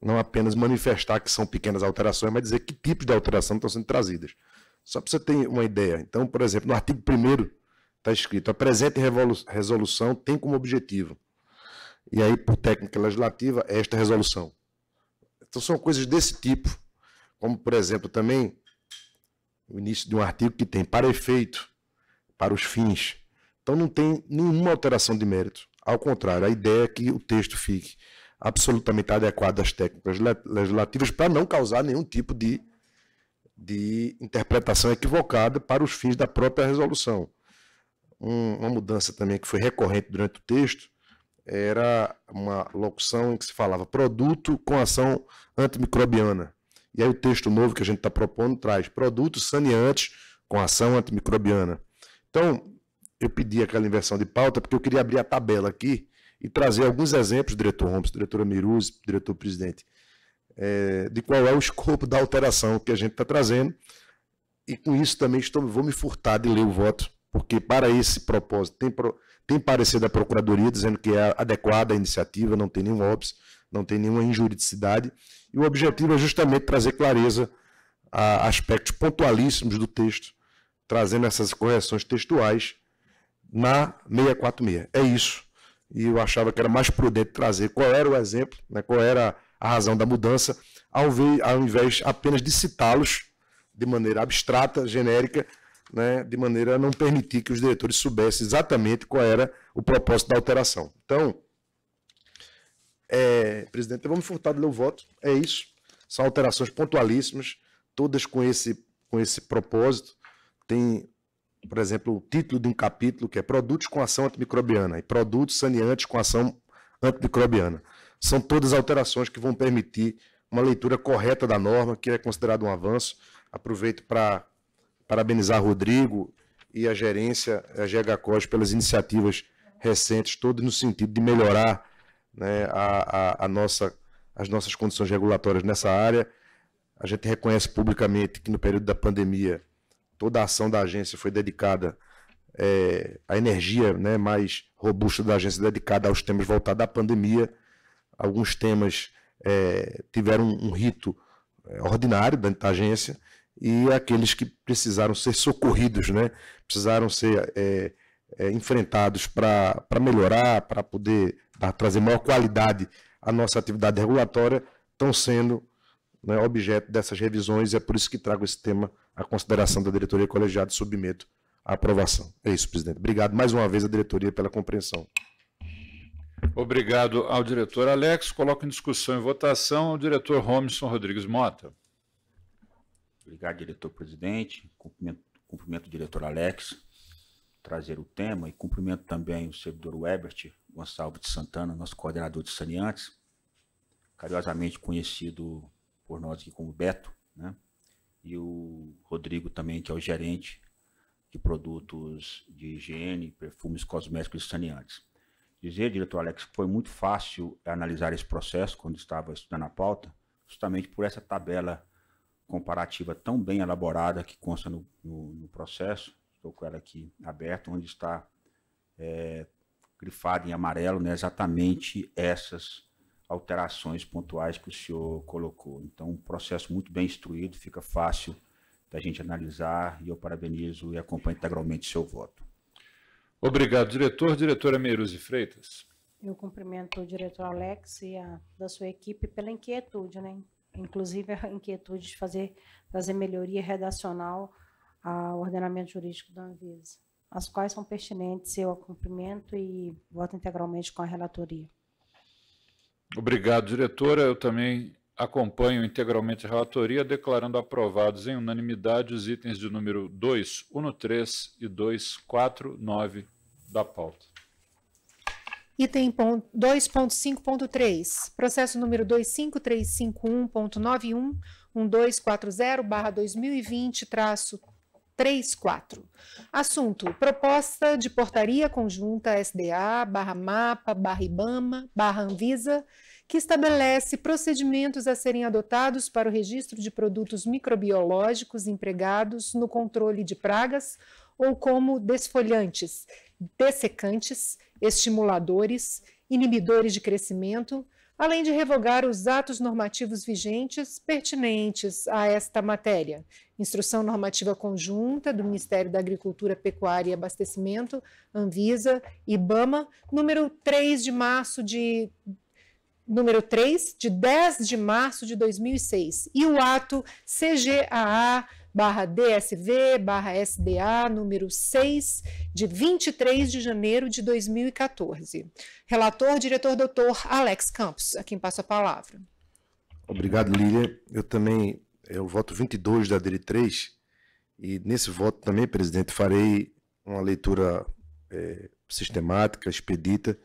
S4: Não apenas manifestar que são pequenas alterações, mas dizer que tipos de alteração estão sendo trazidas. Só para você ter uma ideia. Então, por exemplo, no artigo 1 está escrito: a presente resolução tem como objetivo. E aí, por técnica legislativa, é esta resolução. Então, são coisas desse tipo, como, por exemplo, também o início de um artigo que tem para efeito, para os fins. Então não tem nenhuma alteração de mérito. Ao contrário, a ideia é que o texto fique absolutamente adequado às técnicas legislativas para não causar nenhum tipo de, de interpretação equivocada para os fins da própria resolução. Um, uma mudança também que foi recorrente durante o texto era uma locução em que se falava produto com ação antimicrobiana. E aí o texto novo que a gente está propondo traz produtos saneantes com ação antimicrobiana. Então, eu pedi aquela inversão de pauta porque eu queria abrir a tabela aqui e trazer alguns exemplos, diretor Holmes, diretora Miruz, diretor-presidente, é, eh, de qual é o escopo da alteração que a gente está trazendo. E com isso também estou, vou me furtar de ler o voto, porque para esse propósito tem, tem parecer da Procuradoria dizendo que é adequada a iniciativa, não tem nenhum óbvio não tem nenhuma injuridicidade. E o objetivo é justamente trazer clareza a aspectos pontualíssimos do texto, trazendo essas correções textuais na 646. É isso. E eu achava que era mais prudente trazer qual era o exemplo, né, qual era a razão da mudança, ao, ver, ao invés apenas de citá-los de maneira abstrata, genérica, né, de maneira a não permitir que os diretores soubessem exatamente qual era o propósito da alteração. Então, é, presidente, eu vou me furtar do meu voto. É isso. São alterações pontualíssimas, todas com esse, com esse propósito. Tem, por exemplo, o título de um capítulo que é Produtos com ação antimicrobiana e produtos saneantes com ação antimicrobiana. São todas alterações que vão permitir uma leitura correta da norma, que é considerado um avanço. Aproveito para parabenizar Rodrigo e a gerência, a GHCOS, pelas iniciativas recentes, todas no sentido de melhorar né, a, a, a nossa, as nossas condições regulatórias nessa área. A gente reconhece publicamente que no período da pandemia toda a ação da agência foi dedicada é, a energia né, mais robusta da agência dedicada aos temas voltados à pandemia. Alguns temas é, tiveram um, um rito é, ordinário dentro da agência e aqueles que precisaram ser socorridos, né, precisaram ser é, é, enfrentados para melhorar, para poder pra trazer maior qualidade à nossa atividade regulatória, estão sendo né, objeto dessas revisões e é por isso que trago esse tema à consideração da diretoria colegiada e submeto à aprovação. É isso, presidente. Obrigado mais uma vez à diretoria pela compreensão.
S2: Obrigado ao diretor Alex.
S5: Coloco em discussão e votação o diretor Romisson Rodrigues Mota. Obrigado, diretor presidente. Cumprimento, cumprimento o diretor Alex, trazer o tema e cumprimento também o servidor Webert Gonçalves de Santana, nosso coordenador de saneantes, carinhosamente conhecido por nós aqui como Beto, né? e o Rodrigo também, que é o gerente de produtos de higiene, perfumes, cosméticos e saneantes. Dizer, diretor Alex, que foi muito fácil analisar esse processo quando estava estudando a pauta, justamente por essa tabela comparativa tão bem elaborada que consta no, no, no processo ela aqui aberta onde está é, grifado em amarelo, né, exatamente essas alterações pontuais que o senhor colocou. Então, um processo muito bem instruído, fica fácil da gente analisar e eu parabenizo e acompanho integralmente o seu voto. Obrigado, diretor. Diretora Meiruzzi Freitas.
S3: Eu cumprimento o diretor Alex e a da sua equipe pela inquietude, né? inclusive a inquietude de fazer, fazer melhoria redacional ao ordenamento jurídico da Anvisa, as quais são pertinentes eu cumprimento e voto integralmente com a relatoria.
S2: Obrigado, diretora. Eu também acompanho integralmente a relatoria, declarando aprovados em unanimidade os itens de número 2, 1, 3 e 2, 4, 9 da pauta.
S1: Item 2.5.3, processo número 25351.91 1240 2020 3 34. Assunto: proposta de portaria conjunta SDA, barra MAPA, barra IBAMA, barra Anvisa, que estabelece procedimentos a serem adotados para o registro de produtos microbiológicos empregados no controle de pragas ou como desfolhantes, dessecantes, estimuladores, inibidores de crescimento, além de revogar os atos normativos vigentes pertinentes a esta matéria. Instrução normativa conjunta do Ministério da Agricultura, Pecuária e Abastecimento, Anvisa, e número 3 de março de número 3 de 10 de março de 2006 e o ato CGAA barra DSV, barra SDA, número 6, de 23 de janeiro de 2014. Relator, diretor doutor Alex Campos, a quem passo a palavra.
S4: Obrigado, Lília. Eu também, eu é voto 22 da dl 3, e nesse voto também, presidente, farei uma leitura é, sistemática, expedita,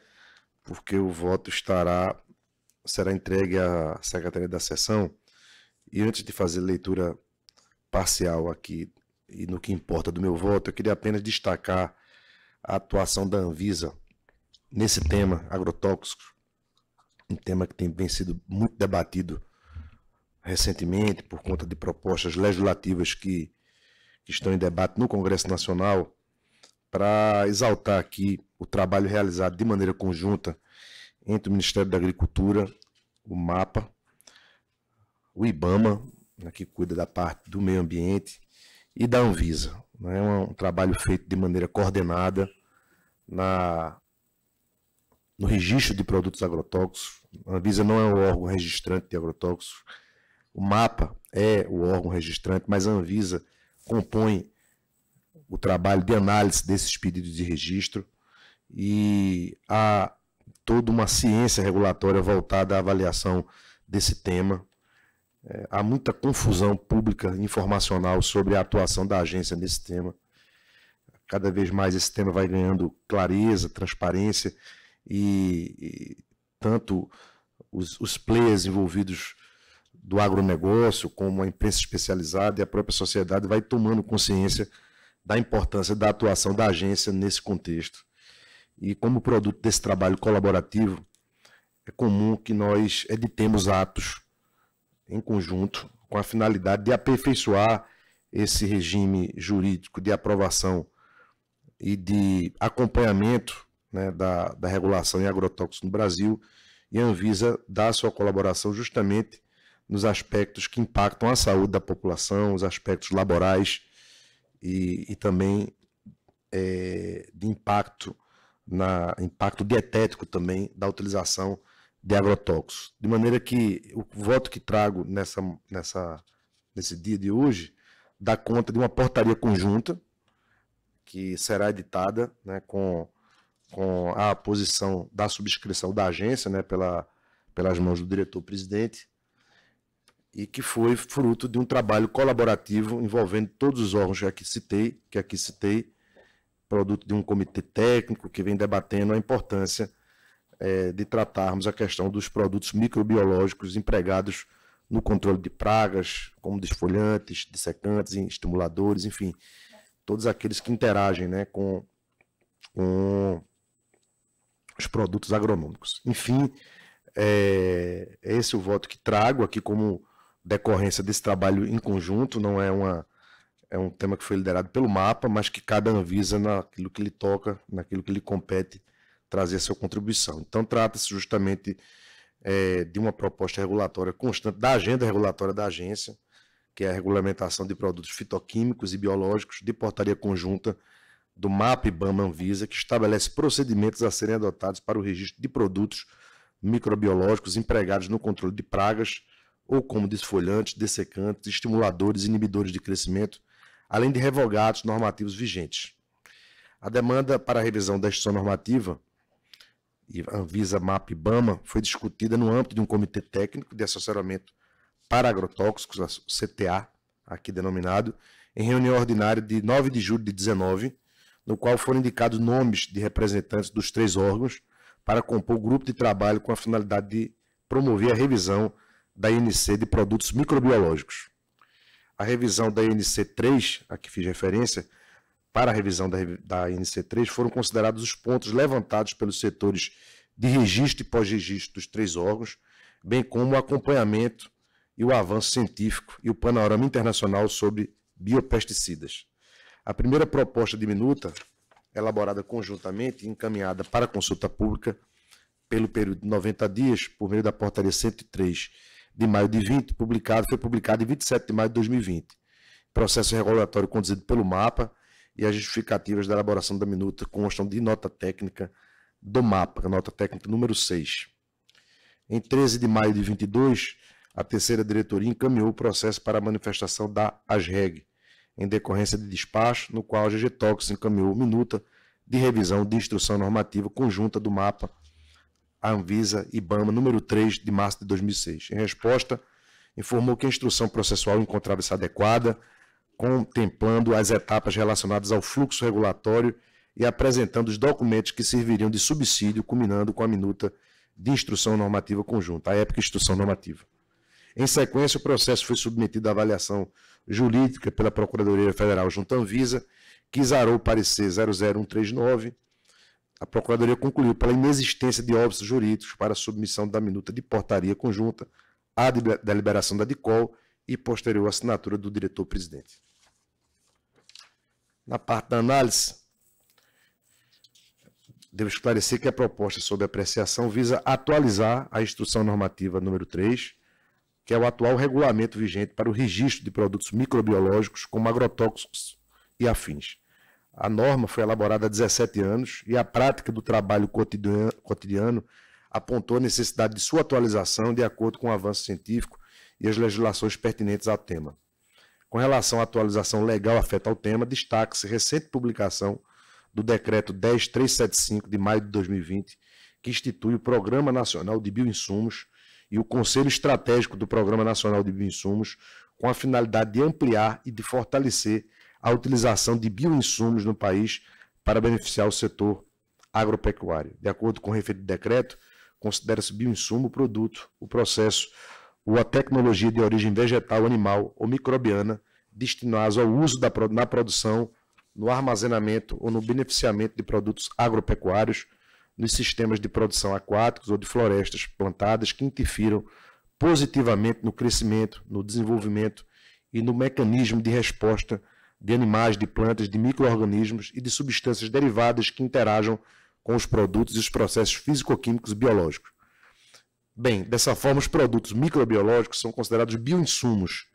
S4: porque o voto estará será entregue à Secretaria da Sessão. E antes de fazer leitura parcial aqui e no que importa do meu voto, eu queria apenas destacar a atuação da Anvisa nesse tema agrotóxicos, um tema que tem bem sido muito debatido recentemente por conta de propostas legislativas que, que estão em debate no Congresso Nacional para exaltar aqui o trabalho realizado de maneira conjunta entre o Ministério da Agricultura, o MAPA, o IBAMA, né, que cuida da parte do meio ambiente, e da Anvisa. Né? É né, um trabalho feito de maneira coordenada na, no registro de produtos agrotóxicos. A Anvisa não é o órgão registrante de agrotóxicos. O MAPA é o órgão registrante, mas a Anvisa compõe o trabalho de análise desses pedidos de registro e há toda uma ciência regulatória voltada à avaliação desse tema é, há muita confusão pública informacional sobre a atuação da agência nesse tema. Cada vez mais esse tema vai ganhando clareza, transparência e, e tanto os, os players envolvidos do agronegócio, como a imprensa especializada e a própria sociedade vai tomando consciência da importância da atuação da agência nesse contexto. E como produto desse trabalho colaborativo, é comum que nós editemos atos em conjunto, com a finalidade de aperfeiçoar esse regime jurídico de aprovação e de acompanhamento né, da, da regulação em agrotóxicos no Brasil, e a Anvisa dá sua colaboração justamente nos aspectos que impactam a saúde da população, os aspectos laborais e, e também é, de impacto na impacto dietético também da utilização de agrotóxicos. De maneira que o voto que trago nessa, nessa, nesse dia de hoje dá conta de uma portaria conjunta que será editada né, com, com a posição da subscrição da agência né, pela, pelas mãos do diretor-presidente e que foi fruto de um trabalho colaborativo envolvendo todos os órgãos que aqui citei, que aqui citei, produto de um comitê técnico que vem debatendo a importância é, de tratarmos a questão dos produtos microbiológicos empregados no controle de pragas, como desfolhantes, dissecantes, estimuladores, enfim, todos aqueles que interagem né, com, com os produtos agronômicos. Enfim, é, é esse é o voto que trago aqui como decorrência desse trabalho em conjunto, não é uma é um tema que foi liderado pelo mapa, mas que cada Anvisa naquilo que lhe toca, naquilo que lhe compete, trazer a sua contribuição. Então, trata-se justamente é, de uma proposta regulatória constante da agenda regulatória da agência, que é a regulamentação de produtos fitoquímicos e biológicos de portaria conjunta do MAP BAM Anvisa, que estabelece procedimentos a serem adotados para o registro de produtos microbiológicos empregados no controle de pragas ou como desfolhantes, dessecantes, estimuladores, inibidores de crescimento, além de revogados normativos vigentes. A demanda para a revisão da instituição normativa e Anvisa MAP Bama foi discutida no âmbito de um comitê técnico de assessoramento para agrotóxicos, CTA, aqui denominado, em reunião ordinária de 9 de julho de 19, no qual foram indicados nomes de representantes dos três órgãos para compor o grupo de trabalho com a finalidade de promover a revisão da INC de produtos microbiológicos. A revisão da INC 3, a que fiz referência, para a revisão da, da NC3 foram considerados os pontos levantados pelos setores de registro e pós-registro dos três órgãos, bem como o acompanhamento e o avanço científico e o panorama internacional sobre biopesticidas. A primeira proposta de minuta, elaborada conjuntamente e encaminhada para consulta pública pelo período de 90 dias, por meio da portaria 103 de maio de 20, publicado, foi publicada em 27 de maio de 2020. Processo regulatório conduzido pelo MAPA, e as justificativas da elaboração da minuta constam de nota técnica do mapa, nota técnica número 6. Em 13 de maio de 22, a terceira diretoria encaminhou o processo para a manifestação da ASREG, em decorrência de despacho no qual a GG encaminhou minuta de revisão de instrução normativa conjunta do mapa Anvisa IBAMA número 3 de março de 2006. Em resposta, informou que a instrução processual encontrava-se adequada contemplando as etapas relacionadas ao fluxo regulatório e apresentando os documentos que serviriam de subsídio, culminando com a minuta de instrução normativa conjunta, a época instrução normativa. Em sequência, o processo foi submetido à avaliação jurídica pela Procuradoria Federal junto à Anvisa, que zarou o parecer 00139. A Procuradoria concluiu pela inexistência de óbitos jurídicos para a submissão da minuta de portaria conjunta à deliberação da DICOL e posterior assinatura do diretor-presidente na parte da análise, devo esclarecer que a proposta sobre apreciação visa atualizar a Instrução Normativa número 3, que é o atual regulamento vigente para o registro de produtos microbiológicos como agrotóxicos e afins. A norma foi elaborada há 17 anos e a prática do trabalho cotidiano apontou a necessidade de sua atualização de acordo com o avanço científico e as legislações pertinentes ao tema. Com relação à atualização legal afeta ao tema, destaca-se recente publicação do Decreto 10375 de maio de 2020, que institui o Programa Nacional de Bioinsumos e o Conselho Estratégico do Programa Nacional de Bioinsumos, com a finalidade de ampliar e de fortalecer a utilização de bioinsumos no país para beneficiar o setor agropecuário. De acordo com o referido decreto, considera-se bioinsumo o produto, o processo ou a tecnologia de origem vegetal, animal ou microbiana destinados ao uso da, na produção, no armazenamento ou no beneficiamento de produtos agropecuários, nos sistemas de produção aquáticos ou de florestas plantadas que interfiram positivamente no crescimento, no desenvolvimento e no mecanismo de resposta de animais, de plantas, de micro-organismos e de substâncias derivadas que interajam com os produtos e os processos físico-químicos e biológicos. Bem, dessa forma, os produtos microbiológicos são considerados bioinsumos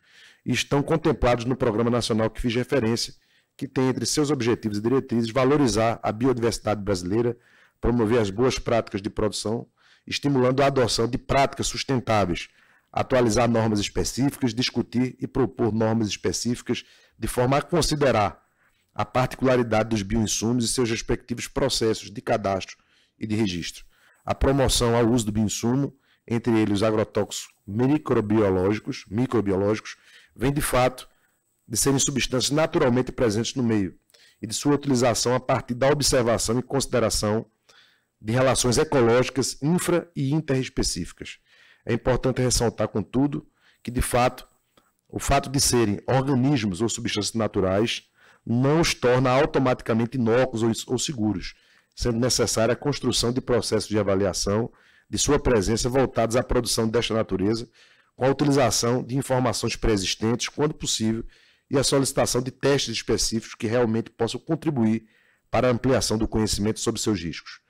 S4: e estão contemplados no Programa Nacional que fiz referência, que tem entre seus objetivos e diretrizes valorizar a biodiversidade brasileira, promover as boas práticas de produção, estimulando a adoção de práticas sustentáveis, atualizar normas específicas, discutir e propor normas específicas de forma a considerar a particularidade dos bioinsumos e seus respectivos processos de cadastro e de registro. A promoção ao uso do bioinsumo entre eles os agrotóxicos microbiológicos, microbiológicos, vem de fato de serem substâncias naturalmente presentes no meio e de sua utilização a partir da observação e consideração de relações ecológicas infra e interespecíficas. É importante ressaltar, contudo, que de fato o fato de serem organismos ou substâncias naturais não os torna automaticamente inócuos ou seguros, sendo necessária a construção de processos de avaliação de sua presença voltados à produção desta natureza, com a utilização de informações pré-existentes, quando possível, e a solicitação de testes específicos que realmente possam contribuir para a ampliação do conhecimento sobre seus riscos.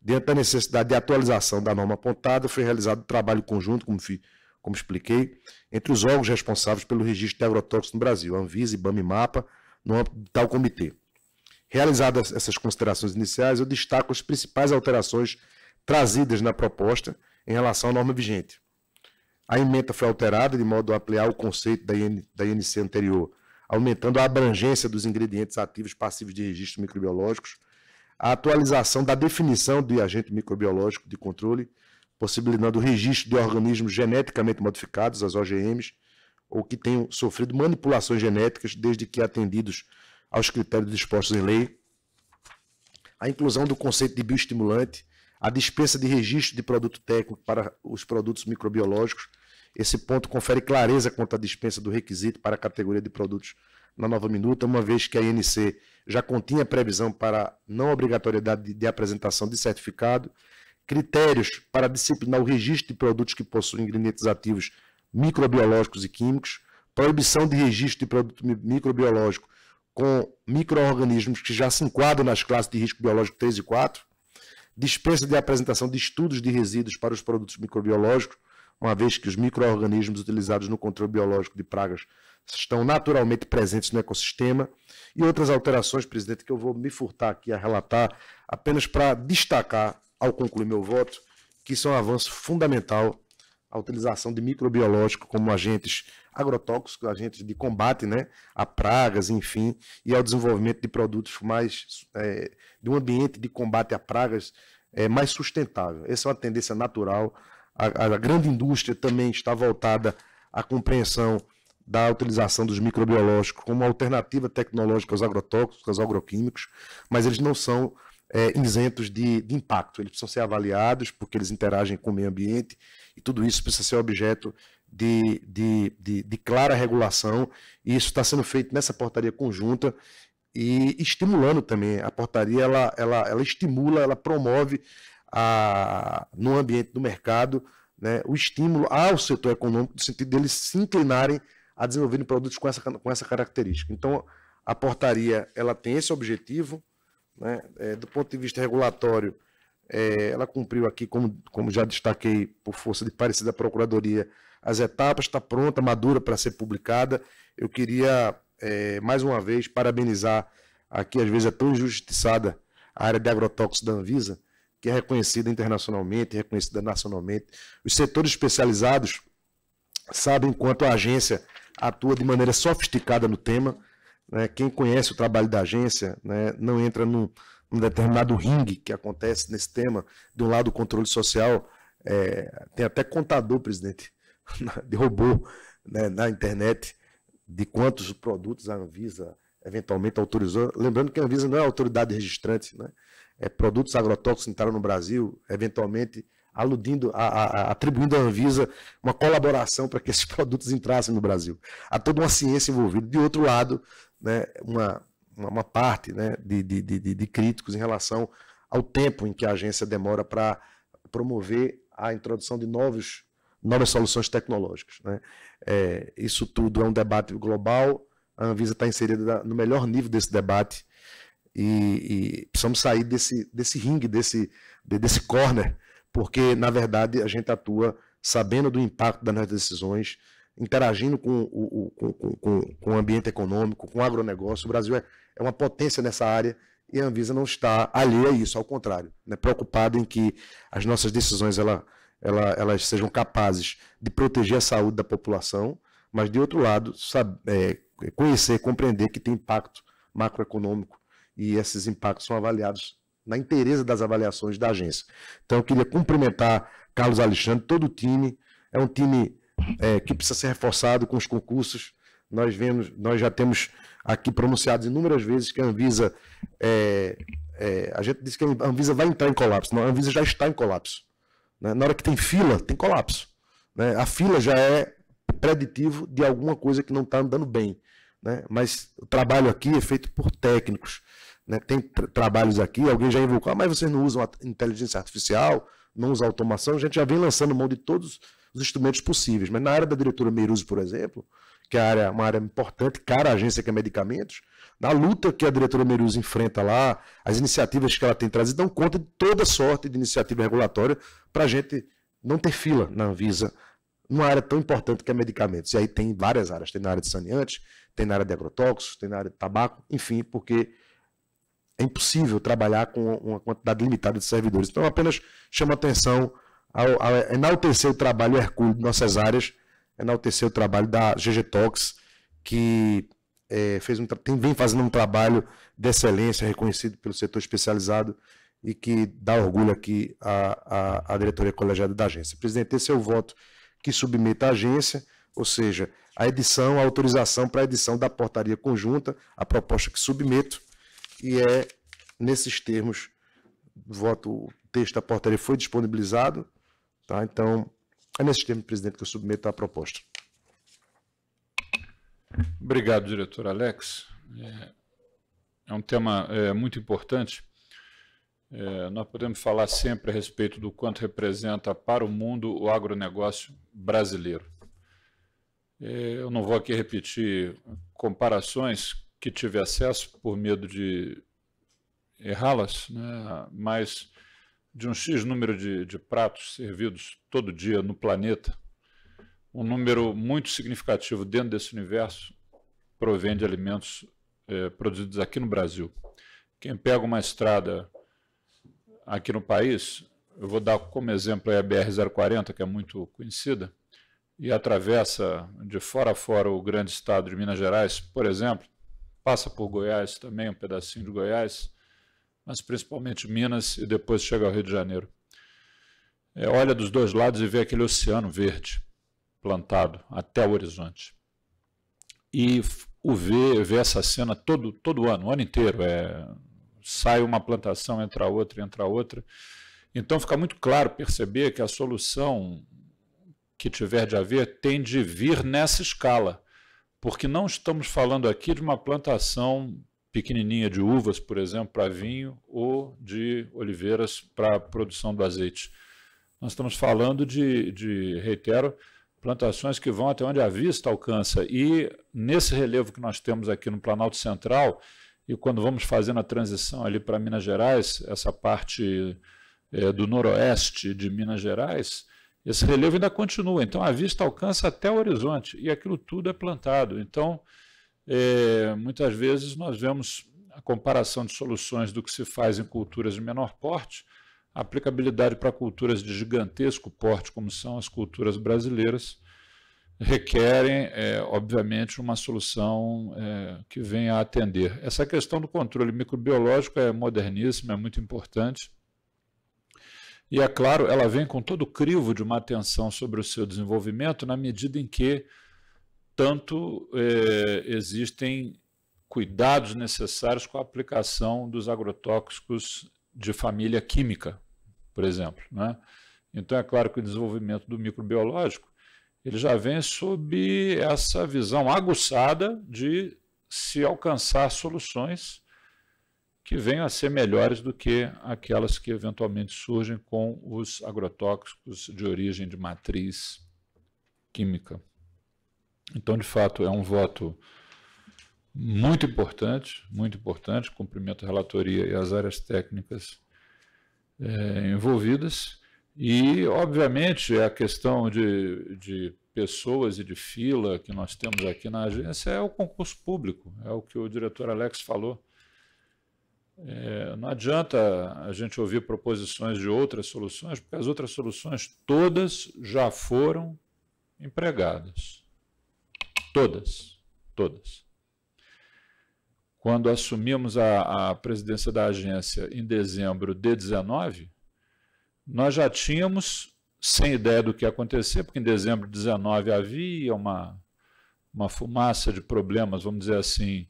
S4: Diante da necessidade de atualização da norma apontada, foi realizado um trabalho conjunto, como, como expliquei, entre os órgãos responsáveis pelo registro de agrotóxicos no Brasil, Anvisa, e MAPA, no âmbito de tal comitê. Realizadas essas considerações iniciais, eu destaco as principais alterações trazidas na proposta em relação à norma vigente. A emenda foi alterada de modo a ampliar o conceito da, INC anterior, aumentando a abrangência dos ingredientes ativos passivos de registro microbiológicos, a atualização da definição de agente microbiológico de controle, possibilitando o registro de organismos geneticamente modificados, as OGMs, ou que tenham sofrido manipulações genéticas, desde que atendidos aos critérios dispostos em lei. A inclusão do conceito de bioestimulante, a dispensa de registro de produto técnico para os produtos microbiológicos. Esse ponto confere clareza quanto à dispensa do requisito para a categoria de produtos na nova minuta, uma vez que a INC já continha previsão para não obrigatoriedade de, apresentação de certificado, critérios para disciplinar o registro de produtos que possuem ingredientes ativos microbiológicos e químicos, proibição de registro de produto microbiológico com microorganismos que já se enquadram nas classes de risco biológico 3 e 4, dispensa de apresentação de estudos de resíduos para os produtos microbiológicos, uma vez que os micro-organismos utilizados no controle biológico de pragas estão naturalmente presentes no ecossistema, e outras alterações, presidente, que eu vou me furtar aqui a relatar, apenas para destacar, ao concluir meu voto, que isso é um avanço fundamental a utilização de microbiológicos como agentes agrotóxicos, agentes de combate né, a pragas, enfim, e ao desenvolvimento de produtos mais é, de um ambiente de combate a pragas é, mais sustentável. Essa é uma tendência natural. A, a grande indústria também está voltada à compreensão da utilização dos microbiológicos como alternativa tecnológica aos agrotóxicos, aos agroquímicos, mas eles não são é, isentos de, de, impacto. Eles precisam ser avaliados porque eles interagem com o meio ambiente e tudo isso precisa ser objeto de, de, de, de clara regulação. E isso está sendo feito nessa portaria conjunta e estimulando também. A portaria ela, ela, ela estimula, ela promove a, no ambiente do mercado né, o estímulo ao setor econômico, no sentido deles se inclinarem a desenvolverem produtos com essa, com essa característica. Então, a portaria ela tem esse objetivo, né, é, do ponto de vista regulatório, é, ela cumpriu aqui, como, como já destaquei, por força de parecer da Procuradoria, as etapas, está pronta, madura para ser publicada. Eu queria, é, mais uma vez, parabenizar aqui, às vezes é tão injustiçada, a área de agrotóxicos da Anvisa, que é reconhecida internacionalmente, reconhecida nacionalmente. Os setores especializados sabem quanto a agência atua de maneira sofisticada no tema. Né? Quem conhece o trabalho da agência né, não entra num, num determinado ringue que acontece nesse tema. Do lado do controle social, é, tem até contador, presidente, [LAUGHS] de robô né, na internet, de quantos produtos a Anvisa eventualmente autorizou. Lembrando que a Anvisa não é autoridade registrante, né? É, produtos agrotóxicos entraram no Brasil, eventualmente aludindo, a, a, atribuindo à Anvisa uma colaboração para que esses [LAUGHS] produtos entrassem no Brasil. Há toda uma ciência envolvida. De outro lado, né, uma, uma parte né, de, de, de, de críticos em relação ao tempo em que a agência demora para promover a introdução de novos, novas soluções tecnológicas. Né? É, isso tudo é um debate global, a Anvisa está inserida no melhor nível desse debate e, e precisamos sair desse, desse ringue, desse, desse corner, porque, na verdade, a gente atua sabendo do impacto das nossas decisões, interagindo com o, com, com, com o ambiente econômico, com o agronegócio. O Brasil é, é uma potência nessa área e a Anvisa não está alheia a isso, ao contrário, né, preocupada em que as nossas decisões ela, ela, elas sejam capazes de proteger a saúde da população, mas, de outro lado, sabe, é, conhecer, compreender que tem impacto macroeconômico e esses impactos são avaliados na inteireza das avaliações da agência. Então, eu queria cumprimentar Carlos Alexandre, todo o time, é um time é, que precisa ser reforçado com os concursos. Nós, vemos, nós já temos aqui pronunciado inúmeras vezes que a Anvisa. É, é, a gente disse que a Anvisa vai entrar em colapso. Não, a Anvisa já está em colapso. Né? Na hora que tem fila, tem colapso. Né? A fila já é preditivo de alguma coisa que não está andando bem. Né? Mas o trabalho aqui é feito por técnicos. Né? Tem trabalhos aqui, alguém já invocou, ah, mas vocês não usam inteligência artificial, não usam automação. A gente já vem lançando mão de todos os instrumentos possíveis. Mas na área da diretora Meiruzzi, por exemplo, que é uma área importante, cara à agência que é medicamentos, na luta que a diretora Meiruzzi enfrenta lá, as iniciativas que ela tem trazido dão conta de toda sorte de iniciativa regulatória para a gente não ter fila na Anvisa numa área tão importante que é medicamentos. E aí tem várias áreas, tem na área de saneantes, tem na área de agrotóxicos, tem na área de tabaco, enfim, porque é impossível trabalhar com uma quantidade limitada de servidores. Então apenas chama atenção ao, ao enaltecer o trabalho hercúleo de nossas áreas, enaltecer o trabalho da GG Tox, que é, fez um, tem, vem fazendo um trabalho de excelência, reconhecido pelo setor especializado e que dá orgulho aqui à, à, à diretoria colegiada da agência. Presidente, esse é o voto que submeto à agência, ou seja, a edição, a autorização para a edição da portaria conjunta, a proposta que submeto, e é nesses termos, voto, o texto da portaria foi disponibilizado, Tá? Então, é nesse tema, presidente,
S2: que eu submeto a proposta. Obrigado, diretor Alex. É, é um tema é, muito importante. É, nós podemos falar sempre a respeito do quanto representa para o mundo o agronegócio brasileiro. É, eu não vou aqui repetir comparações que tive acesso por medo de errá-las, né? mas de um X número de, de pratos servidos todo dia no planeta, um número muito significativo dentro desse universo provém de alimentos é, produzidos aqui no Brasil. Quem pega uma estrada aqui no país, eu vou dar como exemplo a BR-040, que é muito conhecida, e atravessa de fora a fora o grande estado de Minas Gerais, por exemplo, passa por Goiás também, um pedacinho de Goiás, mas principalmente Minas e depois chega ao Rio de Janeiro. É, olha dos dois lados e vê aquele oceano verde plantado até o horizonte. E o ver, ver essa cena todo, todo ano, o ano inteiro. É, sai uma plantação, entra outra, entra outra. Então fica muito claro perceber que a solução que tiver de haver tem de vir nessa escala, porque não estamos falando aqui de uma plantação pequenininha de uvas, por exemplo, para vinho, ou de oliveiras para produção do azeite. Nós estamos falando de, de, reitero, plantações que vão até onde a vista alcança. E nesse relevo que nós temos aqui no Planalto Central, e quando vamos fazendo a transição ali para Minas Gerais, essa parte é, do noroeste de Minas Gerais, esse relevo ainda continua. Então a vista alcança até o horizonte e aquilo tudo é plantado. Então é, muitas vezes nós vemos a comparação de soluções do que se faz em culturas de menor porte, a aplicabilidade para culturas de gigantesco porte, como são as culturas brasileiras, requerem, é, obviamente, uma solução é, que venha a atender. Essa questão do controle microbiológico é moderníssima, é muito importante. E, é claro, ela vem com todo o crivo de uma atenção sobre o seu desenvolvimento, na medida em que tanto é, existem cuidados necessários com a aplicação dos agrotóxicos de família química, por exemplo. Né? Então, é claro que o desenvolvimento do microbiológico ele já vem sob essa visão aguçada de se alcançar soluções que venham a ser melhores do que aquelas que eventualmente surgem com os agrotóxicos de origem de matriz química. Então, de fato, é um voto muito importante, muito importante. Cumprimento a relatoria e as áreas técnicas é, envolvidas. E, obviamente, a questão de, de pessoas e de fila que nós temos aqui na agência é o concurso público, é o que o diretor Alex falou. É, não adianta a gente ouvir proposições de outras soluções, porque as outras soluções todas já foram empregadas. Todas. Todas. Quando assumimos a, a presidência da agência em dezembro de 19, nós já tínhamos, sem ideia do que ia acontecer, porque em dezembro de 19 havia uma, uma fumaça de problemas, vamos dizer assim,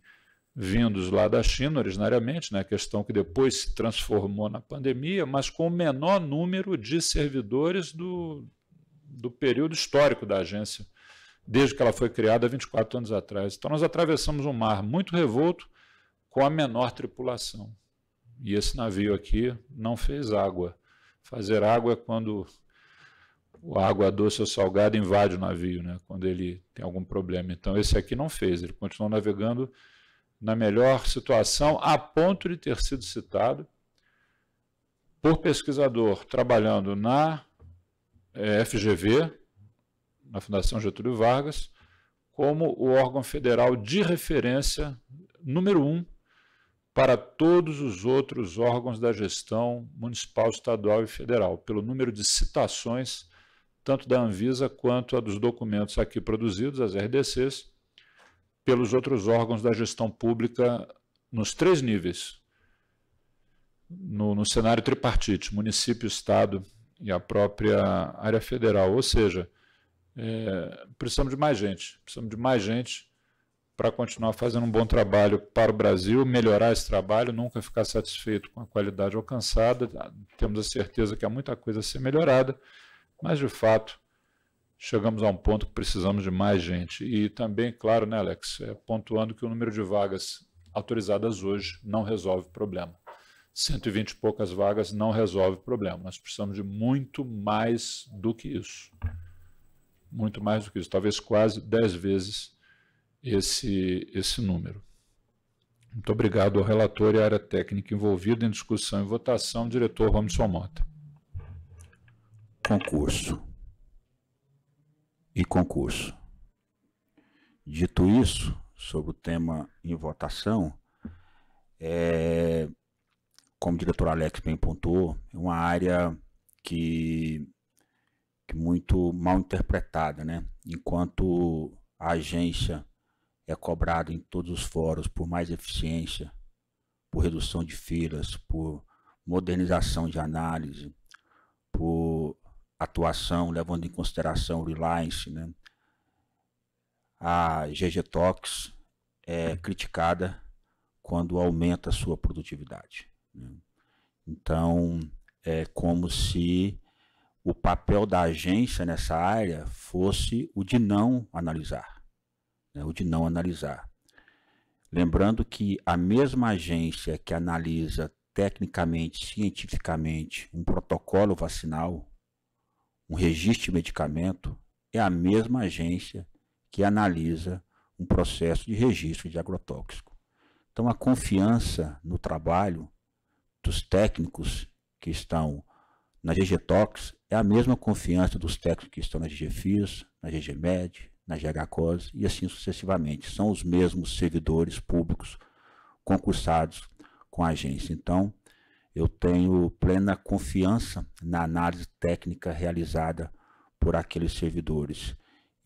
S2: vindos lá da China originariamente, né, questão que depois se transformou na pandemia, mas com o menor número de servidores do, do período histórico da agência desde que ela foi criada 24 anos atrás. Então, nós atravessamos um mar muito revolto com a menor tripulação. E esse navio aqui não fez água. Fazer água é quando a água doce ou salgada invade o navio, né? quando ele tem algum problema. Então, esse aqui não fez, ele continuou navegando na melhor situação, a ponto de ter sido citado por pesquisador trabalhando na eh, FGV, na Fundação Getúlio Vargas, como o órgão federal de referência número um para todos os outros órgãos da gestão municipal, estadual e federal, pelo número de citações, tanto da Anvisa quanto a dos documentos aqui produzidos, as RDCs, pelos outros órgãos da gestão pública nos três níveis. No, no cenário tripartite, município, estado e a própria área federal. Ou seja, é, precisamos de mais gente, precisamos de mais gente para continuar fazendo um bom trabalho para o Brasil, melhorar esse trabalho, nunca ficar satisfeito com a qualidade alcançada. Ah, temos a certeza que há muita coisa a ser melhorada, mas de fato chegamos a um ponto que precisamos de mais gente. E também, claro, né, Alex, é, pontuando que o número de vagas autorizadas hoje não resolve o problema. 120 e poucas vagas não resolve o problema. Nós precisamos de muito mais do que isso muito mais do que isso, talvez quase 10 vezes esse, esse número. Muito obrigado ao relator e à área técnica envolvida em discussão e votação, diretor
S5: Robson Mota. Concurso e concurso. Dito isso, sobre o tema em votação, é, como o diretor Alex bem pontuou, é uma área que muito mal interpretada, né? Enquanto a agência é cobrada em todos os fóruns por mais eficiência, por redução de filas, por modernização de análise, por atuação levando em consideração o reliance, né? A GG Tox é criticada quando aumenta a sua produtividade. Né? Então, é como se o papel da agência nessa área fosse o de não analisar, né, o de não analisar. Lembrando que a mesma agência que analisa tecnicamente, cientificamente, um protocolo vacinal, um registro de medicamento, é a mesma agência que analisa um processo de registro de agrotóxico. Então, a confiança no trabalho dos técnicos que estão na GG Tox é a mesma confiança dos técnicos que estão na GG Fis, na GG Med, na GH COS e assim sucessivamente. São os mesmos servidores públicos concursados com a agência. Então, eu tenho plena confiança na análise técnica realizada por aqueles servidores.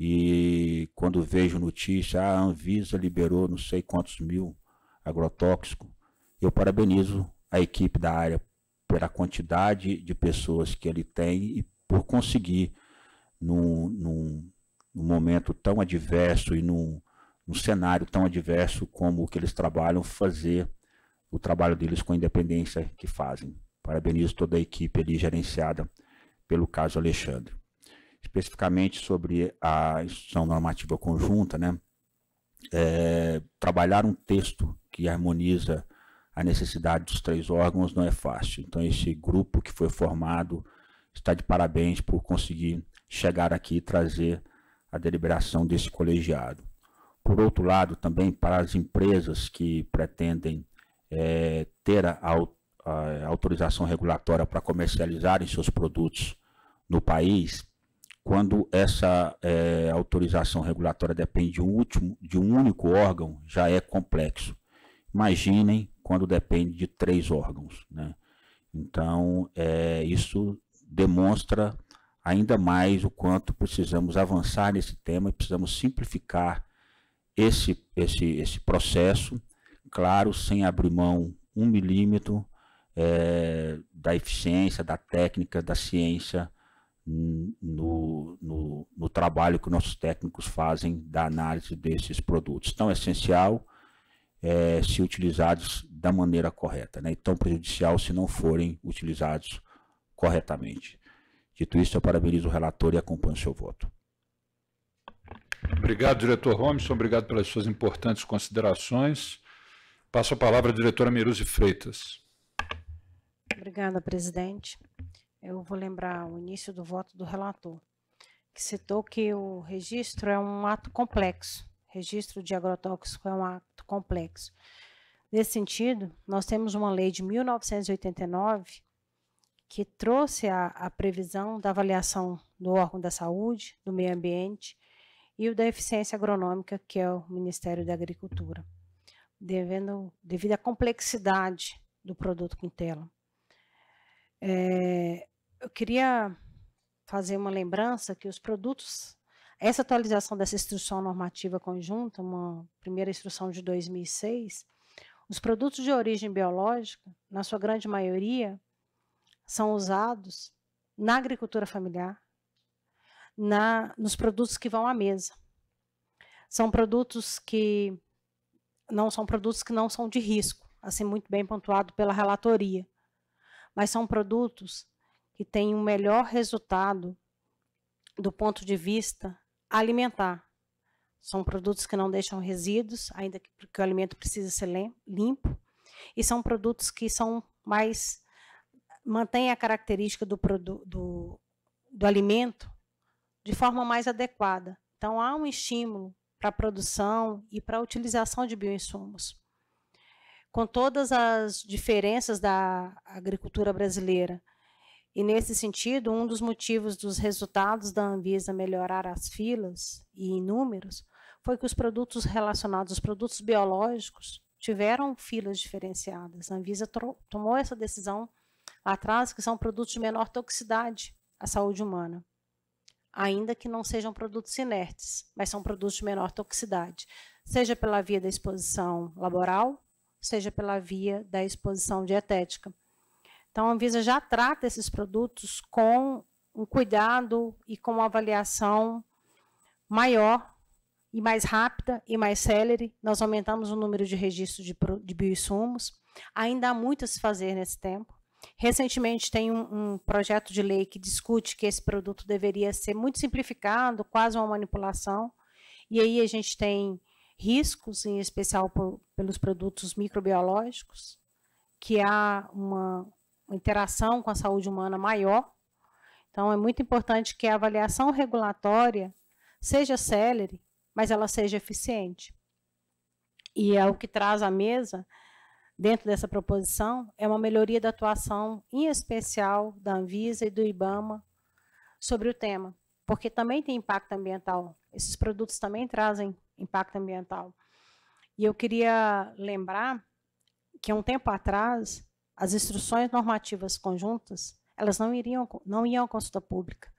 S5: E quando vejo notícia, ah, a Anvisa liberou não sei quantos mil agrotóxicos, eu parabenizo a equipe da área pela quantidade de pessoas que ele tem e por conseguir, num, num, num momento tão adverso e num, num cenário tão adverso como o que eles trabalham, fazer o trabalho deles com a independência que fazem. Parabenizo toda a equipe ali gerenciada pelo caso Alexandre. Especificamente sobre a instituição normativa conjunta, né? É, trabalhar um texto que harmoniza a necessidade dos três órgãos não é fácil. Então, esse grupo que foi formado está de parabéns por conseguir chegar aqui e trazer a deliberação desse colegiado. Por outro lado, também para as empresas que pretendem é, ter a, a autorização regulatória para comercializarem seus produtos no país, quando essa é, autorização regulatória depende de um, último, de um único órgão, já é complexo. Imaginem quando depende de três órgãos. Né? Então, é, isso demonstra ainda mais o quanto precisamos avançar nesse tema e precisamos simplificar esse, esse, esse processo, claro, sem abrir mão um milímetro é, da eficiência, da técnica, da ciência no, no, no trabalho que nossos técnicos fazem da análise desses produtos. Então, é essencial é, se utilizados da maneira correta, né? e tão prejudicial se não forem utilizados corretamente. Dito isso, eu parabenizo o relator e acompanho o seu voto.
S2: Obrigado, diretor Romerson, obrigado pelas suas importantes considerações. Passo a palavra à diretora Miruzi Freitas.
S3: Obrigada, presidente. Eu vou lembrar o início do voto do relator, que citou que o registro é um ato complexo, registro de agrotóxico é um ato complexo. Nesse sentido, nós temos uma lei de 1989 que trouxe a, a, previsão da avaliação do órgão da saúde, do meio ambiente e o da eficiência agronômica, que é o Ministério da Agricultura, devendo, devido à complexidade do produto quintela. É, eu queria fazer uma lembrança que os produtos essa atualização dessa instrução normativa conjunta, uma primeira instrução de 2006, os produtos de origem biológica, na sua grande maioria, são usados na agricultura familiar, na, nos produtos que vão à mesa. São produtos que não são produtos que não são de risco, assim muito bem pontuado pela relatoria, mas são produtos que têm um melhor resultado do ponto de vista alimentar. São produtos que não deixam resíduos, ainda que, porque o alimento precisa ser limpo. E são produtos que são mais. mantêm a característica do, do, do alimento de forma mais adequada. Então, há um estímulo para a produção e para a utilização de bioinsumos. Com todas as diferenças da agricultura brasileira, e nesse sentido, um dos motivos dos resultados da Anvisa melhorar as filas e em números foi que os produtos relacionados, os produtos biológicos, tiveram filas diferenciadas. A Anvisa tomou essa decisão lá atrás, que são produtos de menor toxicidade à saúde humana ainda que não sejam produtos inertes, mas são produtos de menor toxicidade, seja pela via da exposição laboral, seja pela via da exposição dietética. Então, a Anvisa já trata esses produtos com um cuidado e com uma avaliação maior e mais rápida e mais célere. Nós aumentamos o número de registros de, de bioinsumos. Ainda há muito a se fazer nesse tempo. Recentemente tem um, um, projeto de lei que discute que esse produto deveria ser muito simplificado, quase uma manipulação. E aí a gente tem riscos, em especial por, pelos produtos microbiológicos, que há uma interação com a saúde humana maior. Então, é muito importante que a avaliação regulatória seja célere, mas ela seja eficiente. E é o que traz à mesa, dentro dessa proposição, é uma melhoria da atuação, em especial da Anvisa e do IBAMA, sobre o tema, porque também tem impacto ambiental. Esses produtos também trazem impacto ambiental. E eu queria lembrar que, há um tempo atrás, as instruções normativas conjuntas, elas não iriam não iam à consulta pública.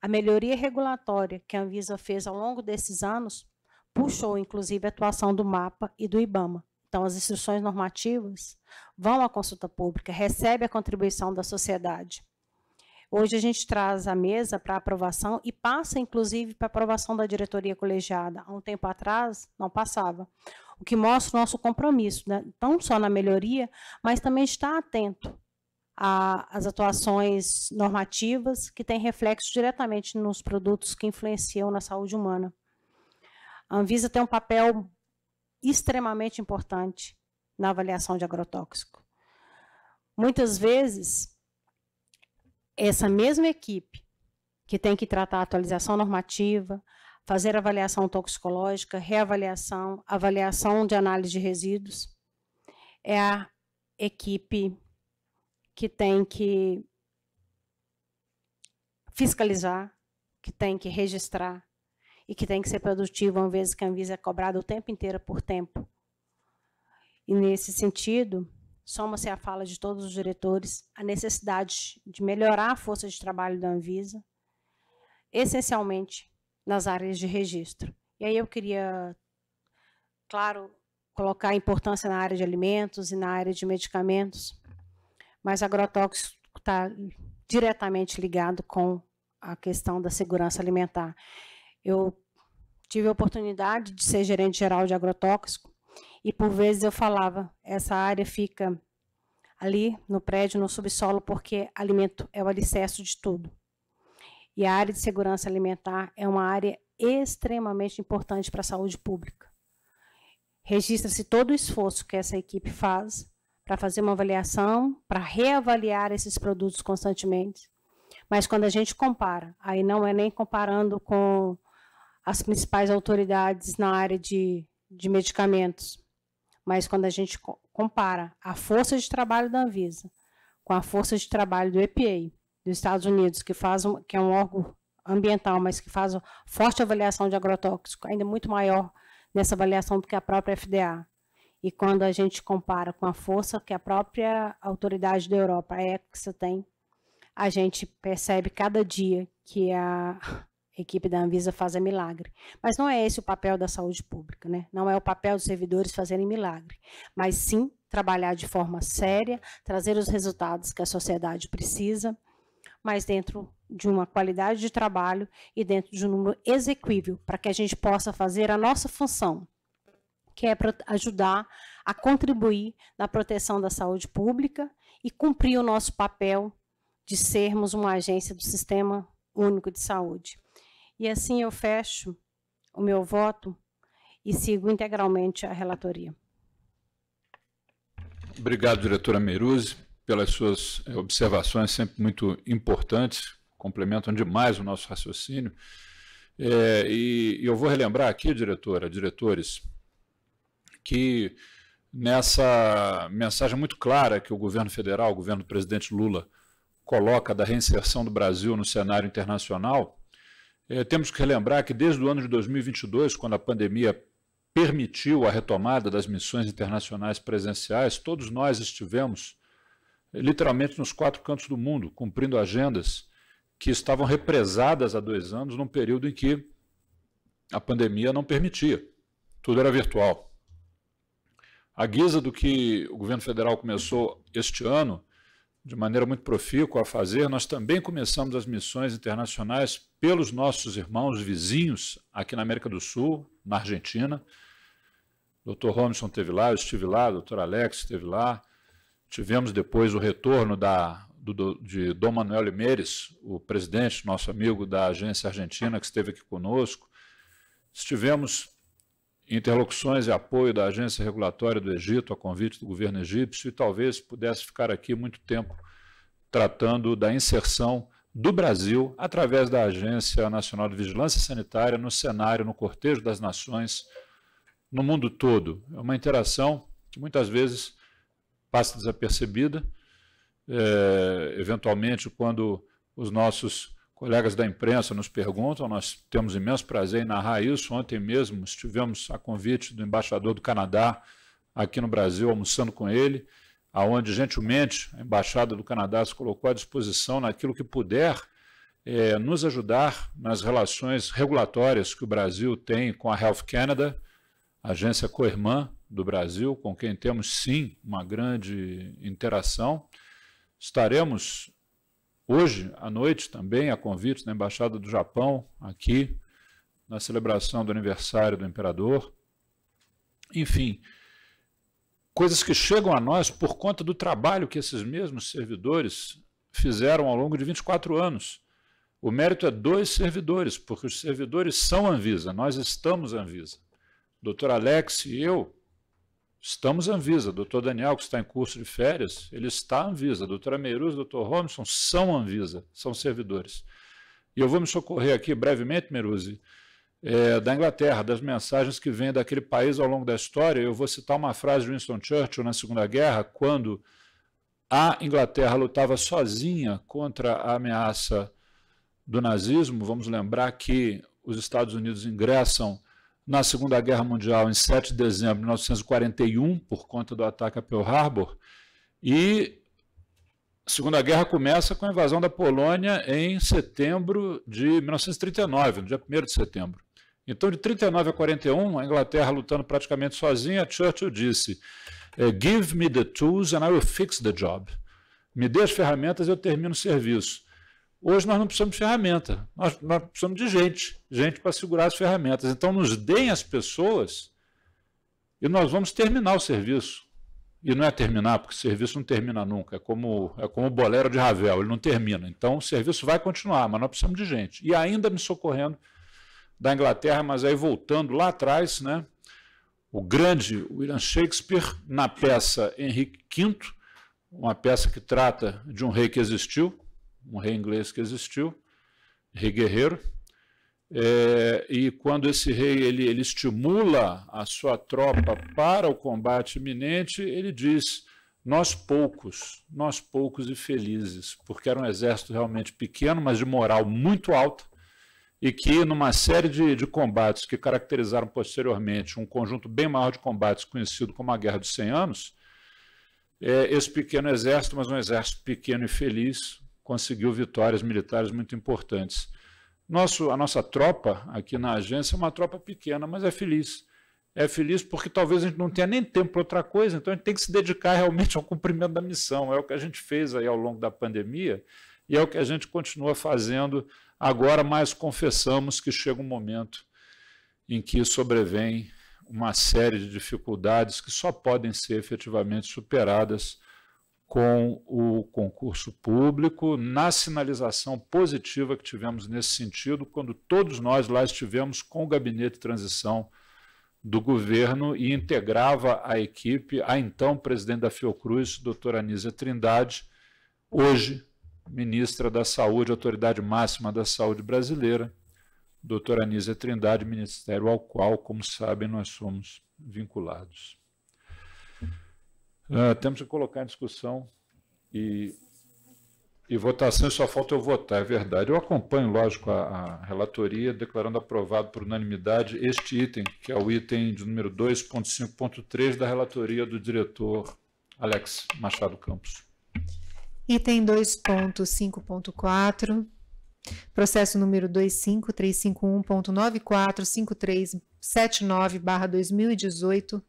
S3: A melhoria regulatória que a Anvisa fez ao longo desses anos puxou inclusive a atuação do MAPA e do IBAMA. Então as instruções normativas vão à consulta pública, recebe a contribuição da sociedade. Hoje a gente traz a mesa para aprovação e passa, inclusive, para aprovação da diretoria colegiada. Há um tempo atrás, não passava o que mostra o nosso compromisso, né? não só na melhoria, mas também estar atento às atuações normativas que têm reflexo diretamente nos produtos que influenciam na saúde humana. A Anvisa tem um papel extremamente importante na avaliação de agrotóxico. Muitas vezes, essa mesma equipe que tem que tratar a atualização normativa, fazer avaliação toxicológica, reavaliação, avaliação de análise de resíduos. É a equipe que tem que fiscalizar, que tem que registrar e que tem que ser produtiva, uma vez que a Anvisa é cobrada o tempo inteiro por tempo. E nesse sentido, soma-se a fala de todos os diretores, a necessidade de melhorar a força de trabalho da Anvisa, essencialmente nas áreas de registro. E aí eu queria, claro, colocar a importância na área de alimentos e na área de medicamentos, mas agrotóxico está diretamente ligado com a questão da segurança alimentar. Eu tive a oportunidade de ser gerente geral de agrotóxico e por vezes eu falava, essa área fica ali no prédio, no subsolo, porque alimento é o alicerce de tudo. E a área de segurança alimentar é uma área extremamente importante para a saúde pública. Registra-se todo o esforço que essa equipe faz para fazer uma avaliação, para reavaliar esses produtos constantemente. Mas quando a gente compara, aí não é nem comparando com as principais autoridades na área de, de medicamentos, mas quando a gente compara a força de trabalho da Anvisa com a força de trabalho do EPA, dos Estados Unidos, que faz um, que é um órgão ambiental, mas que faz forte avaliação de agrotóxico, ainda muito maior nessa avaliação do que a própria FDA. E quando a gente compara com a força que a própria autoridade da Europa, a EXA, tem, a gente percebe cada dia que a [LAUGHS] equipe da Anvisa faz é milagre. Mas não é esse o papel da saúde pública, né? Não é o papel dos servidores fazerem milagre, mas sim trabalhar de forma séria, trazer os resultados que a sociedade precisa mas dentro de uma qualidade de trabalho e dentro de um número exequível, para que a gente possa fazer a nossa função, que é ajudar a contribuir na proteção da saúde pública e cumprir o nosso papel de sermos uma agência do Sistema Único de Saúde. E assim eu fecho o meu voto e sigo integralmente a relatoria.
S2: Obrigado, diretora Meruzzi pelas suas eh, observações sempre muito importantes, complementam demais o nosso raciocínio. É, e, eu vou relembrar aqui, diretora, diretores, que nessa mensagem muito clara que o governo federal, o governo do presidente Lula, coloca da reinserção do Brasil no cenário internacional, é, temos que relembrar que desde o ano de 2022, quando a pandemia permitiu a retomada das missões internacionais presenciais, todos nós estivemos literalmente nos quatro cantos do mundo, cumprindo agendas que estavam represadas há dois anos, num período em que a pandemia não permitia. Tudo era virtual. A guisa do que o governo federal começou este ano, de maneira muito profícua a fazer, nós também começamos as missões internacionais pelos nossos irmãos vizinhos aqui na América do Sul, na Argentina. O Dr. Robinson esteve lá, eu estive lá, o Dr. Alex esteve lá, Tivemos depois o retorno da, do, de Dom Manuel Limeres, o presidente, nosso amigo da agência argentina, que esteve aqui conosco. Estivemos interlocuções e apoio da agência regulatória do Egito, a convite do governo egípcio, e talvez pudesse ficar aqui muito tempo tratando da inserção do Brasil, através da Agência Nacional de Vigilância Sanitária, no cenário, no cortejo das nações, no mundo todo. É uma interação que muitas vezes passa desapercebida. É, eventualmente, quando os nossos colegas da imprensa nos perguntam, nós temos imenso prazer em narrar isso. Ontem mesmo estivemos a convite do embaixador do Canadá aqui no Brasil, almoçando com ele, aonde gentilmente a Embaixada do Canadá se colocou à disposição naquilo que puder é, nos ajudar nas relações regulatórias que o Brasil tem com a Health Canada, agência co-irmã do Brasil, com quem temos sim uma grande interação. Estaremos hoje à noite também, a convite da Embaixada do Japão, aqui, na celebração do aniversário do imperador. Enfim, coisas que chegam a nós por conta do trabalho que esses mesmos servidores fizeram ao longo de 24 anos. O mérito é dois servidores, porque os servidores são Anvisa, nós estamos Anvisa. Doutor Alex e eu Estamos Anvisa, doutor Daniel, que está em curso de férias, ele está Anvisa, doutor Meiruz, doutor Robinson são Anvisa, são servidores. E eu vou me socorrer aqui brevemente, Meruzi, é, da Inglaterra, das mensagens que vêm daquele país ao longo da história. Eu vou citar uma frase de Winston Churchill na Segunda Guerra, quando a Inglaterra lutava sozinha contra a ameaça do nazismo. Vamos lembrar que os Estados Unidos ingressam na Segunda Guerra Mundial, em 7 de dezembro de 1941, por conta do ataque a Pearl Harbor, e a Segunda Guerra começa com a invasão da Polônia em setembro de 1939, no dia 1 de setembro. Então, de 39 a 41, a Inglaterra lutando praticamente sozinha, Churchill disse: eh, Give me the tools and I will fix the job. Me dê as ferramentas e eu termino o serviço. Hoje nós não precisamos de ferramenta, nós, nós precisamos de gente, gente para segurar as ferramentas. Então nos deem as pessoas e nós vamos terminar o serviço. E não é terminar, porque o serviço não termina nunca, é como, é como o bolero de Ravel, ele não termina. Então o serviço vai continuar, mas nós precisamos de gente. E ainda me socorrendo da Inglaterra, mas aí voltando lá atrás, né, o grande William Shakespeare, na peça Henrique V, uma peça que trata de um rei que existiu, um rei inglês que existiu, rei guerreiro, é, e quando esse rei ele, ele estimula a sua tropa para o combate iminente, ele diz: nós poucos, nós poucos e felizes, porque era um exército realmente pequeno, mas de moral muito alta, e que numa série de, de combates que caracterizaram posteriormente um conjunto bem maior de combates conhecido como a Guerra dos 100 Anos, é, esse pequeno exército, mas um exército pequeno e feliz, conseguiu vitórias militares muito importantes. Nosso, a nossa tropa aqui na agência é uma tropa pequena, mas é feliz. É feliz porque talvez a gente não tenha nem tempo para outra coisa, então a gente tem que se dedicar realmente ao cumprimento da missão. É o que a gente fez aí ao longo da pandemia e é o que a gente continua fazendo agora, mas confessamos que chega um momento em que sobrevém uma série de dificuldades que só podem ser efetivamente superadas com o concurso público, na sinalização positiva que tivemos nesse sentido, quando todos nós lá estivemos com o gabinete de transição do governo e integrava a equipe a então presidente da Fiocruz, doutora Anísia Trindade, hoje ministra da Saúde, autoridade máxima da saúde brasileira, doutora Anísia Trindade, ministério ao qual, como sabem, nós somos vinculados. Uh, temos que colocar em discussão e, e votação, só falta eu votar, é verdade. Eu acompanho, lógico, a, a relatoria, declarando aprovado por unanimidade este item, que é o item de número 2.5.3 da relatoria do diretor Alex Machado Campos.
S1: Item 2.5.4. Processo número 25351.945379-2018,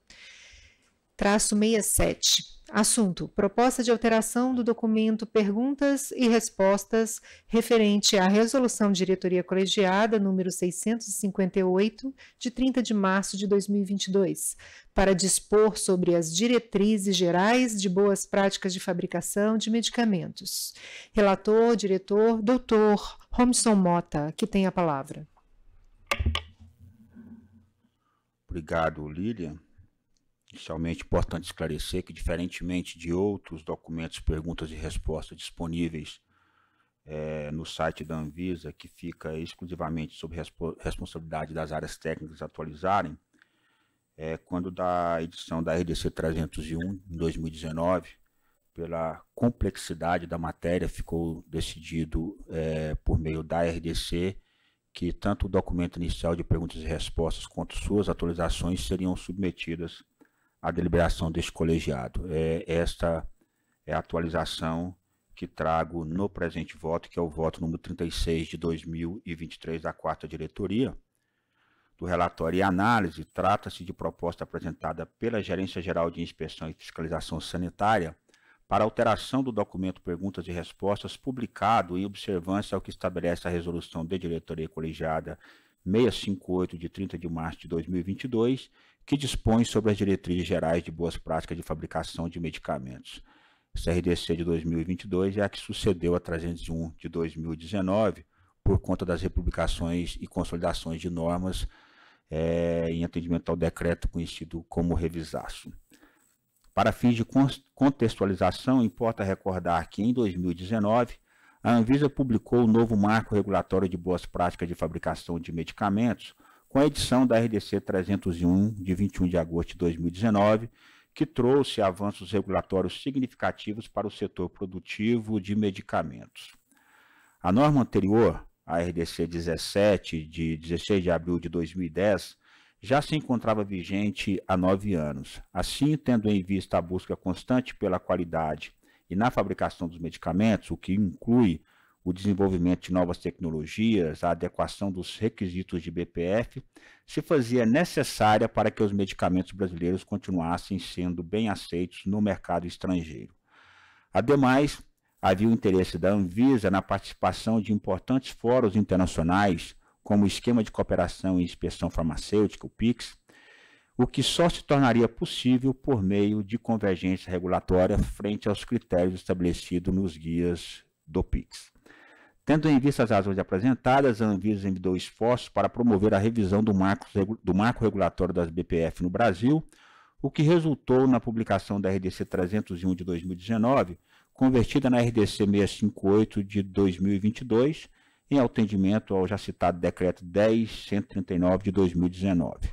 S1: traço 67. Assunto: Proposta de alteração do documento Perguntas e Respostas referente à Resolução Diretoria Colegiada número 658 de 30 de março de 2022, para dispor sobre as diretrizes gerais de boas práticas de fabricação de medicamentos. Relator, diretor, doutor Romson Mota, que tem a palavra.
S5: Obrigado, Lilian. Inicialmente, importante esclarecer que, diferentemente de outros documentos, perguntas e respostas disponíveis é, no site da Anvisa, que fica exclusivamente sob respo- responsabilidade das áreas técnicas atualizarem, é, quando da edição da RDC 301, em 2019, pela complexidade da matéria, ficou decidido é, por meio da RDC que tanto o documento inicial de perguntas e respostas quanto suas atualizações seriam submetidas a deliberação deste colegiado. É, esta é a atualização que trago no presente voto, que é o voto número 36 de 2023 da quarta diretoria do relatório e análise trata-se de proposta apresentada pela Gerência Geral de Inspeção e Fiscalização Sanitária para alteração do documento Perguntas e Respostas publicado em observância ao que estabelece a resolução de diretoria colegiada 658 de 30 de março de 2022 que dispõe sobre as diretrizes gerais de boas práticas de fabricação de medicamentos. Essa RDC de 2022 é a que sucedeu a 301 de 2019, por conta das republicações e consolidações de normas é, em atendimento ao decreto conhecido como revisaço. Para fins de contextualização, importa recordar que em 2019, a Anvisa publicou o novo marco regulatório de boas práticas de fabricação de medicamentos, com a edição da RDC 301, de 21 de agosto de 2019, que trouxe avanços regulatórios significativos para o setor produtivo de medicamentos. A norma anterior, a RDC 17, de 16 de abril de 2010, já se encontrava vigente há nove anos. Assim, tendo em vista a busca constante pela qualidade e na fabricação dos medicamentos, o que inclui o desenvolvimento de novas tecnologias, a adequação dos requisitos de BPF, se fazia necessária para que os medicamentos brasileiros continuassem sendo bem aceitos no mercado estrangeiro. Ademais, havia o interesse da Anvisa na participação de importantes fóruns internacionais, como o Esquema de Cooperação e Inspeção Farmacêutica, o PIX, o que só se tornaria possível por meio de convergência regulatória frente aos critérios estabelecidos nos guias do PIX. Tendo em vista as razões apresentadas, a Anvisa enviou esforços para promover a revisão do marco, do marco regulatório das BPF no Brasil, o que resultou na publicação da RDC 301 de 2019, convertida na RDC 658 de 2022, em atendimento ao já citado Decreto 10139 de 2019.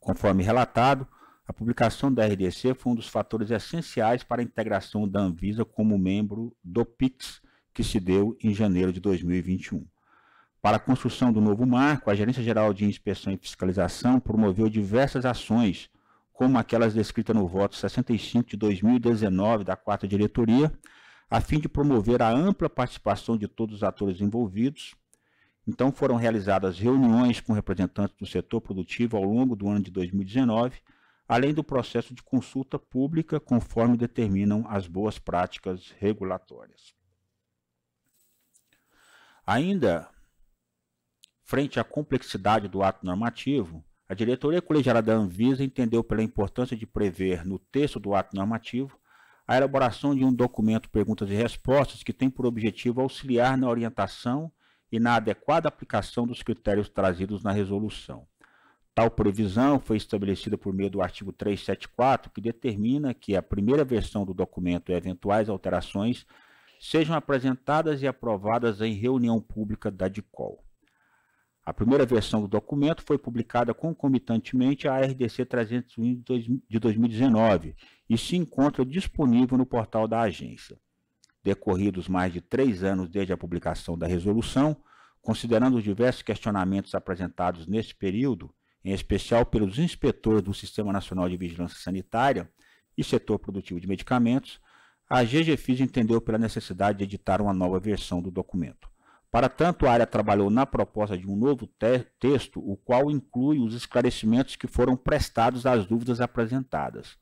S5: Conforme relatado, a publicação da RDC foi um dos fatores essenciais para a integração da Anvisa como membro do PICS que se deu em janeiro de 2021. Para a construção do novo marco, a Gerência Geral de Inspeção e Fiscalização promoveu diversas ações, como aquelas descritas no voto 65 de 2019 da quarta diretoria, a fim de promover a ampla participação de todos os atores envolvidos. Então foram realizadas reuniões com representantes do setor produtivo ao longo do ano de 2019, além do processo de consulta pública, conforme determinam as boas práticas regulatórias. Ainda frente à complexidade do ato normativo, a diretoria colegiada da Anvisa entendeu pela importância de prever no texto do ato normativo a elaboração de um documento perguntas e respostas que tem por objetivo auxiliar na orientação e na adequada aplicação dos critérios trazidos na resolução. Tal previsão foi estabelecida por meio do artigo 374, que determina que a primeira versão do documento e eventuais alterações sejam apresentadas e aprovadas em reunião pública da DICOL. A primeira versão do documento foi publicada concomitantemente à RDC 301 de 2019 e se encontra disponível no portal da agência. Decorridos mais de três anos desde a publicação da resolução, considerando os diversos questionamentos apresentados nesse período, em especial pelos inspetores do Sistema Nacional de Vigilância Sanitária e Setor Produtivo de Medicamentos, a GGFIS entendeu pela necessidade de editar uma nova versão do documento. Para tanto, a área trabalhou na proposta de um novo te texto, o qual inclui os esclarecimentos que foram prestados às dúvidas apresentadas.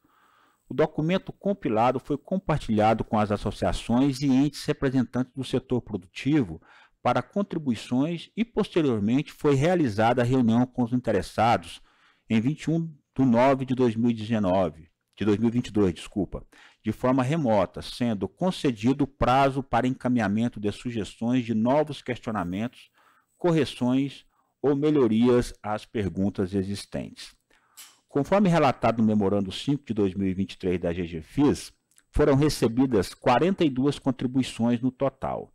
S5: O documento compilado foi compartilhado com as associações e entes representantes do setor produtivo para contribuições e, posteriormente, foi realizada a reunião com os interessados em 21 de nove de 2019, de 2022, desculpa, de forma remota, sendo concedido prazo para encaminhamento de sugestões de novos questionamentos, correções ou melhorias às perguntas existentes. Conforme relatado no Memorando 5 de 2023 da GGFIS, foram recebidas 42 contribuições no total,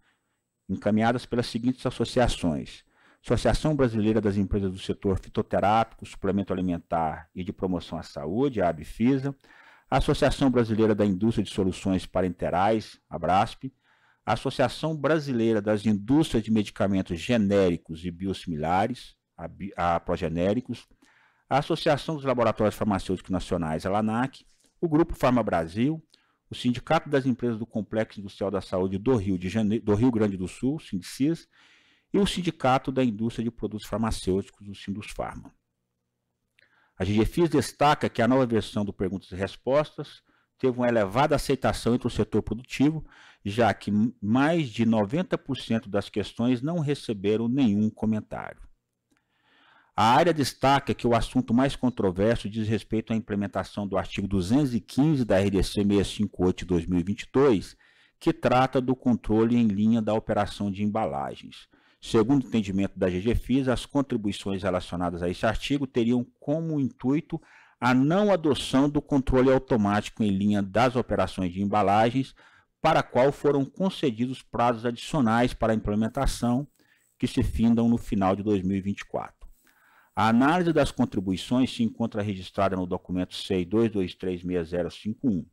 S5: encaminhadas pelas seguintes associações: Associação Brasileira das Empresas do Setor Fitoterápico, Suplemento Alimentar e de Promoção à Saúde, a ABFISA, Associação Brasileira da Indústria de Soluções Parenterais, a BRASP, Associação Brasileira das Indústrias de Medicamentos Genéricos e Biosimilares, a, a Progenéricos, a Associação dos Laboratórios Farmacêuticos Nacionais, a LANAC, o Grupo Farma Brasil, o Sindicato das Empresas do Complexo Industrial da Saúde do Rio, de Janeiro, do Rio Grande do Sul, SINDICIS, e o Sindicato da Indústria de Produtos Farmacêuticos, o Sindusfarma. A GGFIS destaca que a nova versão do Perguntas e Respostas teve uma elevada aceitação entre o setor produtivo, já que mais de 90% das questões não receberam nenhum comentário. A área destaca que o assunto mais controverso diz respeito à implementação do artigo 215 da RDC 658 de 2022, que trata do controle em linha da operação de embalagens, Segundo o entendimento da GGFIS, as contribuições relacionadas a esse artigo teriam como intuito a não adoção do controle automático em linha das operações de embalagens, para a qual foram concedidos prazos adicionais para a implementação, que se findam no final de 2024. A análise das contribuições se encontra registrada no documento c 2236051.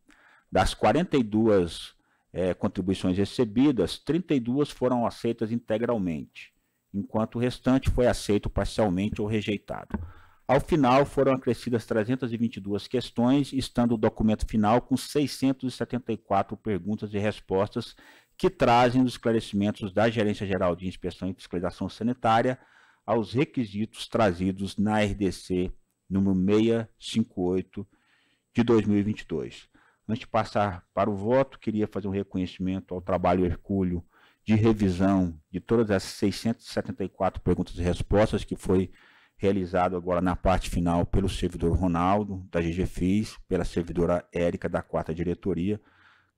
S5: Das 42 é, contribuições recebidas, 32 foram aceitas integralmente, enquanto o restante foi aceito parcialmente ou rejeitado. Ao final, foram acrescidas 322 questões, estando o documento final com 674 perguntas e respostas que trazem os esclarecimentos da Gerência Geral de Inspeção e Fiscalização Sanitária aos requisitos trazidos na RDC número 658 de 2022. Antes de passar para o voto, queria fazer um reconhecimento ao trabalho hercúleo de revisão de todas as 674 perguntas e respostas que foi realizado agora na parte final pelo servidor Ronaldo, da GGFIS, pela servidora Érica, da quarta diretoria.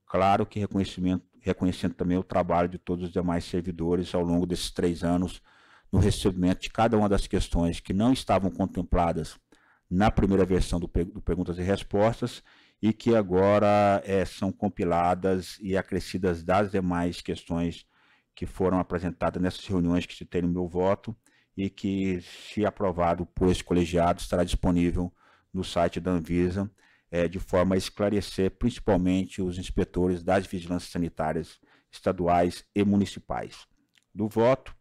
S5: Claro que reconhecimento, reconhecendo também o trabalho de todos os demais servidores ao longo desses três anos no recebimento de cada uma das questões que não estavam contempladas na primeira versão do, do Perguntas e Respostas e que agora é, são compiladas e acrescidas das demais questões que foram apresentadas nessas reuniões que tem no meu voto e que, se aprovado por esse colegiado, estará disponível no site da Anvisa, é, de forma a esclarecer principalmente os inspetores das vigilâncias sanitárias estaduais e municipais. Do voto,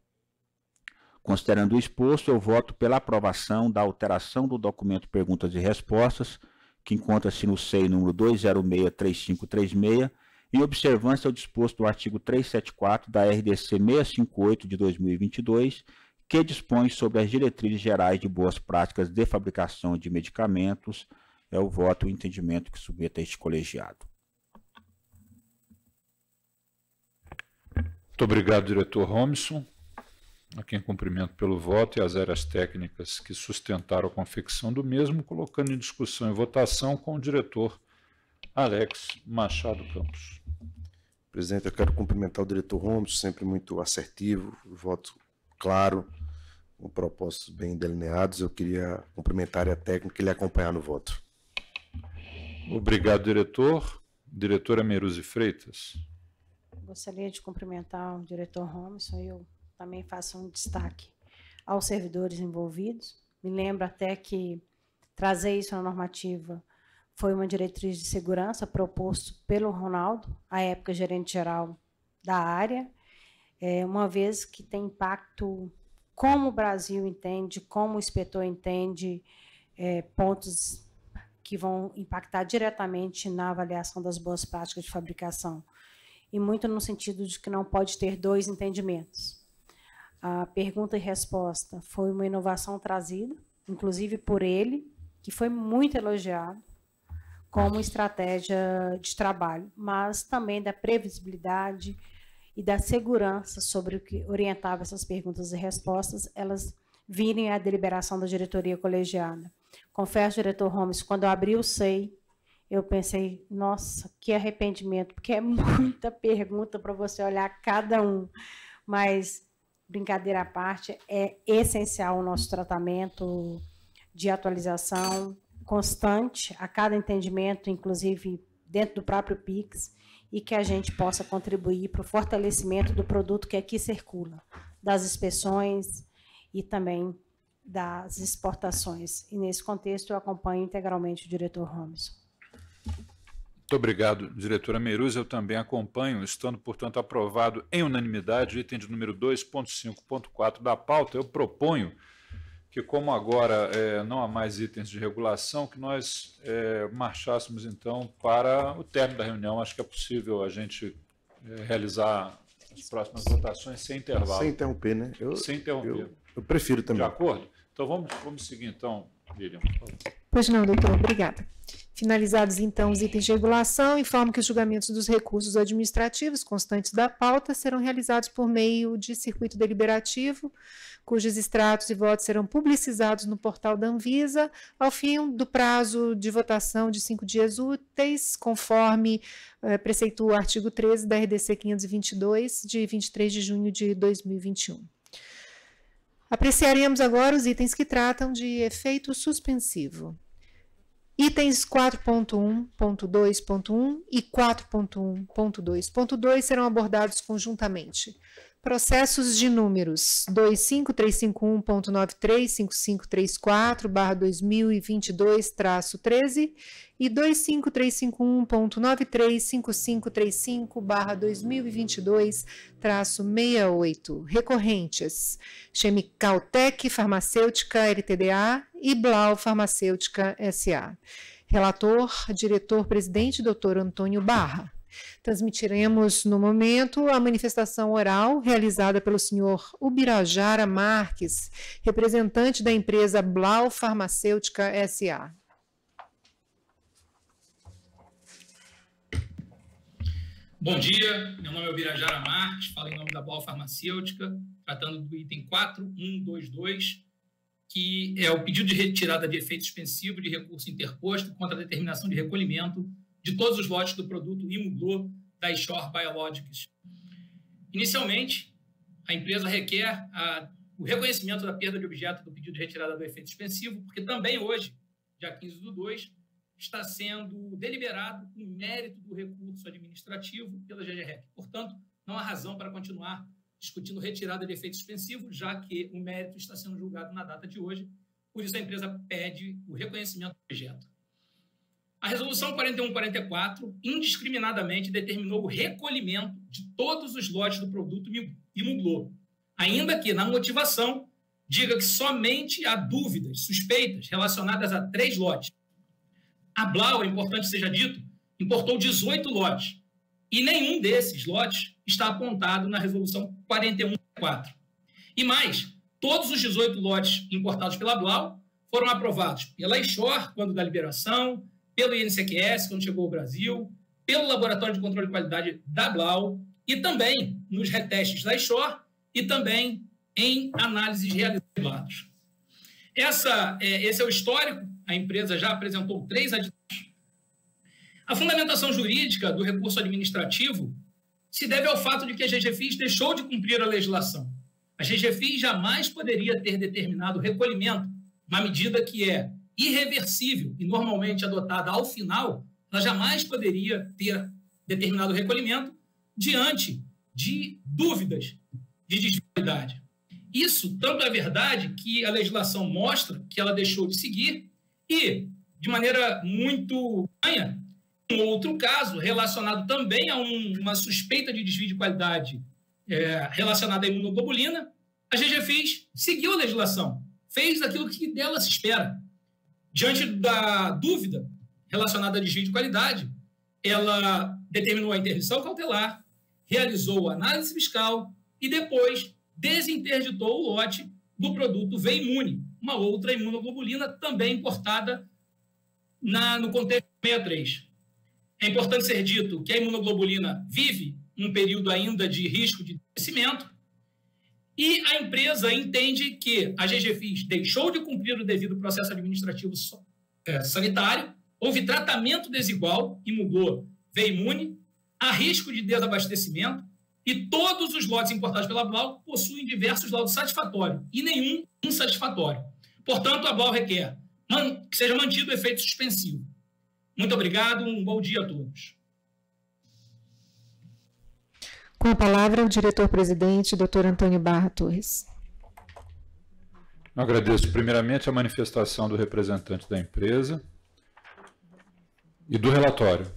S5: considerando o exposto, eu voto pela aprovação da alteração do documento Perguntas e Respostas que encontra-se no SEI número 2063536, em observância ao disposto do artigo 374 da RDC 658 de 2022, que dispõe sobre as diretrizes gerais de boas práticas de fabricação de medicamentos, é o voto e o entendimento que submete a este colegiado.
S2: Muito obrigado, diretor Romson a quem cumprimento pelo voto e as áreas técnicas que sustentaram a confecção do mesmo, colocando em discussão e votação com o diretor Alex Machado Campos.
S4: Presidente, eu quero cumprimentar o diretor Ramos, sempre muito assertivo, voto claro, com propósitos bem delineados. Eu queria cumprimentar a técnica e lhe acompanhar no voto.
S2: Obrigado, diretor. Diretora Meruzi Freitas.
S3: Gostaria de cumprimentar o diretor Ramos, eu também faço um destaque aos servidores envolvidos. Me lembro até que trazer isso na normativa foi uma diretriz de segurança proposto pelo Ronaldo, à época gerente geral da área, é, uma vez que tem impacto como o Brasil entende, como o inspetor entende é, pontos que vão impactar diretamente na avaliação das boas práticas de fabricação. E muito no sentido de que não pode ter dois entendimentos. A pergunta e resposta foi uma inovação trazida, inclusive por ele, que foi muito elogiado como estratégia de trabalho, mas também da previsibilidade e da segurança sobre o que orientava essas perguntas e respostas, elas virem à deliberação da diretoria colegiada. Confesso, diretor Holmes, quando eu abri o SEI, eu pensei, nossa, que arrependimento, porque é [LAUGHS] muita pergunta para você olhar cada um. Mas brincadeira à parte, é essencial o nosso tratamento de atualização constante a cada entendimento, inclusive dentro do próprio Pix, e que a gente possa contribuir para o fortalecimento do produto que aqui circula, das inspeções e também das exportações. E nesse contexto eu acompanho integralmente o diretor Holmes.
S2: Muito obrigado, diretora Meruz. Eu também acompanho, estando, portanto, aprovado em unanimidade o item de número 2.5.4 da pauta. Eu proponho que, como agora é, não há mais itens de regulação, que nós é, marchássemos, então, para o término da reunião. Acho que é possível a gente é, realizar as próximas votações sem intervalo. Sem interromper, né? Eu, sem interromper. Eu, eu prefiro também. De acordo? Então, vamos, vamos seguir, então, Lilian.
S1: Pois não, doutor. Obrigada. Finalizados então os itens de regulação, informo que os julgamentos dos recursos administrativos constantes da pauta serão realizados por meio de circuito deliberativo, cujos extratos e votos serão publicizados no portal da Anvisa ao fim do prazo de votação de cinco dias úteis, conforme eh, preceitua o artigo 13 da RDC 522, de 23 de junho de 2021. Apreciaremos agora os itens que tratam de efeito suspensivo. Itens 4.1.2.1 e 4.1.2.2 serão abordados conjuntamente. Processos de números 25351.935534/2022-13 e 25351.935535/barra 2022 68 Recorrentes: Chemicaltec Farmacêutica LTDA e Blau Farmacêutica SA. Relator: Diretor-Presidente Dr. Antônio Barra. Transmitiremos no momento a manifestação oral realizada pelo senhor Ubirajara Marques, representante da empresa Blau Farmacêutica SA.
S6: Bom dia, meu nome é Ubirajara Marques, falo em nome da Blau Farmacêutica, tratando do item 4122 que é o pedido de retirada de efeito suspensivo de recurso interposto contra a determinação de recolhimento de todos os lotes do produto Imuglu da Shore Biologics. Inicialmente, a empresa requer a, o reconhecimento da perda de objeto do pedido de retirada do efeito suspensivo, porque também hoje, dia 15 do 2, está sendo deliberado o mérito do recurso administrativo pela GGREC. Portanto, não há razão para continuar discutindo retirada de efeito suspensivo, já que o mérito está sendo julgado na data de hoje. Por isso, a empresa pede o reconhecimento do objeto. A Resolução 4144 indiscriminadamente determinou o recolhimento de todos os lotes do produto Imuglô, ainda que na motivação diga que somente há dúvidas, suspeitas relacionadas a três lotes. A Blau, é importante seja dito, importou 18 lotes e nenhum desses lotes está apontado na Resolução 4144. E mais, todos os 18 lotes importados pela Blau foram aprovados pela Eixor quando da liberação, pelo INCQS, quando chegou ao Brasil, pelo Laboratório de Controle de Qualidade da Blau e também nos retestes da Shore e também em análises realizadas. Essa, é, esse é o histórico, a empresa já apresentou três aditivos. A fundamentação jurídica do recurso administrativo se deve ao fato de que a GGFIS deixou de cumprir a legislação. A GGFIS jamais poderia ter determinado recolhimento, uma medida que é irreversível e normalmente adotada ao final, ela jamais poderia ter determinado recolhimento diante de dúvidas de desigualdade. Isso tanto é verdade que a legislação mostra que ela deixou de seguir e, de maneira muito estranha, um outro caso relacionado também a um, uma suspeita de desvio de qualidade é, relacionada à imunoglobulina, a GGFIS seguiu a legislação, fez aquilo que dela se espera, Diante da dúvida relacionada a desvio de qualidade, ela determinou a interdição cautelar, realizou a análise fiscal e depois desinterditou o lote do produto V-Imune, uma outra imunoglobulina também importada na, no contexto 63. É importante ser dito que a imunoglobulina vive um período ainda de risco de crescimento, e a empresa entende que a GGFIS deixou de cumprir o devido processo administrativo é, sanitário, houve tratamento desigual, e mudou, veio imune, há risco de desabastecimento, e todos os lotes importados pela Blau possuem diversos laudos satisfatórios e nenhum insatisfatório. Portanto, a Blau requer que seja mantido o efeito suspensivo. Muito obrigado, um bom dia a todos.
S1: Com a palavra, o diretor-presidente, Dr. Antônio Barra Torres.
S2: Eu agradeço primeiramente a manifestação do representante da empresa e do relatório.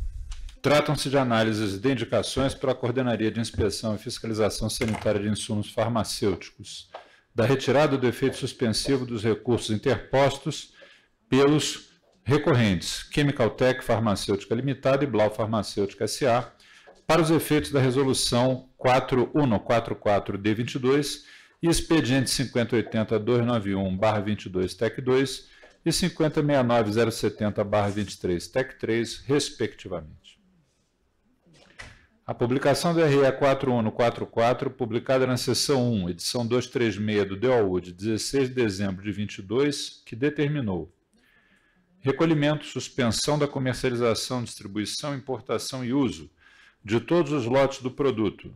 S2: Tratam-se de análises de indicações para a Coordenaria de Inspeção e Fiscalização Sanitária de Insumos Farmacêuticos, da retirada do efeito suspensivo dos recursos interpostos pelos recorrentes Chemical Tech Farmacêutica Limitada e Blau Farmacêutica SA, para os efeitos da resolução 4144D22 e expediente 5080-291-22-TEC2 e 5069-070-23-TEC3, respectivamente. A publicação do RE 4144, publicada na seção 1, edição 236 do DOU de 16 de dezembro de 22, que determinou recolhimento, suspensão da comercialização, distribuição, importação e uso de todos os lotes do produto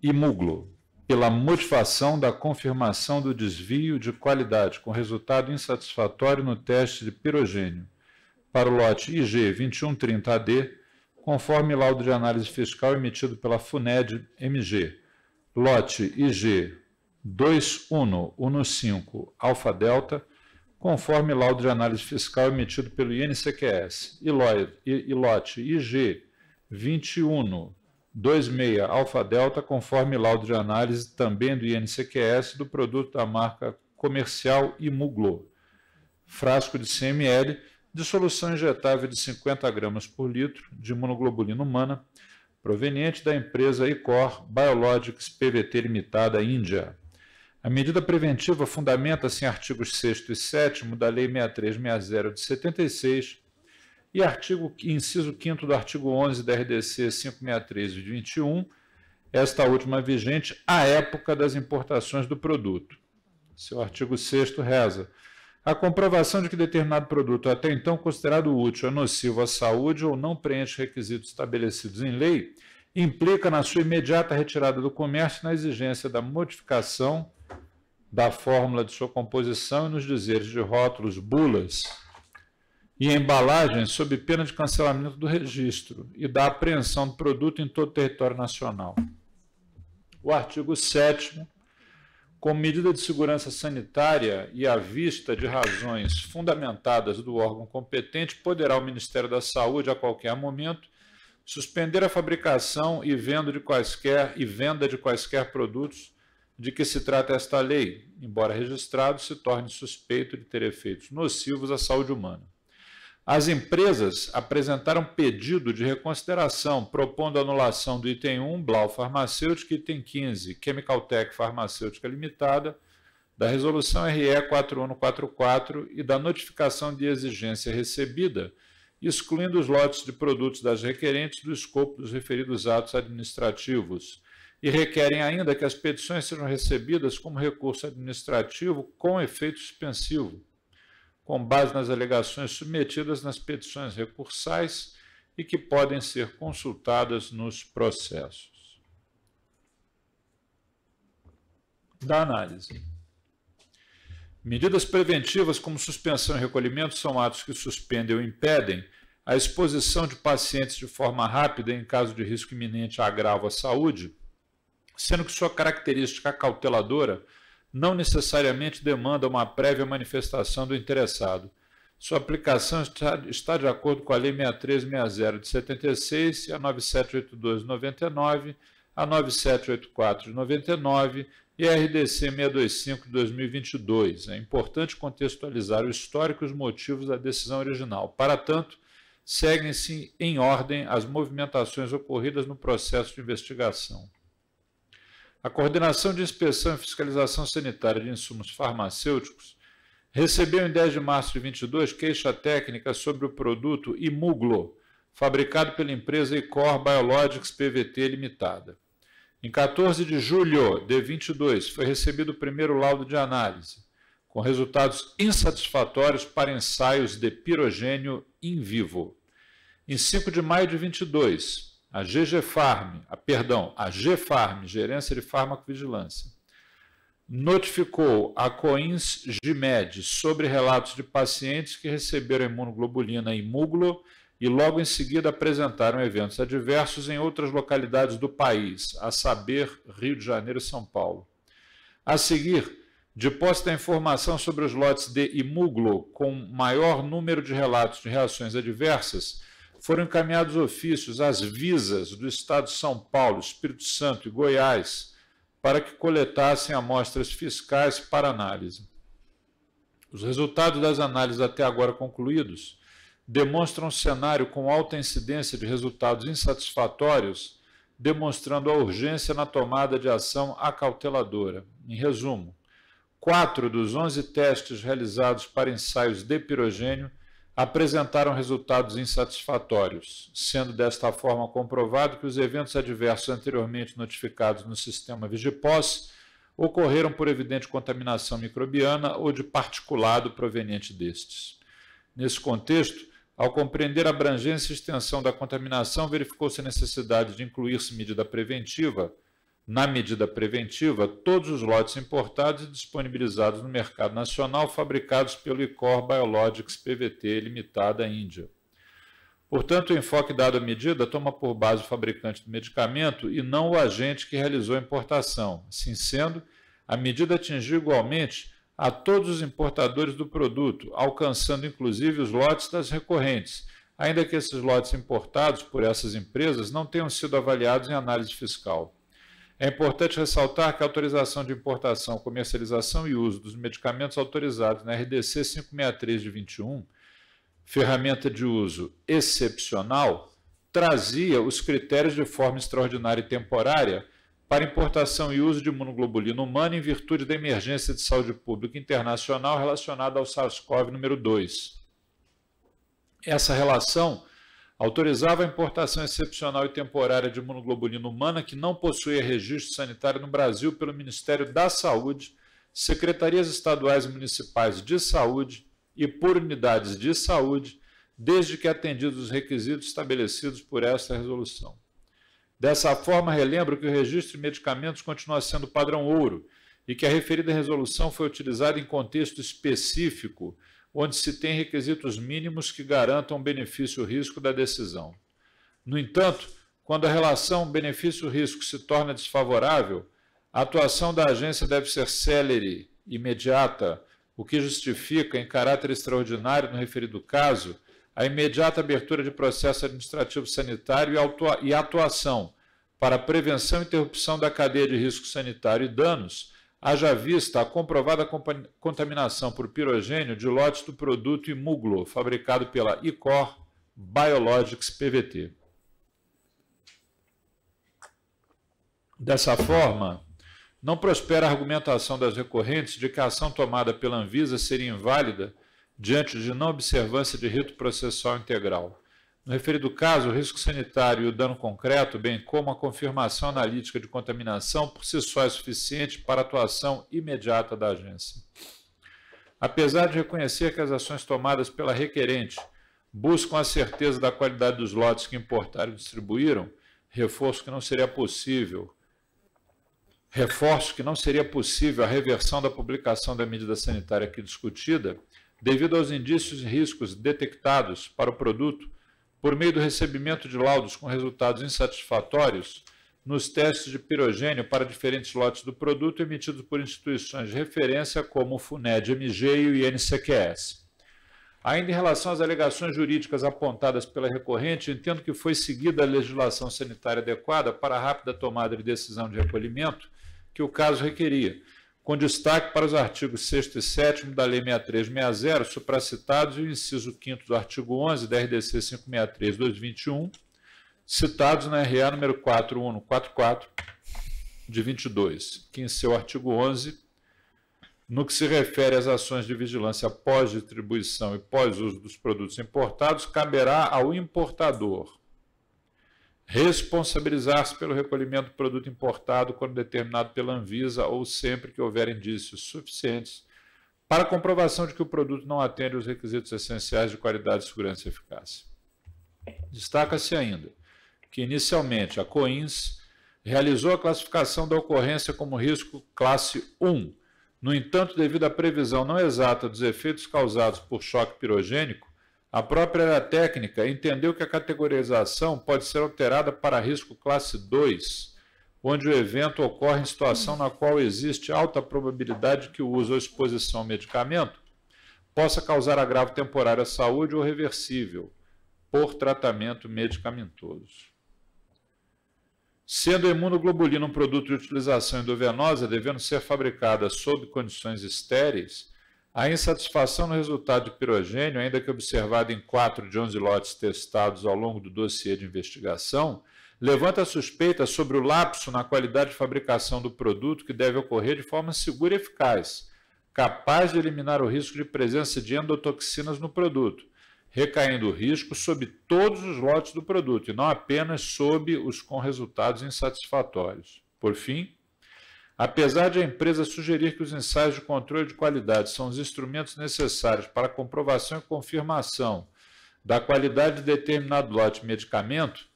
S2: e Muglo, pela motivação da confirmação do desvio de qualidade com resultado insatisfatório no teste de pirogênio para o lote IG 2130AD, conforme laudo de análise fiscal emitido pela FUNED MG, lote IG 2115 Alfa Delta, conforme laudo de análise fiscal emitido pelo INCQS, e lote IG 21.26 alfa delta, conforme laudo de análise também do INCQS do produto da marca comercial Imuglo. Frasco de 100 ml de solução injetável de 50 gramas por litro de imunoglobulina humana, proveniente da empresa Icor Biologics PVT Limitada Índia. A medida preventiva fundamenta-se em artigos 6 e 7 da Lei 6360 de 76 e artigo, inciso 5 do artigo 11 da RDC 563 de 21, esta última vigente à época das importações do produto. Seu artigo 6 reza: a comprovação de que determinado produto até então considerado útil é nocivo à saúde ou não preenche requisitos estabelecidos em lei, implica na sua imediata retirada do comércio na exigência da modificação da fórmula de sua composição e nos dizeres de rótulos, bulas, e embalagens sob pena de cancelamento do registro e da apreensão do produto em todo o território nacional. O artigo 7 com medida de segurança sanitária e à vista de razões fundamentadas do órgão competente, poderá o Ministério da Saúde, a qualquer momento, suspender a fabricação e venda de quaisquer e venda de quaisquer produtos de que se trata esta lei, embora registrado se torne suspeito de ter efeitos nocivos à saúde humana. As empresas apresentaram pedido de reconsideração, propondo anulação do item 1, Blau Farmacêutica, item 15, Chemical Tech Farmacêutica Limitada, da resolução RE 4144 e da notificação de exigência recebida, excluindo os lotes de produtos das requerentes do escopo dos referidos atos administrativos e requerem ainda que as petições sejam recebidas como recurso administrativo com efeito suspensivo com base nas alegações submetidas nas petições recursais e que podem ser consultadas nos processos. Da análise. Medidas preventivas como suspensão e recolhimento são atos que suspendem ou impedem a exposição de pacientes de forma rápida em caso de risco iminente a agravo à saúde, sendo que sua característica cauteladora não necessariamente demanda uma prévia manifestação do interessado. Sua aplicação está, de acordo com a Lei 6360 de 76, a 9782 de 99, a 9784 de 99 e a RDC 625 de 2022. É importante contextualizar o histórico e os motivos da decisão original. Para tanto, seguem-se em ordem as movimentações ocorridas no processo de investigação a Coordenação de Inspeção e Fiscalização Sanitária de Insumos Farmacêuticos recebeu em 10 de março de 22 queixa técnica sobre o produto Imuglo, fabricado pela empresa Icor Biologics PVT Limitada. Em 14 de julho de 22 foi recebido o primeiro laudo de análise, com resultados insatisfatórios para ensaios de pirogênio in vivo. Em 5 de maio de 22, a GG Farm, a, perdão, a GFarm, Gerência de Farmacovigilância, notificou a COINS Gmed sobre relatos de pacientes que receberam imunoglobulina imuglo e logo em seguida apresentaram eventos adversos em outras localidades do país, a saber, Rio de Janeiro e São Paulo. A seguir, de posse da informação sobre os lotes de imuglo com maior número de relatos de reações adversas, foram encaminhados ofícios às visas do Estado de São Paulo, Espírito Santo e Goiás para que coletassem amostras fiscais para análise. Os resultados das análises até agora concluídos demonstram um cenário com alta incidência de resultados insatisfatórios, demonstrando a urgência na tomada de ação acauteladora. Em resumo, quatro dos 11 testes realizados para ensaios de pirogênio apresentaram resultados insatisfatórios, sendo desta forma comprovado que os eventos adversos anteriormente notificados no sistema Vigipós ocorreram por evidente contaminação microbiana ou de particulado proveniente destes. Nesse contexto, ao compreender a abrangência e extensão da contaminação, verificou-se a necessidade de incluir-se medida preventiva na medida preventiva, todos os lotes importados e disponibilizados no mercado nacional fabricados pelo ICOR Biologics PVT Limitada Índia. Portanto, o enfoque dado à medida toma por base o fabricante do medicamento e não o agente que realizou a importação. Assim sendo, a medida atingiu igualmente a todos os importadores do produto, alcançando inclusive os lotes das recorrentes, ainda que esses lotes importados por essas empresas não tenham sido avaliados em análise fiscal. É importante ressaltar que a autorização de importação, comercialização e uso dos medicamentos autorizados na RDC 563 de 21, ferramenta de uso excepcional, trazia os critérios de forma extraordinária e temporária para importação e uso de imunoglobulina humana em virtude da emergência de saúde pública internacional relacionada ao SARS-CoV número 2. Essa relação autorizava a importação excepcional e temporária de imunoglobulina humana que não possuía registro sanitário no Brasil pelo Ministério da Saúde, secretarias estaduais e municipais de saúde e por unidades de saúde, desde que atendidos os requisitos estabelecidos por esta resolução. Dessa forma, relembro que o registro de medicamentos continua sendo padrão ouro e que a referida resolução foi utilizada em contexto específico onde se tem requisitos mínimos que garantam benefício-risco da decisão. No entanto, quando a relação benefício-risco se torna desfavorável, a atuação da agência deve ser célere, imediata, o que justifica, em caráter extraordinário no referido caso, a imediata abertura de processo administrativo sanitário e atuação para prevenção e interrupção da cadeia de risco sanitário e danos Haja vista a comprovada contaminação por pirogênio de lotes do produto Imuglo, fabricado pela Icor Biologics PVT. Dessa forma, não prospera a argumentação das recorrentes de que a ação tomada pela Anvisa seria inválida diante de não observância de rito processual integral. No referido caso, o risco sanitário e o dano concreto, bem como a confirmação analítica de contaminação, por si só é suficiente para a atuação imediata da agência. Apesar de reconhecer que as ações tomadas pela requerente buscam a certeza da qualidade dos lotes que importaram e distribuíram, reforço que não seria possível, reforço que não seria possível a reversão da publicação da medida sanitária aqui discutida, devido aos indícios e riscos detectados para o produto por meio do recebimento de laudos com resultados insatisfatórios nos testes de pirogênio para diferentes lotes do produto emitidos por instituições de referência como o FUNED, MG e o INCQS. Ainda em relação às alegações jurídicas apontadas pela recorrente, entendo que foi seguida a legislação sanitária adequada para a rápida tomada de decisão de recolhimento que o caso requeria, com destaque para os artigos 6 e 7 da Lei 6360, supracitados, e o inciso 5 do artigo 11 da RDC 563-2021, citados na RA número 4144 de 22, que em seu artigo 11, no que se refere às ações de vigilância pós-distribuição e pós-uso dos produtos importados, caberá ao importador responsabilizar-se pelo recolhimento do produto importado quando determinado pela Anvisa ou sempre que houver indícios suficientes para comprovação de que o produto não atende aos requisitos essenciais de qualidade, segurança e eficácia. Destaca-se ainda que, inicialmente, a COINS realizou a classificação da ocorrência como risco classe 1. No entanto, devido à previsão não exata dos efeitos causados por choque pirogênico, a própria área técnica entendeu que a categorização pode ser alterada para risco classe 2, onde o evento ocorre em situação na qual existe alta probabilidade que o uso ou exposição ao medicamento possa causar agravo temporário à saúde ou reversível por tratamento medicamentoso. Sendo a imunoglobulina um produto de utilização endovenosa, devendo ser fabricada sob condições estéreis, a insatisfação no resultado de pirogênio, ainda que observada em 4 de 11 lotes testados ao longo do dossiê de investigação, levanta suspeita sobre o lapso na qualidade de fabricação do produto que deve ocorrer de forma segura e eficaz, capaz de eliminar o risco de presença de endotoxinas no produto, recaindo o risco sobre todos os lotes do produto e não apenas sobre os com resultados insatisfatórios. Por fim, Apesar de a empresa sugerir que os ensaios de controle de qualidade são os instrumentos necessários para a comprovação e confirmação da qualidade de determinado lote de medicamento,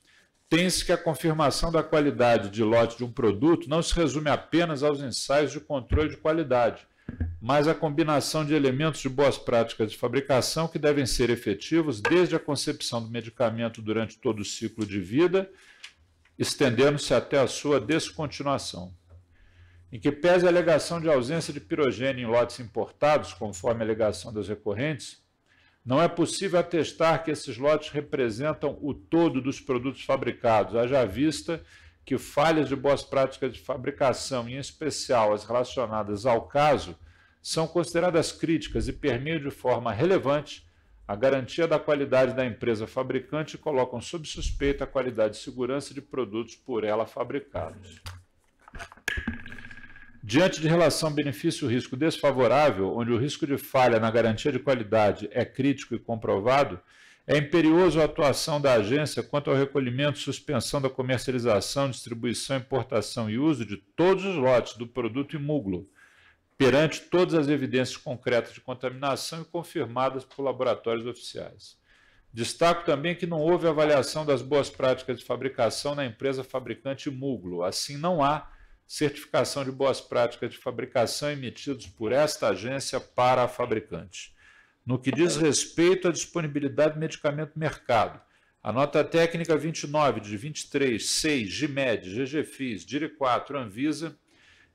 S2: tem-se que a confirmação da qualidade de lote de um produto não se resume apenas aos ensaios de controle de qualidade, mas à combinação de elementos de boas práticas de fabricação que devem ser efetivos desde a concepção do medicamento durante todo o ciclo de vida, estendendo-se até a sua descontinuação em que pese a alegação de ausência de pirogênio em lotes importados, conforme a alegação das recorrentes, não é possível atestar que esses lotes representam o todo dos produtos fabricados, haja vista que falhas de boas práticas de fabricação, em especial as relacionadas ao caso, são consideradas críticas e permeiam de forma relevante a garantia da qualidade da empresa fabricante e colocam sob suspeita a qualidade e segurança de produtos por ela fabricados. Diante de relação benefício-risco desfavorável, onde o risco de falha na garantia de qualidade é crítico e comprovado, é imperioso a atuação da agência quanto ao recolhimento, suspensão da comercialização, distribuição, importação e uso de todos os lotes do produto imúglo, perante todas as evidências concretas de contaminação e confirmadas por laboratórios oficiais. Destaco também que não houve avaliação das boas práticas de fabricação na empresa fabricante imúglo, assim não há certificação de boas práticas de fabricação emitidos por esta agência para a fabricante. No que diz respeito à disponibilidade de medicamento no mercado, a nota técnica 29 de 23, 6, GMED, GGFIS, DIRE4, Anvisa,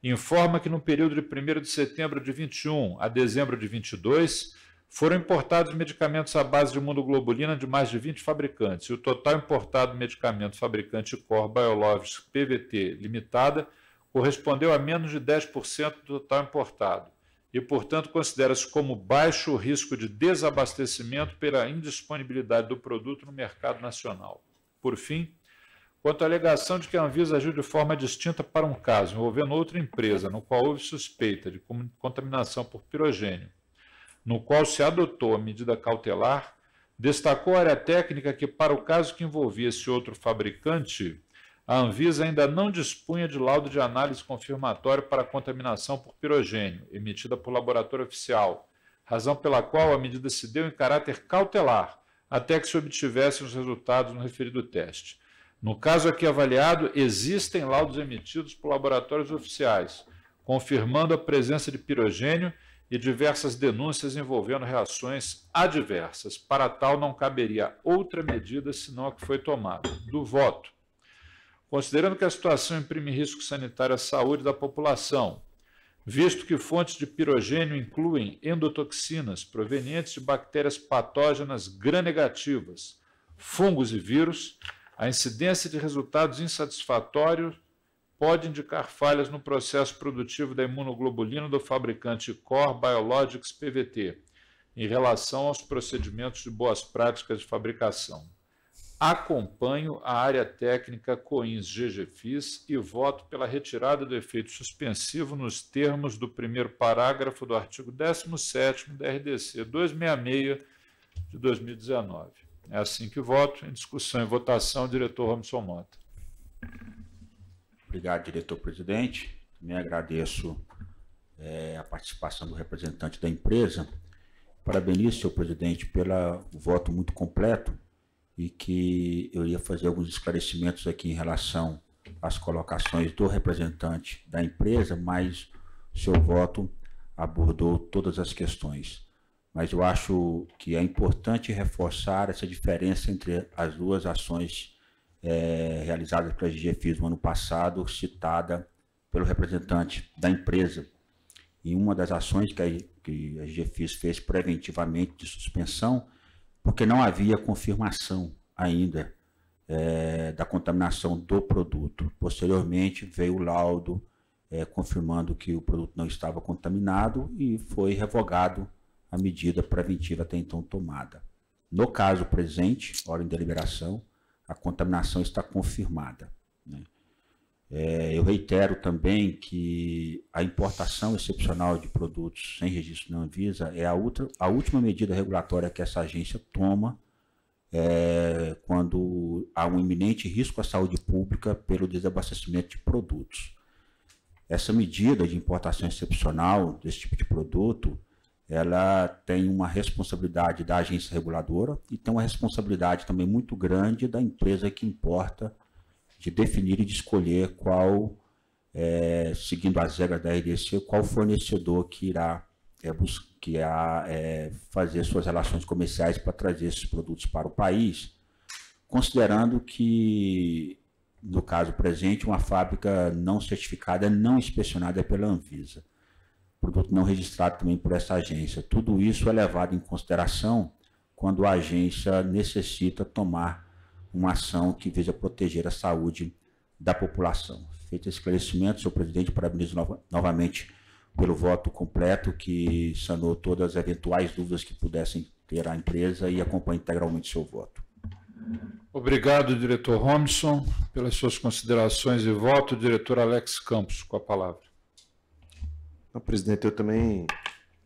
S2: informa que no período de 1 de setembro de 21 a dezembro de 22, foram importados medicamentos à base de imunoglobulina de mais de 20 fabricantes, e o total importado de medicamento fabricante Cor Biologics PVT Limitada correspondeu a menos de 10% do total importado e, portanto, considera-se como baixo o risco de desabastecimento pela indisponibilidade do produto no mercado nacional. Por fim, quanto à alegação de que a Anvisa agiu de forma distinta para um caso envolvendo outra empresa, no qual houve suspeita de contaminação por pirogênio, no qual se adotou a medida cautelar, destacou a área técnica que, para o caso que envolvia esse outro fabricante, a Anvisa ainda não dispunha de laudo de análise confirmatório para contaminação por pirogênio, emitida por laboratório oficial, razão pela qual a medida se deu em caráter cautelar, até que se obtivessem os resultados no referido teste. No caso aqui avaliado, existem laudos emitidos por laboratórios oficiais, confirmando a presença de pirogênio e diversas denúncias envolvendo reações adversas. Para tal, não caberia outra medida senão a que foi tomada, do voto, Considerando que a situação imprime risco sanitário à saúde da população, visto que fontes de pirogênio incluem endotoxinas provenientes de bactérias patógenas gram-negativas, fungos e vírus, a incidência de resultados insatisfatórios pode indicar falhas no processo produtivo da imunoglobulina do fabricante Core Biologics PVT em relação aos procedimentos de boas práticas de fabricação. Acompanho a área técnica Coins GGFIS e voto pela retirada do efeito suspensivo nos termos do primeiro parágrafo do artigo 17 da RDC 266 de 2019. É assim que voto. Em discussão e
S5: votação,
S2: diretor Robson Mota.
S5: Obrigado, diretor-presidente. Também agradeço é, a participação do representante da empresa. Parabenizo, senhor presidente, pelo voto muito completo e que eu ia fazer alguns esclarecimentos aqui em relação às colocações do representante da empresa, mas seu voto abordou todas as questões. Mas eu acho que é importante reforçar essa diferença entre as duas ações é, realizadas pela GGFIS no ano passado, citada pelo representante da empresa. Em uma das ações que a, que a GGFIS fez preventivamente de suspensão, porque não havia confirmação ainda é, da contaminação do produto. Posteriormente veio o laudo é, confirmando que o produto não estava contaminado e foi revogado a medida preventiva até então tomada. No caso presente, hora em deliberação, a contaminação está confirmada. É, eu reitero também que a importação excepcional de produtos sem registro na Anvisa é a, outra, a última medida regulatória que essa agência toma é, quando há um iminente risco à saúde pública pelo desabastecimento de produtos. Essa medida de importação excepcional desse tipo de produto, ela tem uma responsabilidade da agência reguladora e tem uma responsabilidade também muito grande da empresa que importa de definir e de escolher qual, é, seguindo as regras da RDC, qual fornecedor que irá é, buscar, é, fazer suas relações comerciais para trazer esses produtos para o país, considerando que, no caso presente, uma fábrica não certificada, não inspecionada pela Anvisa. Produto não registrado também por essa agência. Tudo isso é levado em consideração quando a agência necessita tomar uma ação que veja proteger a saúde da população. Feito esse esclarecimento, senhor presidente, parabenizo no novamente pelo voto completo que sanou todas as eventuais dúvidas que pudessem ter a empresa e acompanho integralmente seu voto.
S2: Obrigado, diretor Romson, pelas suas considerações e voto. Diretor Alex Campos, com a palavra. Não, presidente, eu também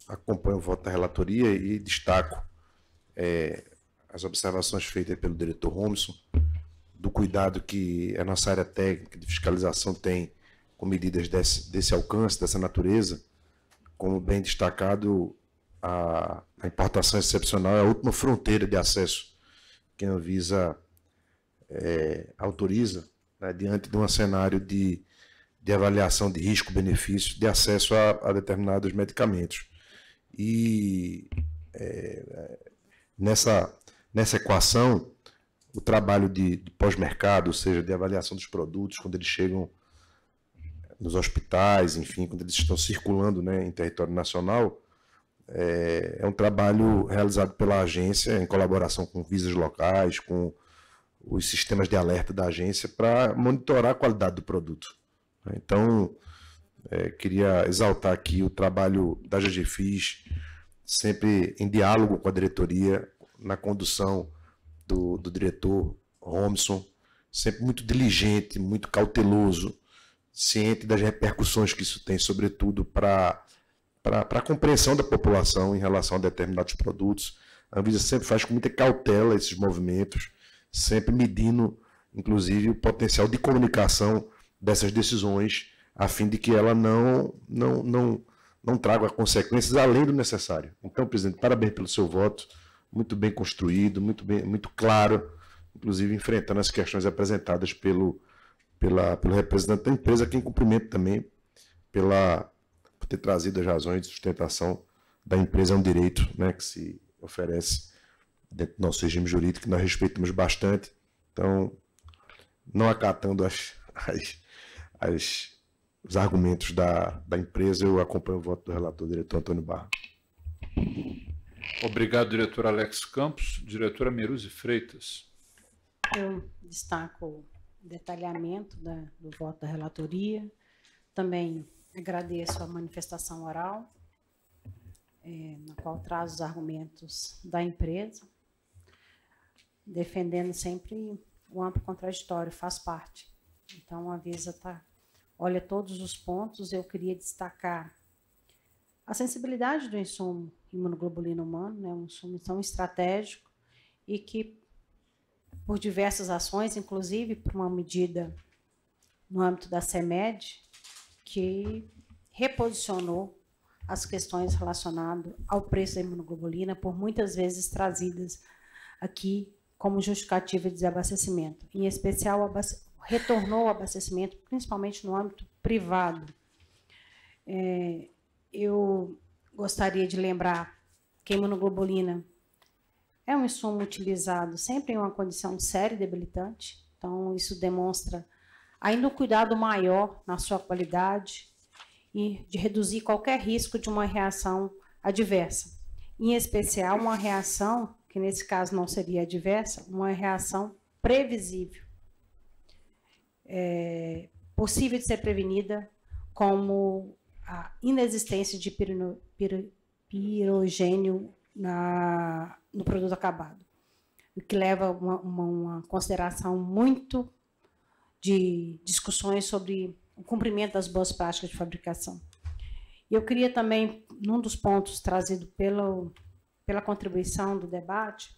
S2: acompanho o voto da relatoria
S4: e destaco é, as observações feitas pelo diretor Romson, do cuidado que a nossa área técnica de fiscalização tem com medidas desse, desse alcance, dessa natureza, como bem destacado, a, a importação excepcional é a última fronteira de acesso que a Anvisa é, autoriza né, diante de um cenário de, de avaliação de risco-benefício de acesso a, a, determinados medicamentos. E é, nessa nessa equação o trabalho de, de pós-mercado, ou seja, de avaliação dos produtos quando eles chegam nos hospitais, enfim, quando eles estão circulando né, em território nacional, é, é, um trabalho realizado pela agência em colaboração com visas locais, com os sistemas de alerta da agência para monitorar a qualidade do produto. Então, é, queria exaltar aqui o trabalho da GGFIS, sempre em diálogo com a diretoria, na condução do, do diretor Romson, sempre muito diligente, muito cauteloso, ciente das repercussões que isso tem, sobretudo para a compreensão da população em relação a determinados produtos. A Anvisa sempre faz com muita cautela esses movimentos, sempre medindo, inclusive, o potencial de comunicação dessas decisões, a fim de que ela não, não, não, não traga consequências além do necessário. Então, presidente, parabéns pelo seu voto muito bem construído, muito, bem, muito claro, inclusive enfrentando as questões apresentadas pelo, pela, pelo representante da empresa, que em cumprimento também pela, por ter trazido as razões de sustentação da empresa, é um direito né, que se oferece dentro do nosso regime jurídico, que nós respeitamos bastante. Então, não acatando as, as, as os argumentos da, da empresa, eu acompanho o voto do relator diretor Antônio Barra.
S2: Obrigado, diretor Alex Campos. Diretora Meruzi Freitas.
S3: Eu destaco o detalhamento da, do voto da relatoria. Também agradeço a manifestação oral, é, na qual traz os argumentos da empresa, defendendo sempre o amplo contraditório, faz parte. Então, a Visa tá, olha todos os pontos. Eu queria destacar a sensibilidade do insumo imunoglobulina humana, né, um tão estratégico, e que, por diversas ações, inclusive por uma medida no âmbito da CEMED, que reposicionou as questões relacionadas ao preço da imunoglobulina, por muitas vezes trazidas aqui como justificativa de desabastecimento. Em especial, retornou o abastecimento, principalmente no âmbito privado. É, eu gostaria de lembrar que a imunoglobulina é um insumo utilizado sempre em uma condição séria e debilitante, então isso demonstra ainda um cuidado maior na sua qualidade e de reduzir qualquer risco de uma reação adversa. Em especial, uma reação, que nesse caso não seria adversa, uma reação previsível, é, possível de ser prevenida, como a inexistência de pirino, pir, pirogênio na, no produto acabado, o que leva a uma, uma, uma consideração muito de discussões sobre o cumprimento das boas práticas de fabricação. Eu queria também, num dos pontos trazido pelo, pela contribuição do debate,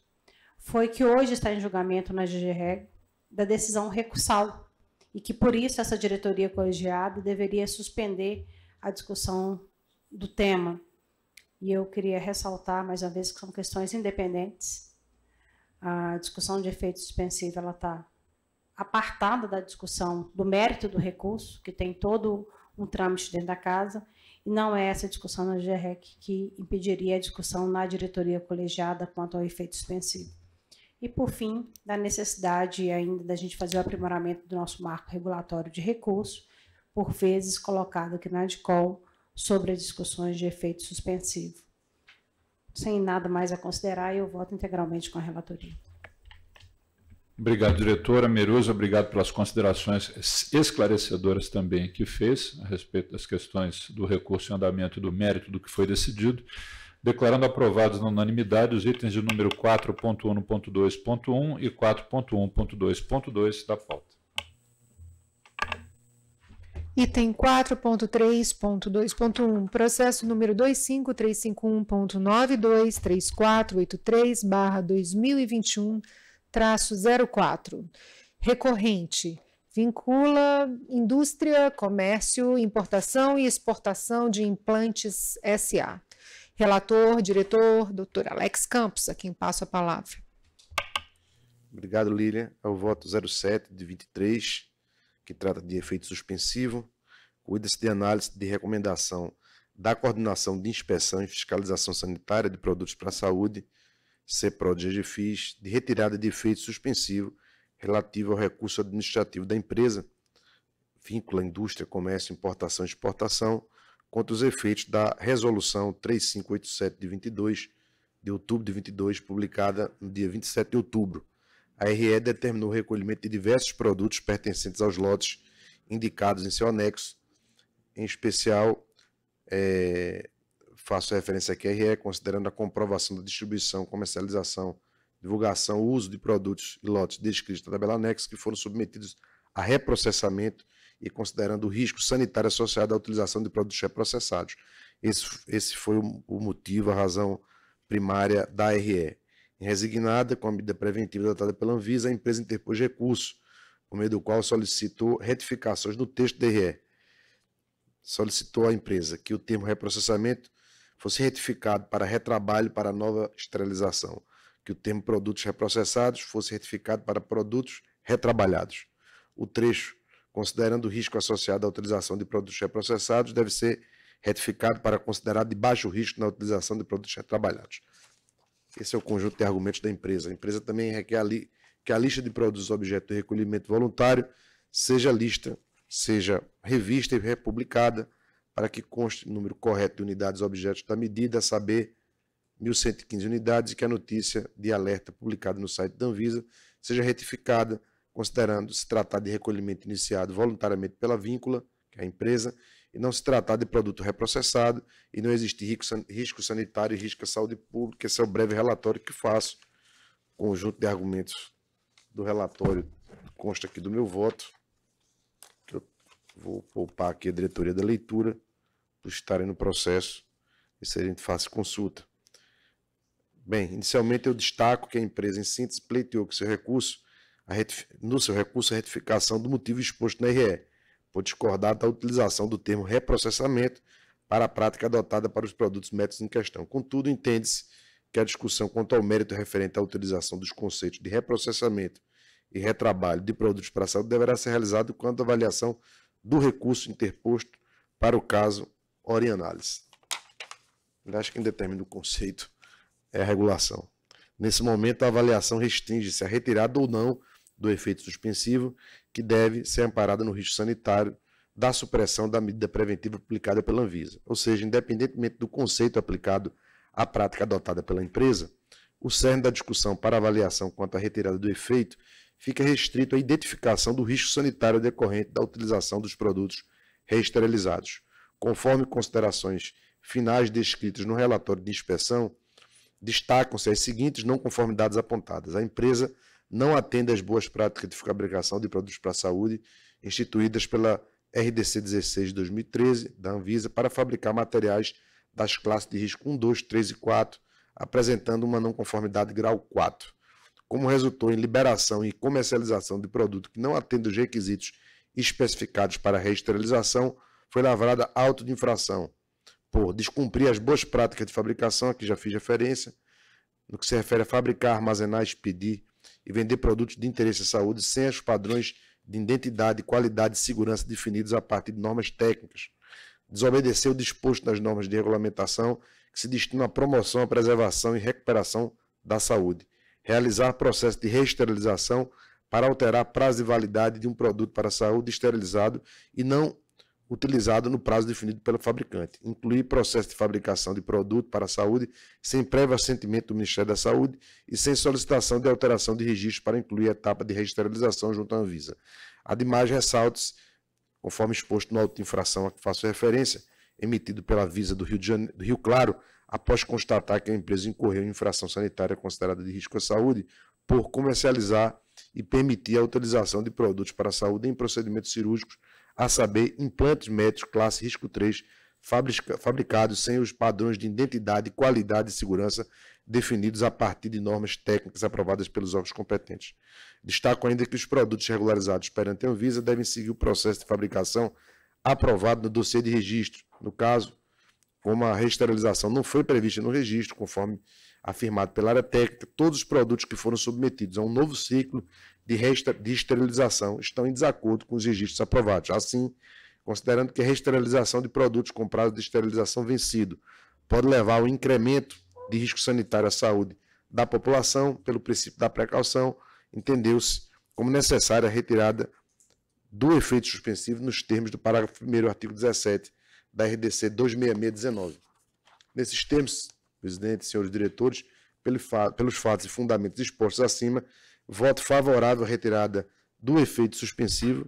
S3: foi que hoje está em julgamento na GGREG da decisão recursal e que, por isso, essa diretoria colegiada deveria suspender a discussão do tema. E eu queria ressaltar, mais uma vez, que são questões independentes. A discussão de efeito suspensivo ela está apartada da discussão do mérito do recurso, que tem todo um trâmite dentro da casa, e não é essa discussão na GREC que impediria a discussão na diretoria colegiada quanto ao efeito suspensivo. E, por fim, da necessidade ainda da gente fazer o aprimoramento do nosso marco regulatório de recurso, por vezes colocado ADCOL sobre as discussões de efeito suspensivo. Sem nada mais a considerar, eu voto integralmente com a relatoria.
S2: Obrigado, diretora Meruza. Obrigado pelas considerações esclarecedoras também que fez a respeito das questões do recurso em andamento e do mérito do que foi decidido. Declarando aprovados na unanimidade os itens de número 4.1.2.1 e 4.1.2.2 da pauta.
S1: Item 4.3.2.1, processo número 25351.923483/2021, traço 04. Recorrente vincula indústria, comércio, importação e exportação de implantes SA. Relator, diretor, doutor Alex Campos, a quem passo a palavra.
S4: Obrigado, Lília. É o voto 07 de 23, que trata de efeito suspensivo, cuida-se de análise de recomendação da coordenação de inspeção e fiscalização sanitária de produtos para a saúde, CEPROD-GGFIS, de retirada de efeito suspensivo relativo ao recurso administrativo da empresa, à indústria, comércio, importação e exportação, contra os efeitos da Resolução 3587 de 22, de outubro de 22, publicada no dia 27 de outubro a RE determinou o recolhimento de diversos produtos pertencentes aos lotes indicados em seu anexo, em especial, é, faço referência aqui à RE, considerando a comprovação da distribuição, comercialização, divulgação, uso de produtos e lotes descritos na tabela anexa que foram submetidos a reprocessamento e considerando o risco sanitário associado à utilização de produtos reprocessados. Esse, esse foi o, o motivo, a razão primária da RE. Resignada com a medida preventiva adotada pela Anvisa, a empresa interpôs recurso, por meio do qual solicitou retificações no texto DRE. Solicitou à empresa que o termo reprocessamento fosse retificado para retrabalho para nova esterilização, que o termo produtos reprocessados fosse retificado para produtos retrabalhados. O trecho, considerando o risco associado à utilização de produtos reprocessados, deve ser retificado para considerado de baixo risco na utilização de produtos retrabalhados. Esse é o conjunto de argumentos da empresa. A empresa também requer ali que a lista de produtos objeto de recolhimento voluntário seja lista, seja revista e republicada para que conste o número correto de unidades objetos da medida, a saber 1.115 unidades, e que a notícia de alerta publicada no site da Anvisa seja retificada, considerando se tratar de recolhimento iniciado voluntariamente pela víncula, que é a empresa, e não se tratar de produto reprocessado e não existir risco sanitário e risco à saúde pública. Esse é o breve relatório que faço. Conjunto de argumentos do relatório consta aqui do meu voto. Eu vou poupar aqui a diretoria da leitura por estarem no processo e a gente faça consulta. Bem, inicialmente eu destaco que a empresa, em síntese, pleiteou que seu recurso, no seu recurso, a retificação do motivo exposto na RE por discordar da utilização do termo reprocessamento para a prática adotada para os produtos métodos em questão. Contudo, entende-se que a discussão quanto ao mérito referente à utilização dos conceitos de reprocessamento e retrabalho de produtos para a saúde deverá ser realizada quanto à avaliação do recurso interposto para o caso Orianálise. Eu acho que quem determina o conceito é a regulação. Nesse momento, a avaliação restringe-se à retirada ou não do efeito suspensivo que deve ser amparada no risco sanitário da supressão da medida preventiva aplicada pela Anvisa. Ou seja, independentemente do conceito aplicado à prática adotada pela empresa, o cerne da discussão para avaliação quanto à retirada do efeito fica restrito à identificação do risco sanitário decorrente da utilização dos produtos reesterilizados. Conforme considerações finais descritas no relatório de inspeção, destacam-se as seguintes não conformidades apontadas. A empresa não atende às boas práticas de fabricação de produtos para a saúde instituídas pela RDC 16 de 2013 da Anvisa para fabricar materiais das classes de risco 1, 2, 3 e 4, apresentando uma não conformidade grau 4. Como resultou em liberação e comercialização de produto que não atende os requisitos especificados para reesterilização, foi lavrada auto de infração por descumprir as boas práticas de fabricação, a que já fiz referência, no que se refere a fabricar, armazenar, expedir, e vender produtos de interesse à saúde sem os padrões de identidade, qualidade e segurança definidos a partir de normas técnicas. Desobedecer o disposto nas normas de regulamentação que se destinam à promoção, à preservação e recuperação da saúde. Realizar processo de reesterilização para alterar prazo de validade de um produto para a saúde esterilizado e não utilizado no prazo definido pelo fabricante. Incluir processo de fabricação de produto para a saúde sem prévio assentimento do Ministério da Saúde e sem solicitação de alteração de registro para incluir a etapa de registralização junto à Anvisa. Ademais, ressalte-se, conforme exposto no auto de infração a que faço referência, emitido pela Anvisa do Rio, Janeiro, do Rio Claro, após constatar que a empresa incorreu em infração sanitária considerada de risco à saúde por comercializar e permitir a utilização de produtos para a saúde em procedimentos cirúrgicos a saber, implantes médicos classe risco 3, fabricados sem os padrões de identidade, qualidade e segurança definidos a partir de normas técnicas aprovadas pelos órgãos competentes. Destaco ainda que os produtos regularizados perante a Anvisa devem seguir o processo de fabricação aprovado no dossiê de registro. No caso, como a reesterilização não foi prevista no registro, conforme afirmado pela área técnica, todos os produtos que foram submetidos a um novo ciclo de, de esterilização estão em desacordo com os registros aprovados. Assim, considerando que a reesterilização de produtos com prazo de esterilização vencido pode levar ao incremento de risco sanitário à saúde da população, pelo princípio da precaução, entendeu-se como necessária a retirada do efeito suspensivo nos termos do parágrafo 1 do artigo 17 da RDC 26619. Nesses termos, presidente, senhores diretores, pelos fatos e fundamentos expostos acima, Voto favorável à retirada do efeito suspensivo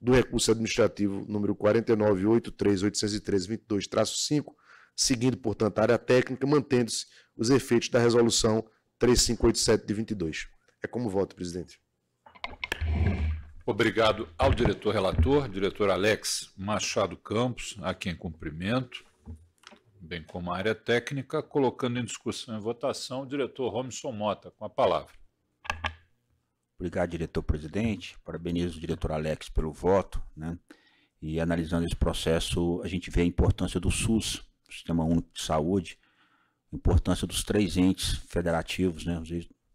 S4: do recurso administrativo número 49.83813.22-5, seguindo, portanto, a área técnica, mantendo-se os efeitos da resolução 3587 de 22. É como voto, presidente.
S2: Obrigado ao diretor relator, diretor Alex Machado Campos, a quem cumprimento, bem como a área técnica, colocando em discussão e votação o diretor Robson Mota, com a palavra.
S5: Obrigado, diretor-presidente. Parabenizo o diretor Alex pelo voto. Né? E analisando esse processo, a gente vê a importância do SUS, Sistema Único de Saúde, a importância dos três entes federativos, né?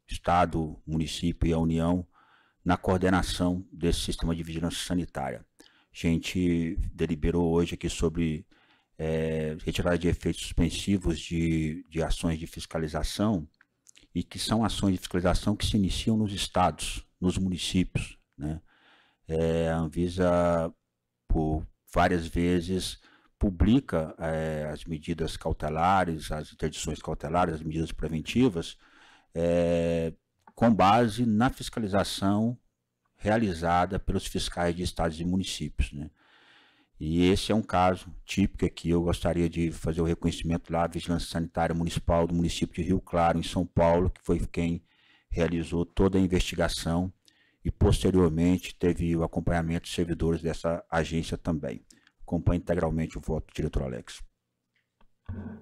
S5: Estado, município e a União, na coordenação desse sistema de vigilância sanitária. A gente deliberou hoje aqui sobre é, retirada de efeitos suspensivos de, de ações de fiscalização, e que são ações de fiscalização que se iniciam nos estados, nos municípios. Né? É, a Anvisa, por várias vezes, publica é, as medidas cautelares, as interdições cautelares, as medidas preventivas, é, com base na fiscalização realizada pelos fiscais de estados e municípios. Né? E esse é um caso típico que eu gostaria de fazer o reconhecimento lá à Vigilância Sanitária Municipal do município de Rio Claro, em São Paulo, que foi quem realizou toda a investigação e posteriormente teve o acompanhamento dos servidores dessa agência também. Acompanho integralmente o voto, diretor Alex.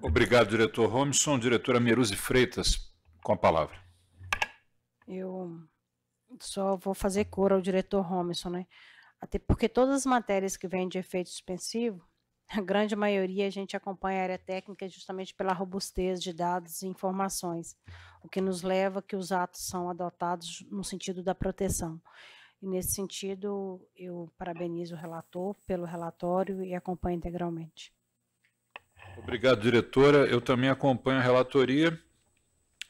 S2: Obrigado, diretor Romson. Diretora Meruzi Freitas, com a palavra.
S3: Eu só vou fazer cor ao diretor Romson, né? Até porque todas as matérias que vêm de efeito suspensivo, [LAUGHS] a grande maioria a gente acompanha a área técnica justamente pela robustez de dados e informações, o que nos leva a que os atos são adotados no sentido da proteção. E nesse sentido, eu parabenizo o relator pelo relatório e acompanho integralmente.
S2: Obrigado, diretora. Eu também acompanho a relatoria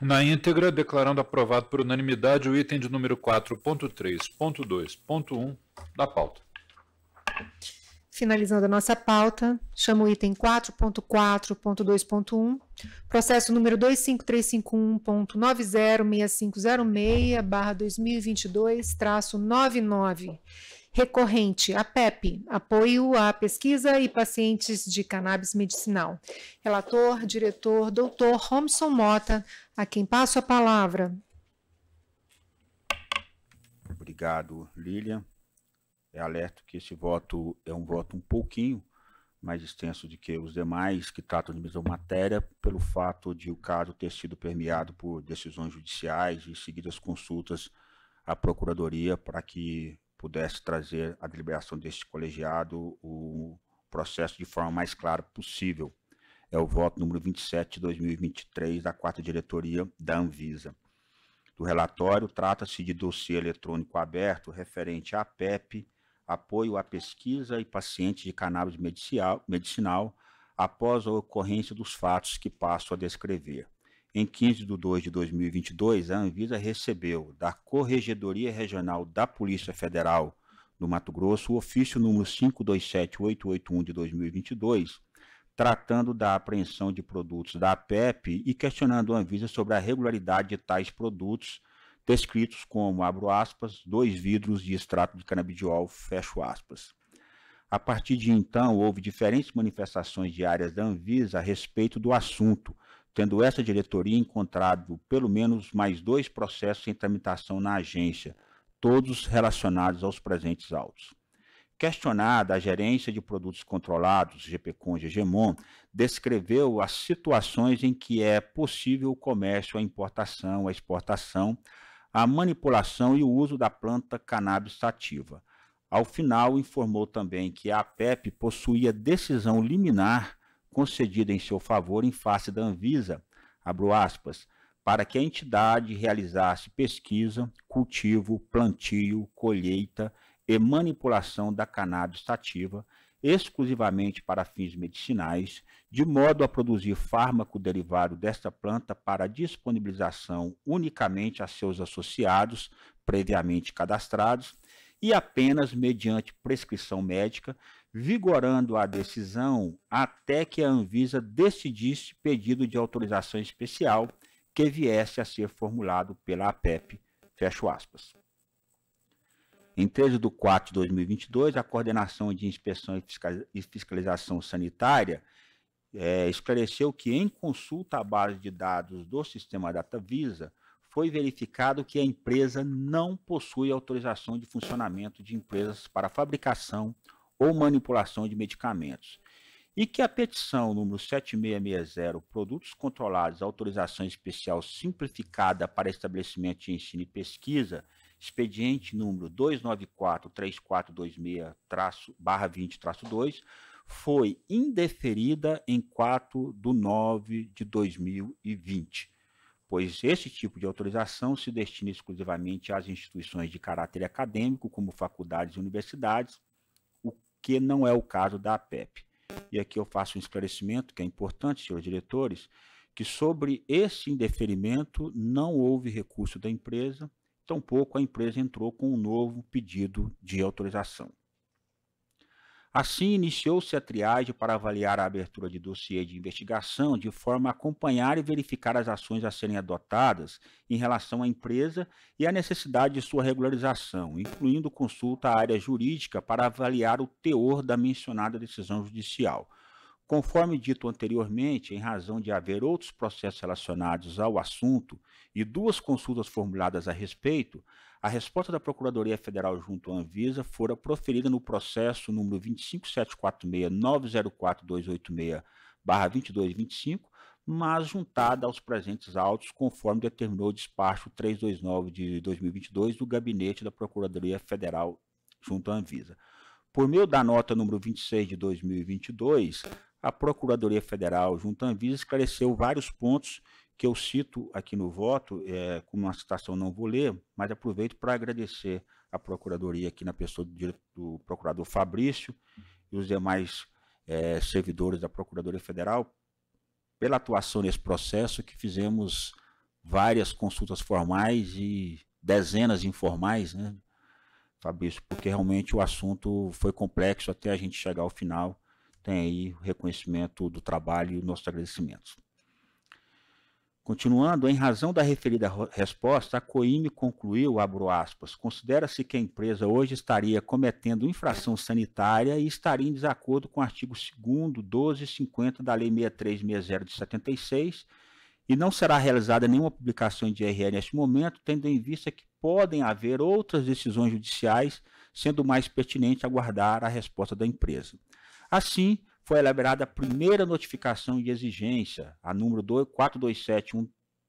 S2: na íntegra, declarando aprovado por unanimidade o item de número 4.3.2.1 da pauta.
S1: Finalizando a nossa pauta, chamo o item 4.4.2.1, processo número 25351.906506-2022-99 recorrente, a PEP, apoio à pesquisa e pacientes de cannabis medicinal. Relator, diretor, doutor Homson Mota, a quem passo a palavra.
S5: Obrigado, Lilian. É alerto que esse voto é um voto um pouquinho mais extenso do que os demais que tratam de mesma matéria, pelo fato de o caso ter sido permeado por decisões judiciais e seguidas consultas à Procuradoria para que pudesse trazer à deliberação deste colegiado o processo de forma mais clara possível. É o voto número 27 de 2023 da quarta diretoria da Anvisa. Do relatório trata-se de dossiê eletrônico aberto referente à PEP, apoio à pesquisa e pacientes de cannabis medicinal, medicinal após a ocorrência dos fatos que passo a descrever. Em 15 de 2 de 2022, a Anvisa recebeu da Corregedoria Regional da Polícia Federal do Mato Grosso o ofício número 527881 de 2022, tratando da apreensão de produtos da APEP e questionando a Anvisa sobre a regularidade de tais produtos descritos como, abro aspas, dois vidros de extrato de canabidiol, fecho aspas. A partir de então, houve diferentes manifestações diárias da Anvisa a respeito do assunto – tendo essa diretoria encontrado pelo menos mais dois processos em tramitação na agência, todos relacionados aos presentes autos. Questionada, a gerência de produtos controlados, GPCON e GEMON, descreveu as situações em que é possível o comércio, a importação, a exportação, a manipulação e o uso da planta cannabis sativa. Ao final, informou também que a APEP possuía decisão liminar concedida em seu favor em face da Anvisa, abro aspas, para que a entidade realizasse pesquisa, cultivo, plantio, colheita e manipulação da cannabis sativa exclusivamente para fins medicinais, de modo a produzir fármaco derivado desta planta para disponibilização unicamente a seus associados previamente cadastrados e apenas mediante prescrição médica vigorando a decisão até que a Anvisa decidisse pedido de autorização especial que viesse a ser formulado pela APEP. Fecho aspas. Em 13 de 4 de 2022, a Coordenação de Inspeção e Fiscalização Sanitária é, esclareceu que, em consulta à base de dados do sistema DataVisa, foi verificado que a empresa não possui autorização de funcionamento de empresas para fabricação ou manipulação de medicamentos. E que a petição número 7660, Produtos Controlados, Autorização Especial Simplificada para Estabelecimento de Ensino e Pesquisa, expediente número 294-3426-20-2, foi indeferida em 4 de 9 de 2020, pois esse tipo de autorização se destina exclusivamente às instituições de caráter acadêmico, como faculdades e universidades, que não é o caso da APEP. E aqui eu faço um esclarecimento que é importante, senhores diretores, que sobre esse indeferimento não houve recurso da empresa, tampouco a empresa entrou com um novo pedido de autorização. Assim, iniciou-se a triagem para avaliar a abertura de dossiê de investigação de forma a acompanhar e verificar as ações a serem adotadas em relação à empresa e a necessidade de sua regularização, incluindo consulta à área jurídica para avaliar o teor da mencionada decisão judicial. Conforme dito anteriormente, em razão de haver outros processos relacionados ao assunto e duas consultas formuladas a respeito, a resposta da Procuradoria Federal junto à Anvisa fora proferida no processo número 25746904286/2225, mas juntada aos presentes autos, conforme determinou o despacho 329 de 2022 do gabinete da Procuradoria Federal junto à Anvisa. Por meio da nota número 26 de 2022, a Procuradoria Federal, junto à Anvisa, esclareceu vários pontos que eu cito aqui no voto, é, uma citação não vou ler, mas aproveito para agradecer à Procuradoria aqui na pessoa do, do Procurador Fabrício e os demais é, servidores da Procuradoria Federal pela atuação nesse processo que fizemos várias consultas formais e dezenas informais, né, Fabrício, porque realmente o assunto foi complexo até a gente chegar ao final tem aí o reconhecimento do trabalho e o nosso agradecimento. Continuando, em razão da referida resposta, a COIME concluiu, abro aspas, considera-se que a empresa hoje estaria cometendo infração sanitária e estaria em desacordo com o artigo 2º, 1250 da Lei 6360 de 76 e não será realizada nenhuma publicação de IRL neste momento, tendo em vista que podem haver outras decisões judiciais, sendo mais pertinente aguardar a resposta da empresa. Assim, foi elaborada a primeira notificação de exigência, a número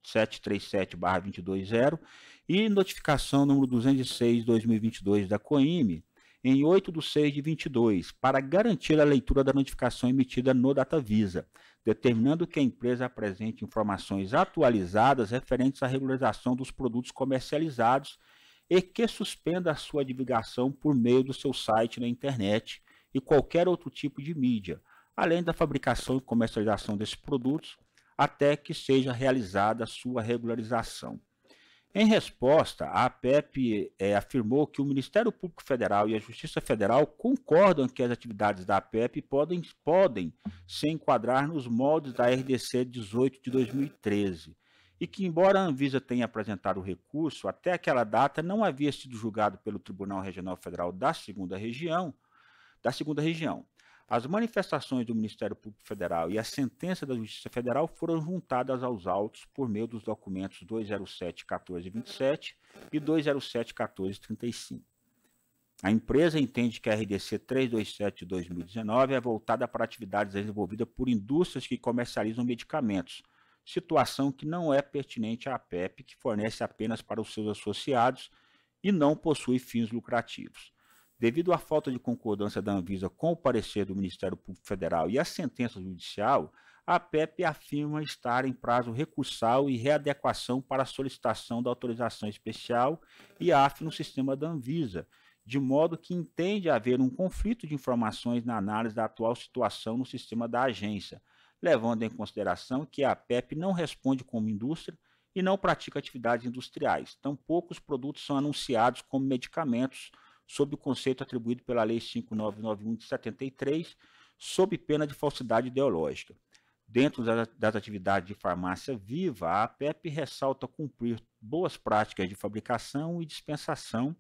S5: 42713737-220, e notificação número 206-2022 da COIME, em 8 de 6 de 22, para garantir a leitura da notificação emitida no DataVisa, determinando que a empresa apresente informações atualizadas referentes à regularização dos produtos comercializados e que suspenda a sua divulgação por meio do seu site na internet, e qualquer outro tipo de mídia, além da fabricação e comercialização desses produtos, até que seja realizada sua regularização. Em resposta, a APEP é, eh, afirmou que o Ministério Público Federal e a Justiça Federal concordam que as atividades da APEP podem, podem se enquadrar nos moldes da RDC 18 de 2013 e que, embora a Anvisa tenha apresentado o recurso, até aquela data não havia sido julgado pelo Tribunal Regional Federal da Segunda Região, da segunda região. As manifestações do Ministério Público Federal e a sentença da Justiça Federal foram juntadas aos autos por meio dos documentos 207-1427 e 207-1435. A empresa entende que a RDC 327 de 2019 é voltada para atividades desenvolvidas por indústrias que comercializam medicamentos, situação que não é pertinente à APEP, que fornece apenas para os seus associados e não possui fins lucrativos. Devido à falta de concordância da Anvisa com o parecer do Ministério Público Federal e a sentença judicial, a PEP afirma estar em prazo recursal e readequação para a solicitação da autorização especial e AF no sistema da Anvisa, de modo que entende haver um conflito de informações na análise da atual situação no sistema da agência, levando em consideração que a PEP não responde como indústria e não pratica atividades industriais, tampouco os produtos são anunciados como medicamentos sob o conceito atribuído pela Lei 5991 de 73, sob pena de falsidade ideológica. Dentro das atividades de farmácia viva, a APEP ressalta cumprir boas práticas de fabricação e dispensação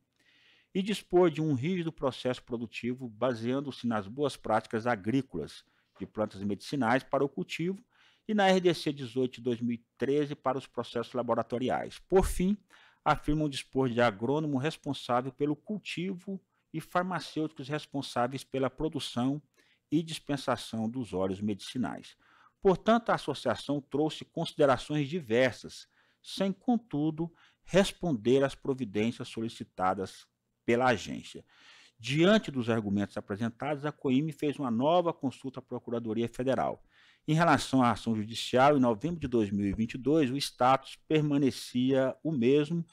S5: e dispor de um rígido processo produtivo baseando-se nas boas práticas agrícolas de plantas medicinais para o cultivo e na RDC 18 de 2013 para os processos laboratoriais. Por fim, afirmam dispor de agrônomo responsável pelo cultivo e farmacêuticos responsáveis pela produção e dispensação dos óleos medicinais. Portanto, a associação trouxe considerações diversas, sem, contudo, responder às providências solicitadas pela agência. Diante dos argumentos apresentados, a COIME fez uma nova consulta à Procuradoria Federal. Em relação à ação judicial, em novembro de 2022, o status permanecia o mesmo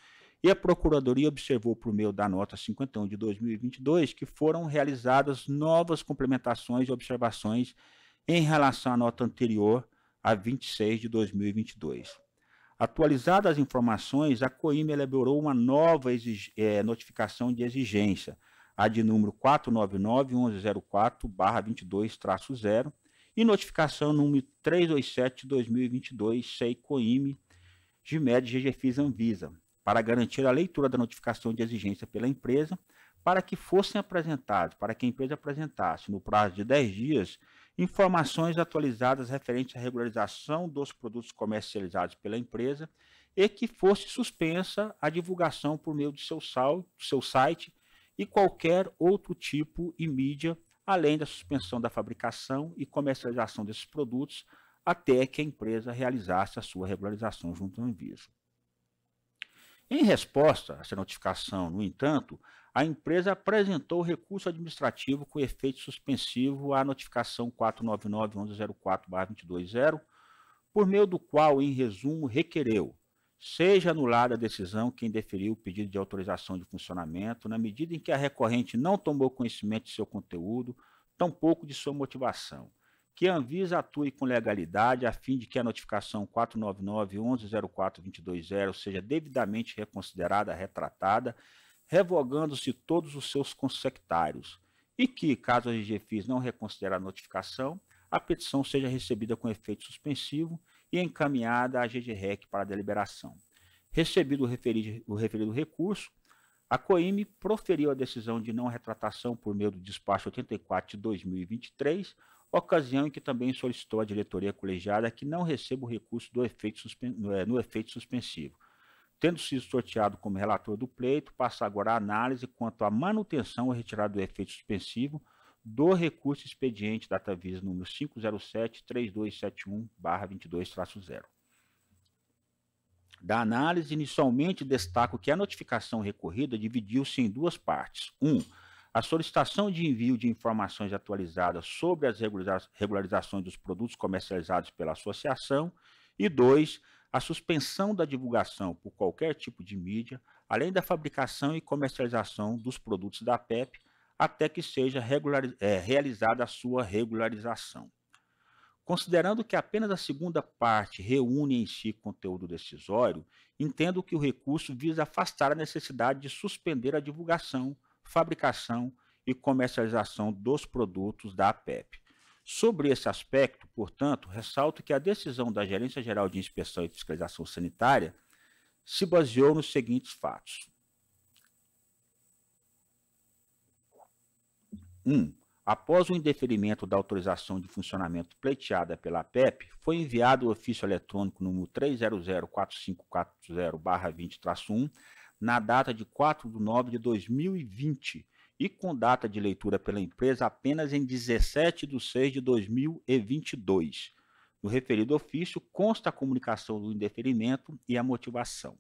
S5: e a Procuradoria observou por meio da nota 51 de 2022 que foram realizadas novas complementações e observações em relação à nota anterior, a 26 de 2022. Atualizadas as informações, a COIM elaborou uma nova é, notificação de exigência, a de número 499-1104-22-0, e notificação número 327-2022, SEI COIME, GMED GGFIS Anvisa, para garantir a leitura da notificação de exigência pela empresa, para que fossem apresentados, para que a empresa apresentasse, no prazo de 10 dias, informações atualizadas referentes à regularização dos produtos comercializados pela empresa e que fosse suspensa a divulgação por meio de seu, sal, seu site e qualquer outro tipo e mídia além da suspensão da fabricação e comercialização desses produtos até que a empresa realizasse a sua regularização junto ao Anvisa. Em resposta a essa notificação, no entanto, a empresa apresentou recurso administrativo com efeito suspensivo à notificação 1104 220 por meio do qual, em resumo, requereu seja anulada a decisão quem deferiu o pedido de autorização de funcionamento, na medida em que a recorrente não tomou conhecimento de seu conteúdo, tampouco de sua motivação. Que a Anvisa atue com legalidade a fim de que a notificação 499-1104-220 seja devidamente reconsiderada, retratada, revogando-se todos os seus consectários. E que, caso a DGFIS não reconsiderar a notificação, a petição seja recebida com efeito suspensivo e encaminhada à GGREC para deliberação. Recebido o referido, o referido recurso, a COIME proferiu a decisão de não retratação por meio do despacho 84 de 2023, ocasião em que também solicitou à diretoria colegiada que não receba o recurso do efeito eh, no efeito suspensivo. Tendo sido sorteado como relator do pleito, passa agora a análise quanto à manutenção ou retirada do efeito suspensivo do recurso expediente DataVis número 507-3271-22-0. Da análise, inicialmente destaco que a notificação recorrida dividiu-se em duas partes. 1. Um, a solicitação de envio de informações atualizadas sobre as regularizações dos produtos comercializados pela associação. E 2. A suspensão da divulgação por qualquer tipo de mídia, além da fabricação e comercialização dos produtos da PEP até que seja é, realizada a sua regularização. Considerando que apenas a segunda parte reúne em si conteúdo decisório, entendo que o recurso visa afastar a necessidade de suspender a divulgação, fabricação e comercialização dos produtos da APEP. Sobre esse aspecto, portanto, ressalto que a decisão da Gerência Geral de Inspeção e Fiscalização Sanitária se baseou nos seguintes fatos. 1. Após o indeferimento da autorização de funcionamento pleiteada pela PEP, foi enviado o ofício eletrônico número 3004540-20-1, na data de 4 de nove de 2020 e com data de leitura pela empresa apenas em 17 de 6 de 2022. No referido ofício, consta a comunicação do indeferimento e a motivação.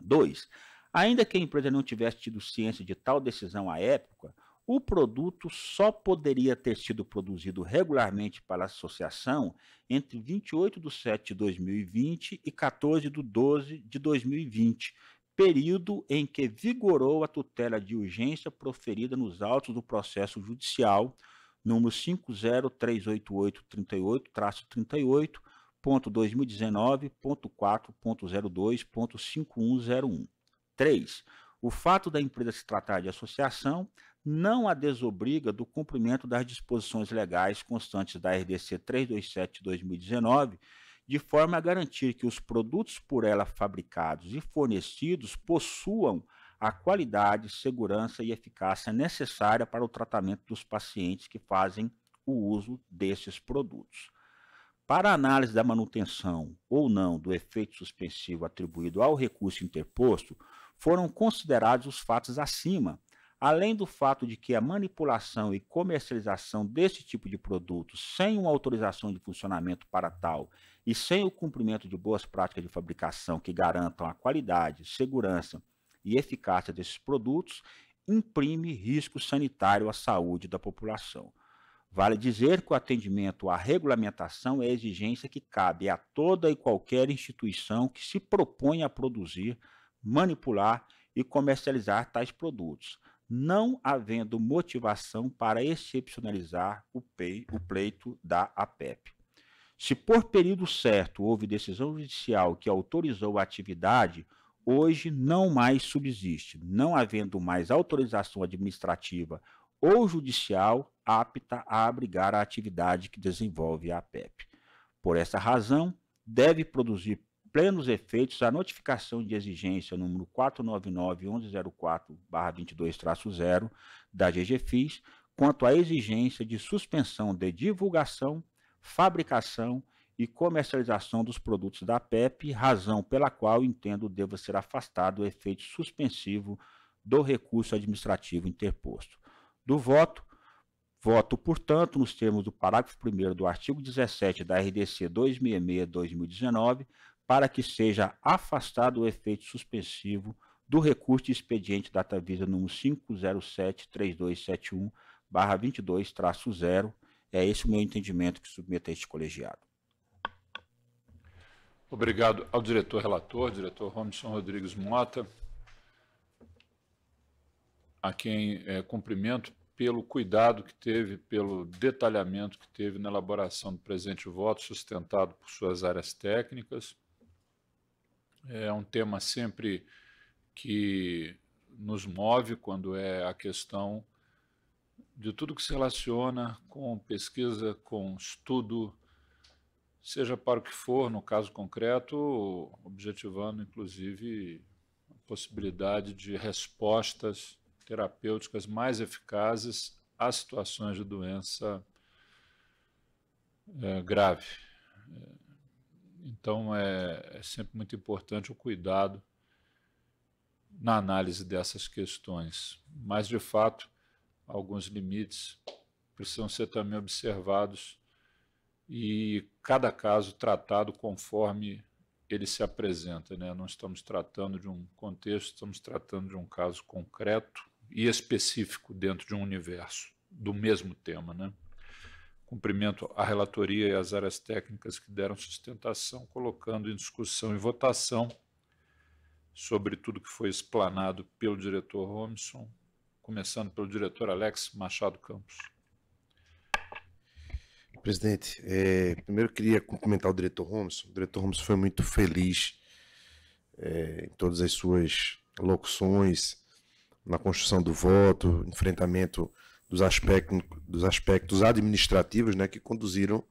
S5: 2. Ainda que a empresa não tivesse tido ciência de tal decisão à época, o produto só poderia ter sido produzido regularmente para a associação entre 28 de 7 de 2020 e 14 de 12 de 2020, período em que vigorou a tutela de urgência proferida nos autos do processo judicial número 5038838-38.2019.4.02.5101. 3. O fato da empresa se tratar de associação não a desobriga do cumprimento das disposições legais constantes da RDC 327 de 2019, de forma a garantir que os produtos por ela fabricados e fornecidos possuam a qualidade, segurança e eficácia necessária para o tratamento dos pacientes que fazem o uso desses produtos. Para a análise da manutenção ou não do efeito suspensivo atribuído ao recurso interposto, foram considerados os fatos acima, Além do fato de que a manipulação e comercialização desse tipo de produto, sem uma autorização de funcionamento para tal e sem o cumprimento de boas práticas de fabricação que garantam a qualidade, segurança e eficácia desses produtos, imprime risco sanitário à saúde da população. Vale dizer que o atendimento à regulamentação é exigência que cabe a toda e qualquer instituição que se propõe a produzir, manipular e comercializar tais produtos não havendo motivação para excepcionalizar o, pei, o pleito da APEP. Se por período certo houve decisão judicial que autorizou a atividade, hoje não mais subsiste, não havendo mais autorização administrativa ou judicial apta a abrigar a atividade que desenvolve a APEP. Por essa razão, deve produzir plenos efeitos a notificação de exigência número 499-1104-22-0 da GGFIS quanto à exigência de suspensão de divulgação, fabricação e comercialização dos produtos da PEP, razão pela qual entendo deva ser afastado o efeito suspensivo do recurso administrativo interposto. Do voto, voto, portanto, nos termos do parágrafo 1 do artigo 17 da RDC 266-2019, para que seja afastado o efeito suspensivo do recurso de expediente data visa número 507-3271-22-0. É esse o meu entendimento que submeto a este colegiado.
S2: Obrigado ao diretor relator, diretor Robinson Rodrigues Mota,
S5: a quem é,
S2: cumprimento pelo cuidado que teve, pelo detalhamento que teve na elaboração do presente voto, sustentado por suas áreas técnicas é um tema sempre que nos move quando é a questão de tudo que se relaciona com pesquisa, com estudo, seja para o que for, no caso concreto, objetivando inclusive a possibilidade de respostas terapêuticas mais eficazes às situações de doença é, grave. Então é, é sempre muito importante o cuidado na análise dessas questões. Mas, de fato, alguns limites precisam ser também observados e cada caso tratado conforme ele se apresenta. Né? Não estamos tratando de um contexto, estamos tratando de um caso concreto e específico dentro de um universo do mesmo tema. Né? Cumprimento a relatoria e as áreas técnicas que deram sustentação, colocando em discussão e votação sobre tudo que foi explanado pelo diretor Romson, começando pelo diretor Alex Machado Campos.
S4: Presidente, é, primeiro queria cumprimentar o diretor Romson. O diretor Romson foi muito feliz é, em todas as suas locuções, na construção do voto, enfrentamento dos aspectos, dos aspectos administrativos né, que conduziram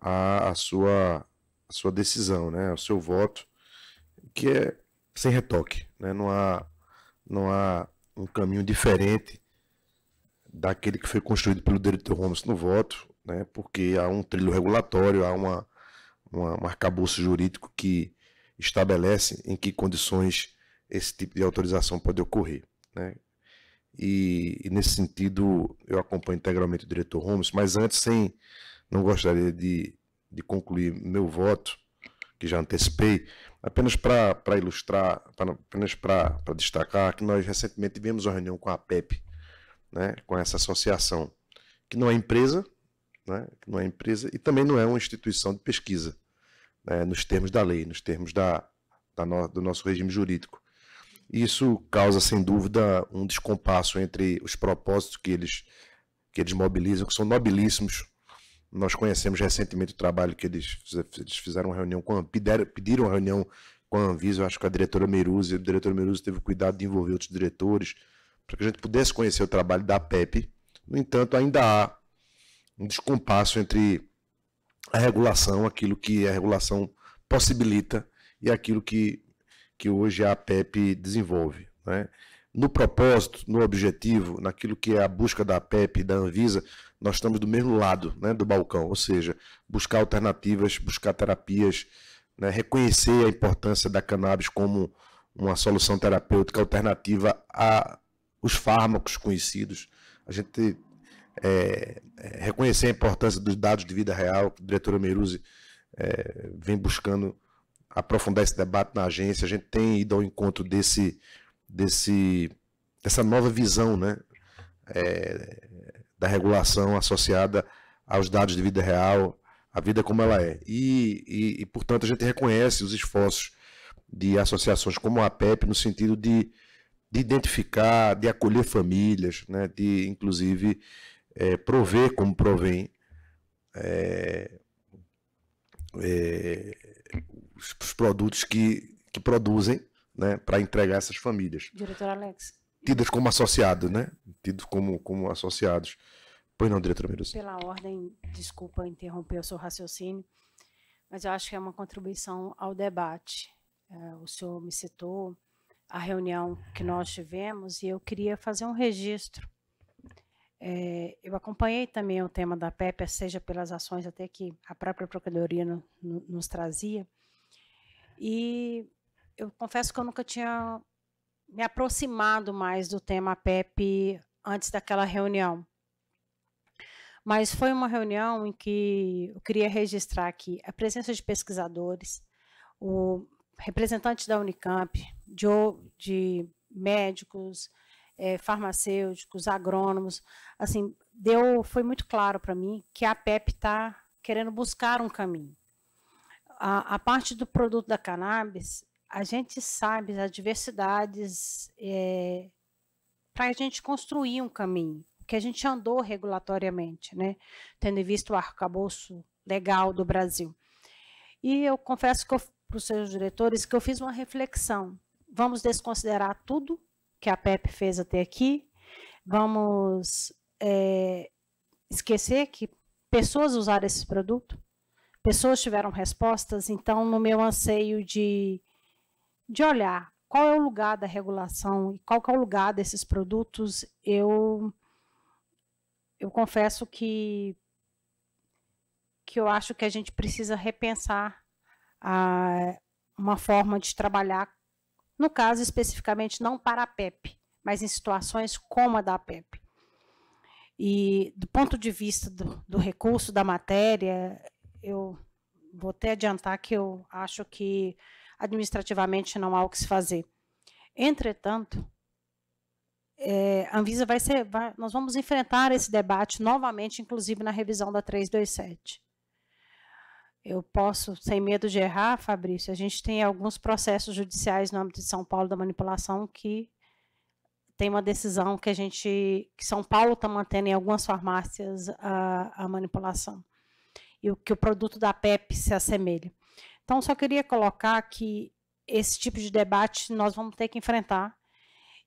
S4: à, sua, sua decisão, né, ao seu voto, que é sem retoque. Né, não, há, não há um caminho diferente daquele que foi construído pelo diretor Holmes no voto, né, porque há um trilho regulatório, há uma, uma, um arcabouço jurídico que estabelece em que condições esse tipo de autorização pode ocorrer. Né? E, e, nesse sentido eu acompanho integralmente o diretor Holmes, mas antes, sem, não gostaria de, de concluir meu voto, que já antecipei, apenas para ilustrar, pra, apenas para destacar que nós recentemente tivemos uma reunião com a PEP, né, com essa associação, que não é empresa, né, que não é empresa e também não é uma instituição de pesquisa, né, nos termos da lei, nos termos da, da no, do nosso regime jurídico. Isso causa, sem dúvida, um descompasso entre os propósitos que eles, que eles mobilizam, que são nobilíssimos. Nós conhecemos recentemente o trabalho que eles, eles fizeram uma reunião com pediram, pediram uma reunião com a Anvisa, eu acho que a diretora Meiruzzi, o diretor Meiruzzi teve o cuidado de envolver outros diretores, para que a gente pudesse conhecer o trabalho da PEP. No entanto, ainda há um descompasso entre a regulação, aquilo que a regulação possibilita, e aquilo que que hoje a APEP desenvolve. Né? No propósito, no objetivo, naquilo que é a busca da APEP e da Anvisa, nós estamos do mesmo lado né, do balcão, ou seja, buscar alternativas, buscar terapias, né, reconhecer a importância da cannabis como uma solução terapêutica alternativa a os fármacos conhecidos. A gente é, é, reconhecer a importância dos dados de vida real, que a diretora Meruzzi é, vem buscando aprofundar esse debate na agência, a gente tem ido ao encontro desse, desse, dessa nova visão né, é, da regulação associada aos dados de vida real, a vida como ela é. E, e, e, portanto, a gente reconhece os esforços de associações como a APEP no sentido de, de identificar, de acolher famílias, né, de, inclusive, é, prover como provém. É, é, os produtos que, que produzem né, para entregar essas famílias.
S3: Diretor Alex.
S4: Tidas como associados, né? Tidos como, como associados. Pois não, diretor Miros.
S3: Pela ordem, desculpa interromper o seu raciocínio, mas eu acho que é uma contribuição ao debate. É, o senhor me citou a reunião que nós tivemos e eu queria fazer um registro. É, eu acompanhei também o tema da PEP, seja pelas ações até que a própria Procuradoria no, no, nos trazia, e eu confesso que eu nunca tinha me aproximado mais do tema PEP antes daquela reunião. Mas foi uma reunião em que eu queria registrar aqui a presença de pesquisadores, o representante da Unicamp, de, de médicos, é, farmacêuticos, agrônomos, assim, deu, foi muito claro para mim que a PEP está querendo buscar um caminho a, a parte do produto da cannabis, a gente sabe as diversidades é, para a gente construir um caminho, que a gente andou regulatoriamente, né? tendo visto o arcabouço legal do Brasil. E eu confesso para os seus diretores que eu fiz uma reflexão. Vamos desconsiderar tudo que a PEP fez até aqui, vamos é, esquecer que pessoas usaram esse produto, pessoas tiveram respostas, então, no meu anseio de, de olhar qual é o lugar da regulação e qual é o lugar desses produtos, eu, eu confesso que, que eu acho que a gente precisa repensar a, uma forma de trabalhar, no caso especificamente não para a PEP, mas em situações como a da PEP. E do ponto de vista do, do recurso da matéria, eu vou até adiantar que eu acho que administrativamente não há o que se fazer. Entretanto, é, a Anvisa vai ser, vai, nós vamos enfrentar esse debate novamente, inclusive na revisão da 327. Eu posso, sem medo de errar, Fabrício, a gente tem alguns processos judiciais no âmbito de São Paulo da manipulação que tem uma decisão que a gente, que São Paulo está mantendo em algumas farmácias a, a manipulação e o que o produto da PEP se assemelha. Então, só queria colocar que esse tipo de debate nós vamos ter que enfrentar,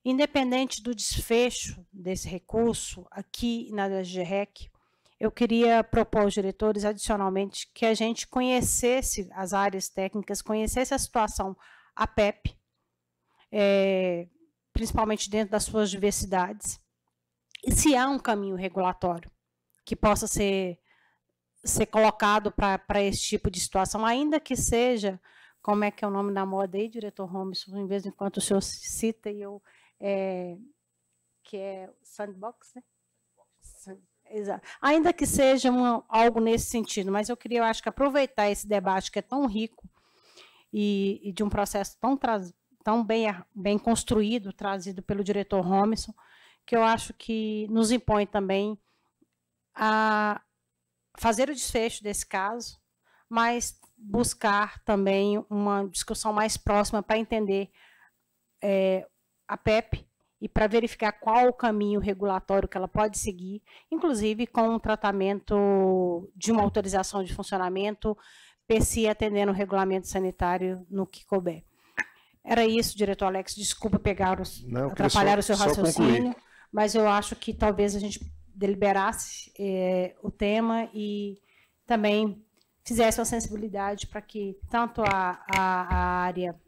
S3: independente do desfecho desse recurso aqui na DGREC. Eu queria propor aos diretores, adicionalmente, que a gente conhecesse as áreas técnicas, conhecesse a situação a PEP, é, principalmente dentro das suas diversidades, e se há um caminho regulatório que possa ser ser colocado para esse tipo de situação, ainda que seja, como é que é o nome da moda aí, diretor Holmes, em vez de enquanto o senhor cita e eu, é, que é sandbox, né? Exato. Ainda que seja uma, algo nesse sentido, mas eu queria, eu acho que aproveitar esse debate que é tão rico e, e de um processo tão, tão bem, bem construído, trazido pelo diretor Homerson, que eu acho que nos impõe também a, fazer o desfecho desse caso, mas buscar também uma discussão mais próxima para entender é, a PEP e para verificar qual o caminho regulatório que ela pode seguir, inclusive com um tratamento de uma autorização de funcionamento, PSI atendendo o regulamento sanitário no que couber. Era isso, diretor Alex. Desculpa pegar os, Não, atrapalhar só, o seu raciocínio, mas eu acho que talvez a gente deliberasse eh, o tema e também fizesse uma sensibilidade para que tanto a, a, a área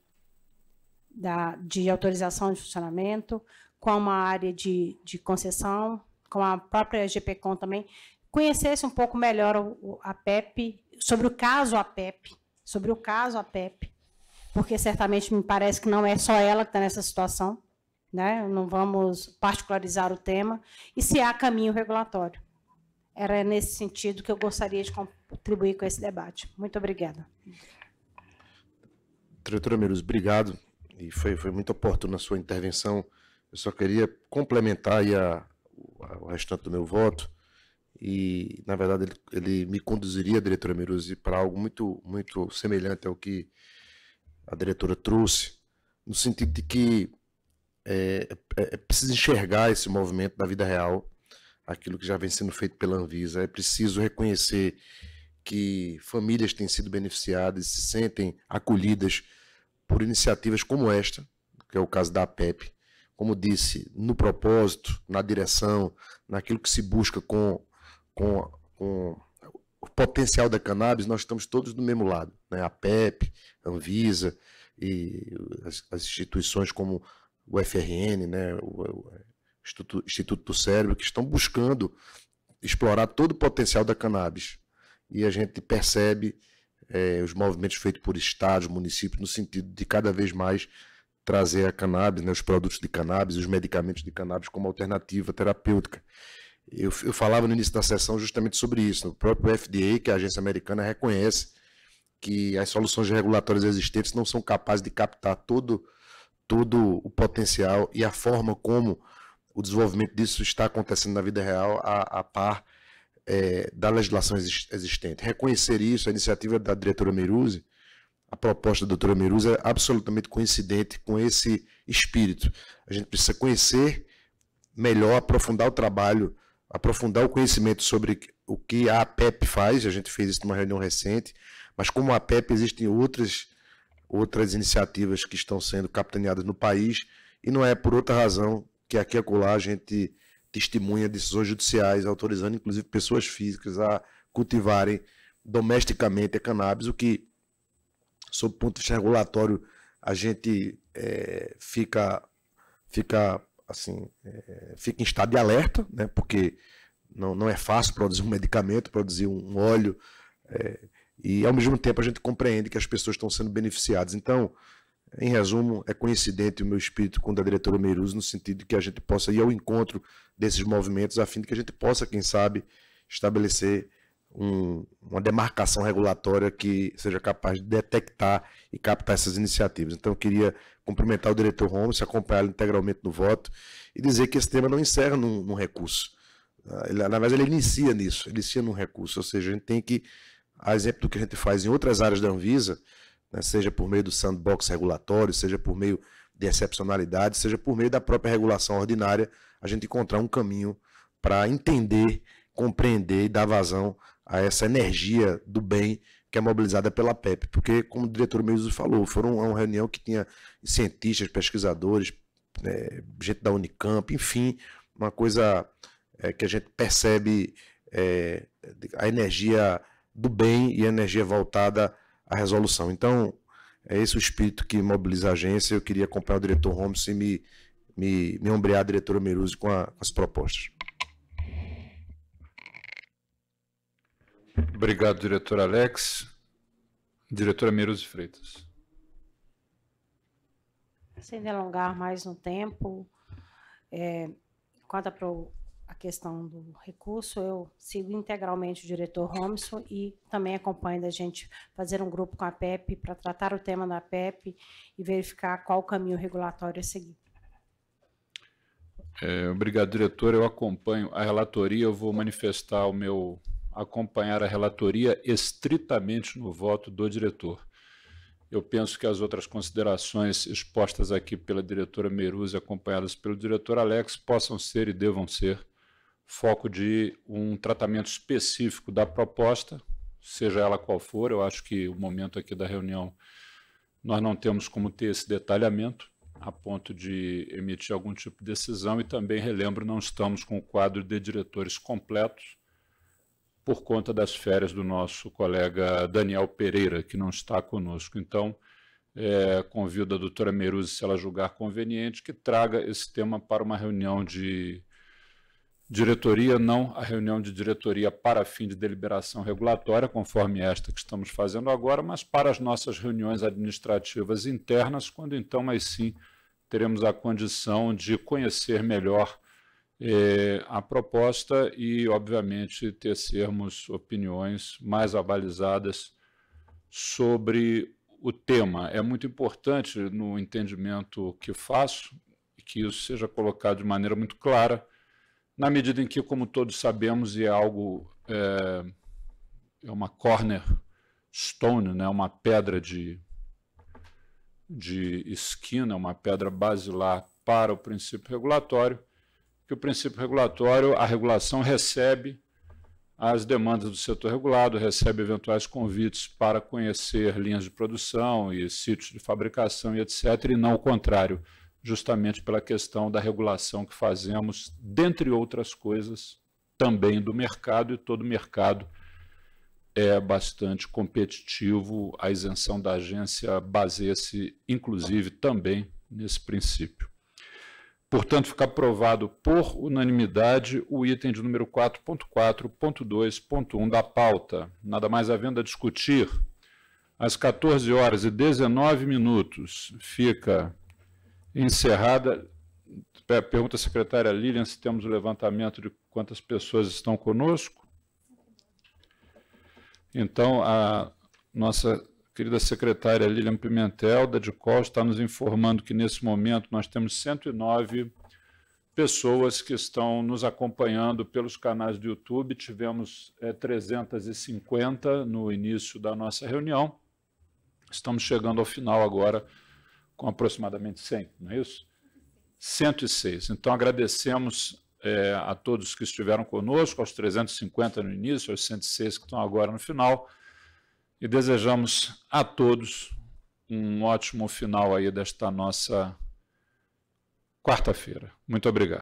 S3: da, de autorização de funcionamento, como a área de, de concessão, com a própria GPCOM também, conhecesse um pouco melhor o, a PEP, sobre o caso a PEP, sobre o caso a PEP, porque certamente me parece que não é só ela que está nessa situação, né? não vamos particularizar o tema, e se há caminho regulatório. Era nesse sentido que eu gostaria de contribuir com esse debate. Muito obrigada.
S4: Diretora Merus, obrigado. E foi, foi muito oportuna a sua intervenção. Eu só queria complementar a, a, o restante do meu voto. E, na verdade, ele, ele me conduziria, diretora Meruzzi, para algo muito, muito semelhante ao que a diretora trouxe, no sentido de que é, é, é, preciso enxergar esse movimento da vida real, aquilo que já vem sendo feito pela Anvisa. É preciso reconhecer que famílias têm sido beneficiadas e se sentem acolhidas por iniciativas como esta, que é o caso da APEP. Como disse, no propósito, na direção, naquilo que se busca com, com, com o potencial da cannabis, nós estamos todos do mesmo lado. Né? A PEP, a Anvisa e as, as instituições como o FRN, né, o, Instituto, Instituto do Cérebro, que estão buscando explorar todo o potencial da cannabis. E a gente percebe é, os movimentos feitos por estados, municípios, no sentido de cada vez mais trazer a cannabis, né, os produtos de cannabis, os medicamentos de cannabis como alternativa terapêutica. Eu, eu, falava no início da sessão justamente sobre isso. O próprio FDA, que é a agência americana, reconhece que as soluções regulatórias existentes não são capazes de captar todo todo o potencial e a forma como o desenvolvimento disso está acontecendo na vida real a, a par é, da legislação existente. Reconhecer isso, a iniciativa da diretora Meruzzi, a proposta da doutora Meruzzi é absolutamente coincidente com esse espírito. A gente precisa conhecer melhor, aprofundar o trabalho, aprofundar o conhecimento sobre o que a APEP faz, a gente fez isso numa reunião recente, mas como a APEP existem outras outras iniciativas que estão sendo capitaneadas no país, e não é por outra razão que aqui e acolá a gente testemunha decisões judiciais autorizando, inclusive, pessoas físicas a cultivarem domesticamente a cannabis, o que, sob o ponto de vista regulatório, a gente é, fica, fica, assim, é, fica em estado de alerta, né? porque não, não é fácil produzir um medicamento, produzir um óleo. É, e ao mesmo tempo a gente compreende que as pessoas estão sendo beneficiadas. Então, em resumo, é coincidente o meu espírito com o da diretora Meiruz, no sentido de que a gente possa ir ao encontro desses movimentos, a fim de que a gente possa, quem sabe, estabelecer um, uma demarcação regulatória que seja capaz de detectar e captar essas iniciativas. Então, eu queria cumprimentar o diretor Holmes, acompanhá-lo integralmente no voto e dizer que esse tema não encerra num, num recurso. Ah, ele, na verdade, ele inicia nisso, ele inicia num recurso, ou seja, a gente tem que a exemplo do que a gente faz em outras áreas da Anvisa, né, seja por meio do sandbox regulatório, seja por meio de excepcionalidade, seja por meio da própria regulação ordinária, a gente encontrar um caminho para entender, compreender e dar vazão a essa energia do bem que é mobilizada pela PEP. Porque, como o diretor Meiso falou, foram uma reunião que tinha cientistas, pesquisadores, é, gente da Unicamp, enfim, uma coisa é, que a gente percebe é, a energia do bem e energia voltada à resolução. Então, é esse o espírito que mobiliza a agência. Eu queria acompanhar o diretor Holmes e me, me, me ombrear a diretora Meruzzi com, a, com as propostas.
S2: Obrigado, diretor Alex. Diretora Meruzzi Freitas.
S3: Sem delongar mais um tempo, é, quanto o questão do recurso, eu sigo integralmente o diretor Romson e também acompanho da gente fazer um grupo com a PEP para tratar o tema da PEP e verificar qual o caminho regulatório a seguir.
S2: É, obrigado, diretor. Eu acompanho a relatoria, eu vou manifestar o meu acompanhar a relatoria estritamente no voto do diretor. Eu penso que as outras considerações expostas aqui pela diretora Meruz acompanhadas pelo diretor Alex, possam ser e devam ser foco de um tratamento específico da proposta, seja ela qual for. Eu acho que o momento aqui da reunião nós não temos como ter esse detalhamento a ponto de emitir algum tipo de decisão e também relembro não estamos com o quadro de diretores completos por conta das férias do nosso colega Daniel Pereira que não está conosco. Então é, convido a doutora Meruzzi, se ela julgar conveniente, que traga esse tema para uma reunião de diretoria não a reunião de diretoria para fim de deliberação regulatória, conforme esta que estamos fazendo agora, mas para as nossas reuniões administrativas internas, quando então, mas sim, teremos a condição de conhecer melhor eh, a proposta e, obviamente, tecermos opiniões mais avalizadas sobre o tema. É muito importante, no entendimento que faço, que isso seja colocado de maneira muito clara na medida em que, como todos sabemos, é algo é, é uma cornerstone, né, uma pedra de, de esquina, uma pedra basilar para o princípio regulatório, que o princípio regulatório, a regulação recebe as demandas do setor regulado, recebe eventuais convites para conhecer linhas de produção e sítios de fabricação e etc., e não o contrário justamente pela questão da regulação que fazemos, dentre outras coisas, também do mercado, e todo mercado é bastante competitivo. A isenção da agência baseia-se, inclusive, também nesse princípio. Portanto, fica aprovado por unanimidade o item de número 4.4.2.1 da pauta. Nada mais havendo a discutir. Às 14 horas e 19 minutos fica encerrada. É, pergunta à secretária Lilian se temos o levantamento de quantas pessoas estão conosco. Então, a nossa querida secretária Lilian Pimentel, da DICOL, está nos informando que, nesse momento, nós temos 109 pessoas que estão nos acompanhando pelos canais do YouTube. Tivemos é, 350 no início da nossa reunião. Estamos chegando ao final agora com aproximadamente 100, não é isso? 106. Então agradecemos é, a todos que estiveram conosco, aos 350 no início, aos 106 que estão agora no final, e desejamos a todos um ótimo final aí desta nossa quarta-feira. Muito obrigado.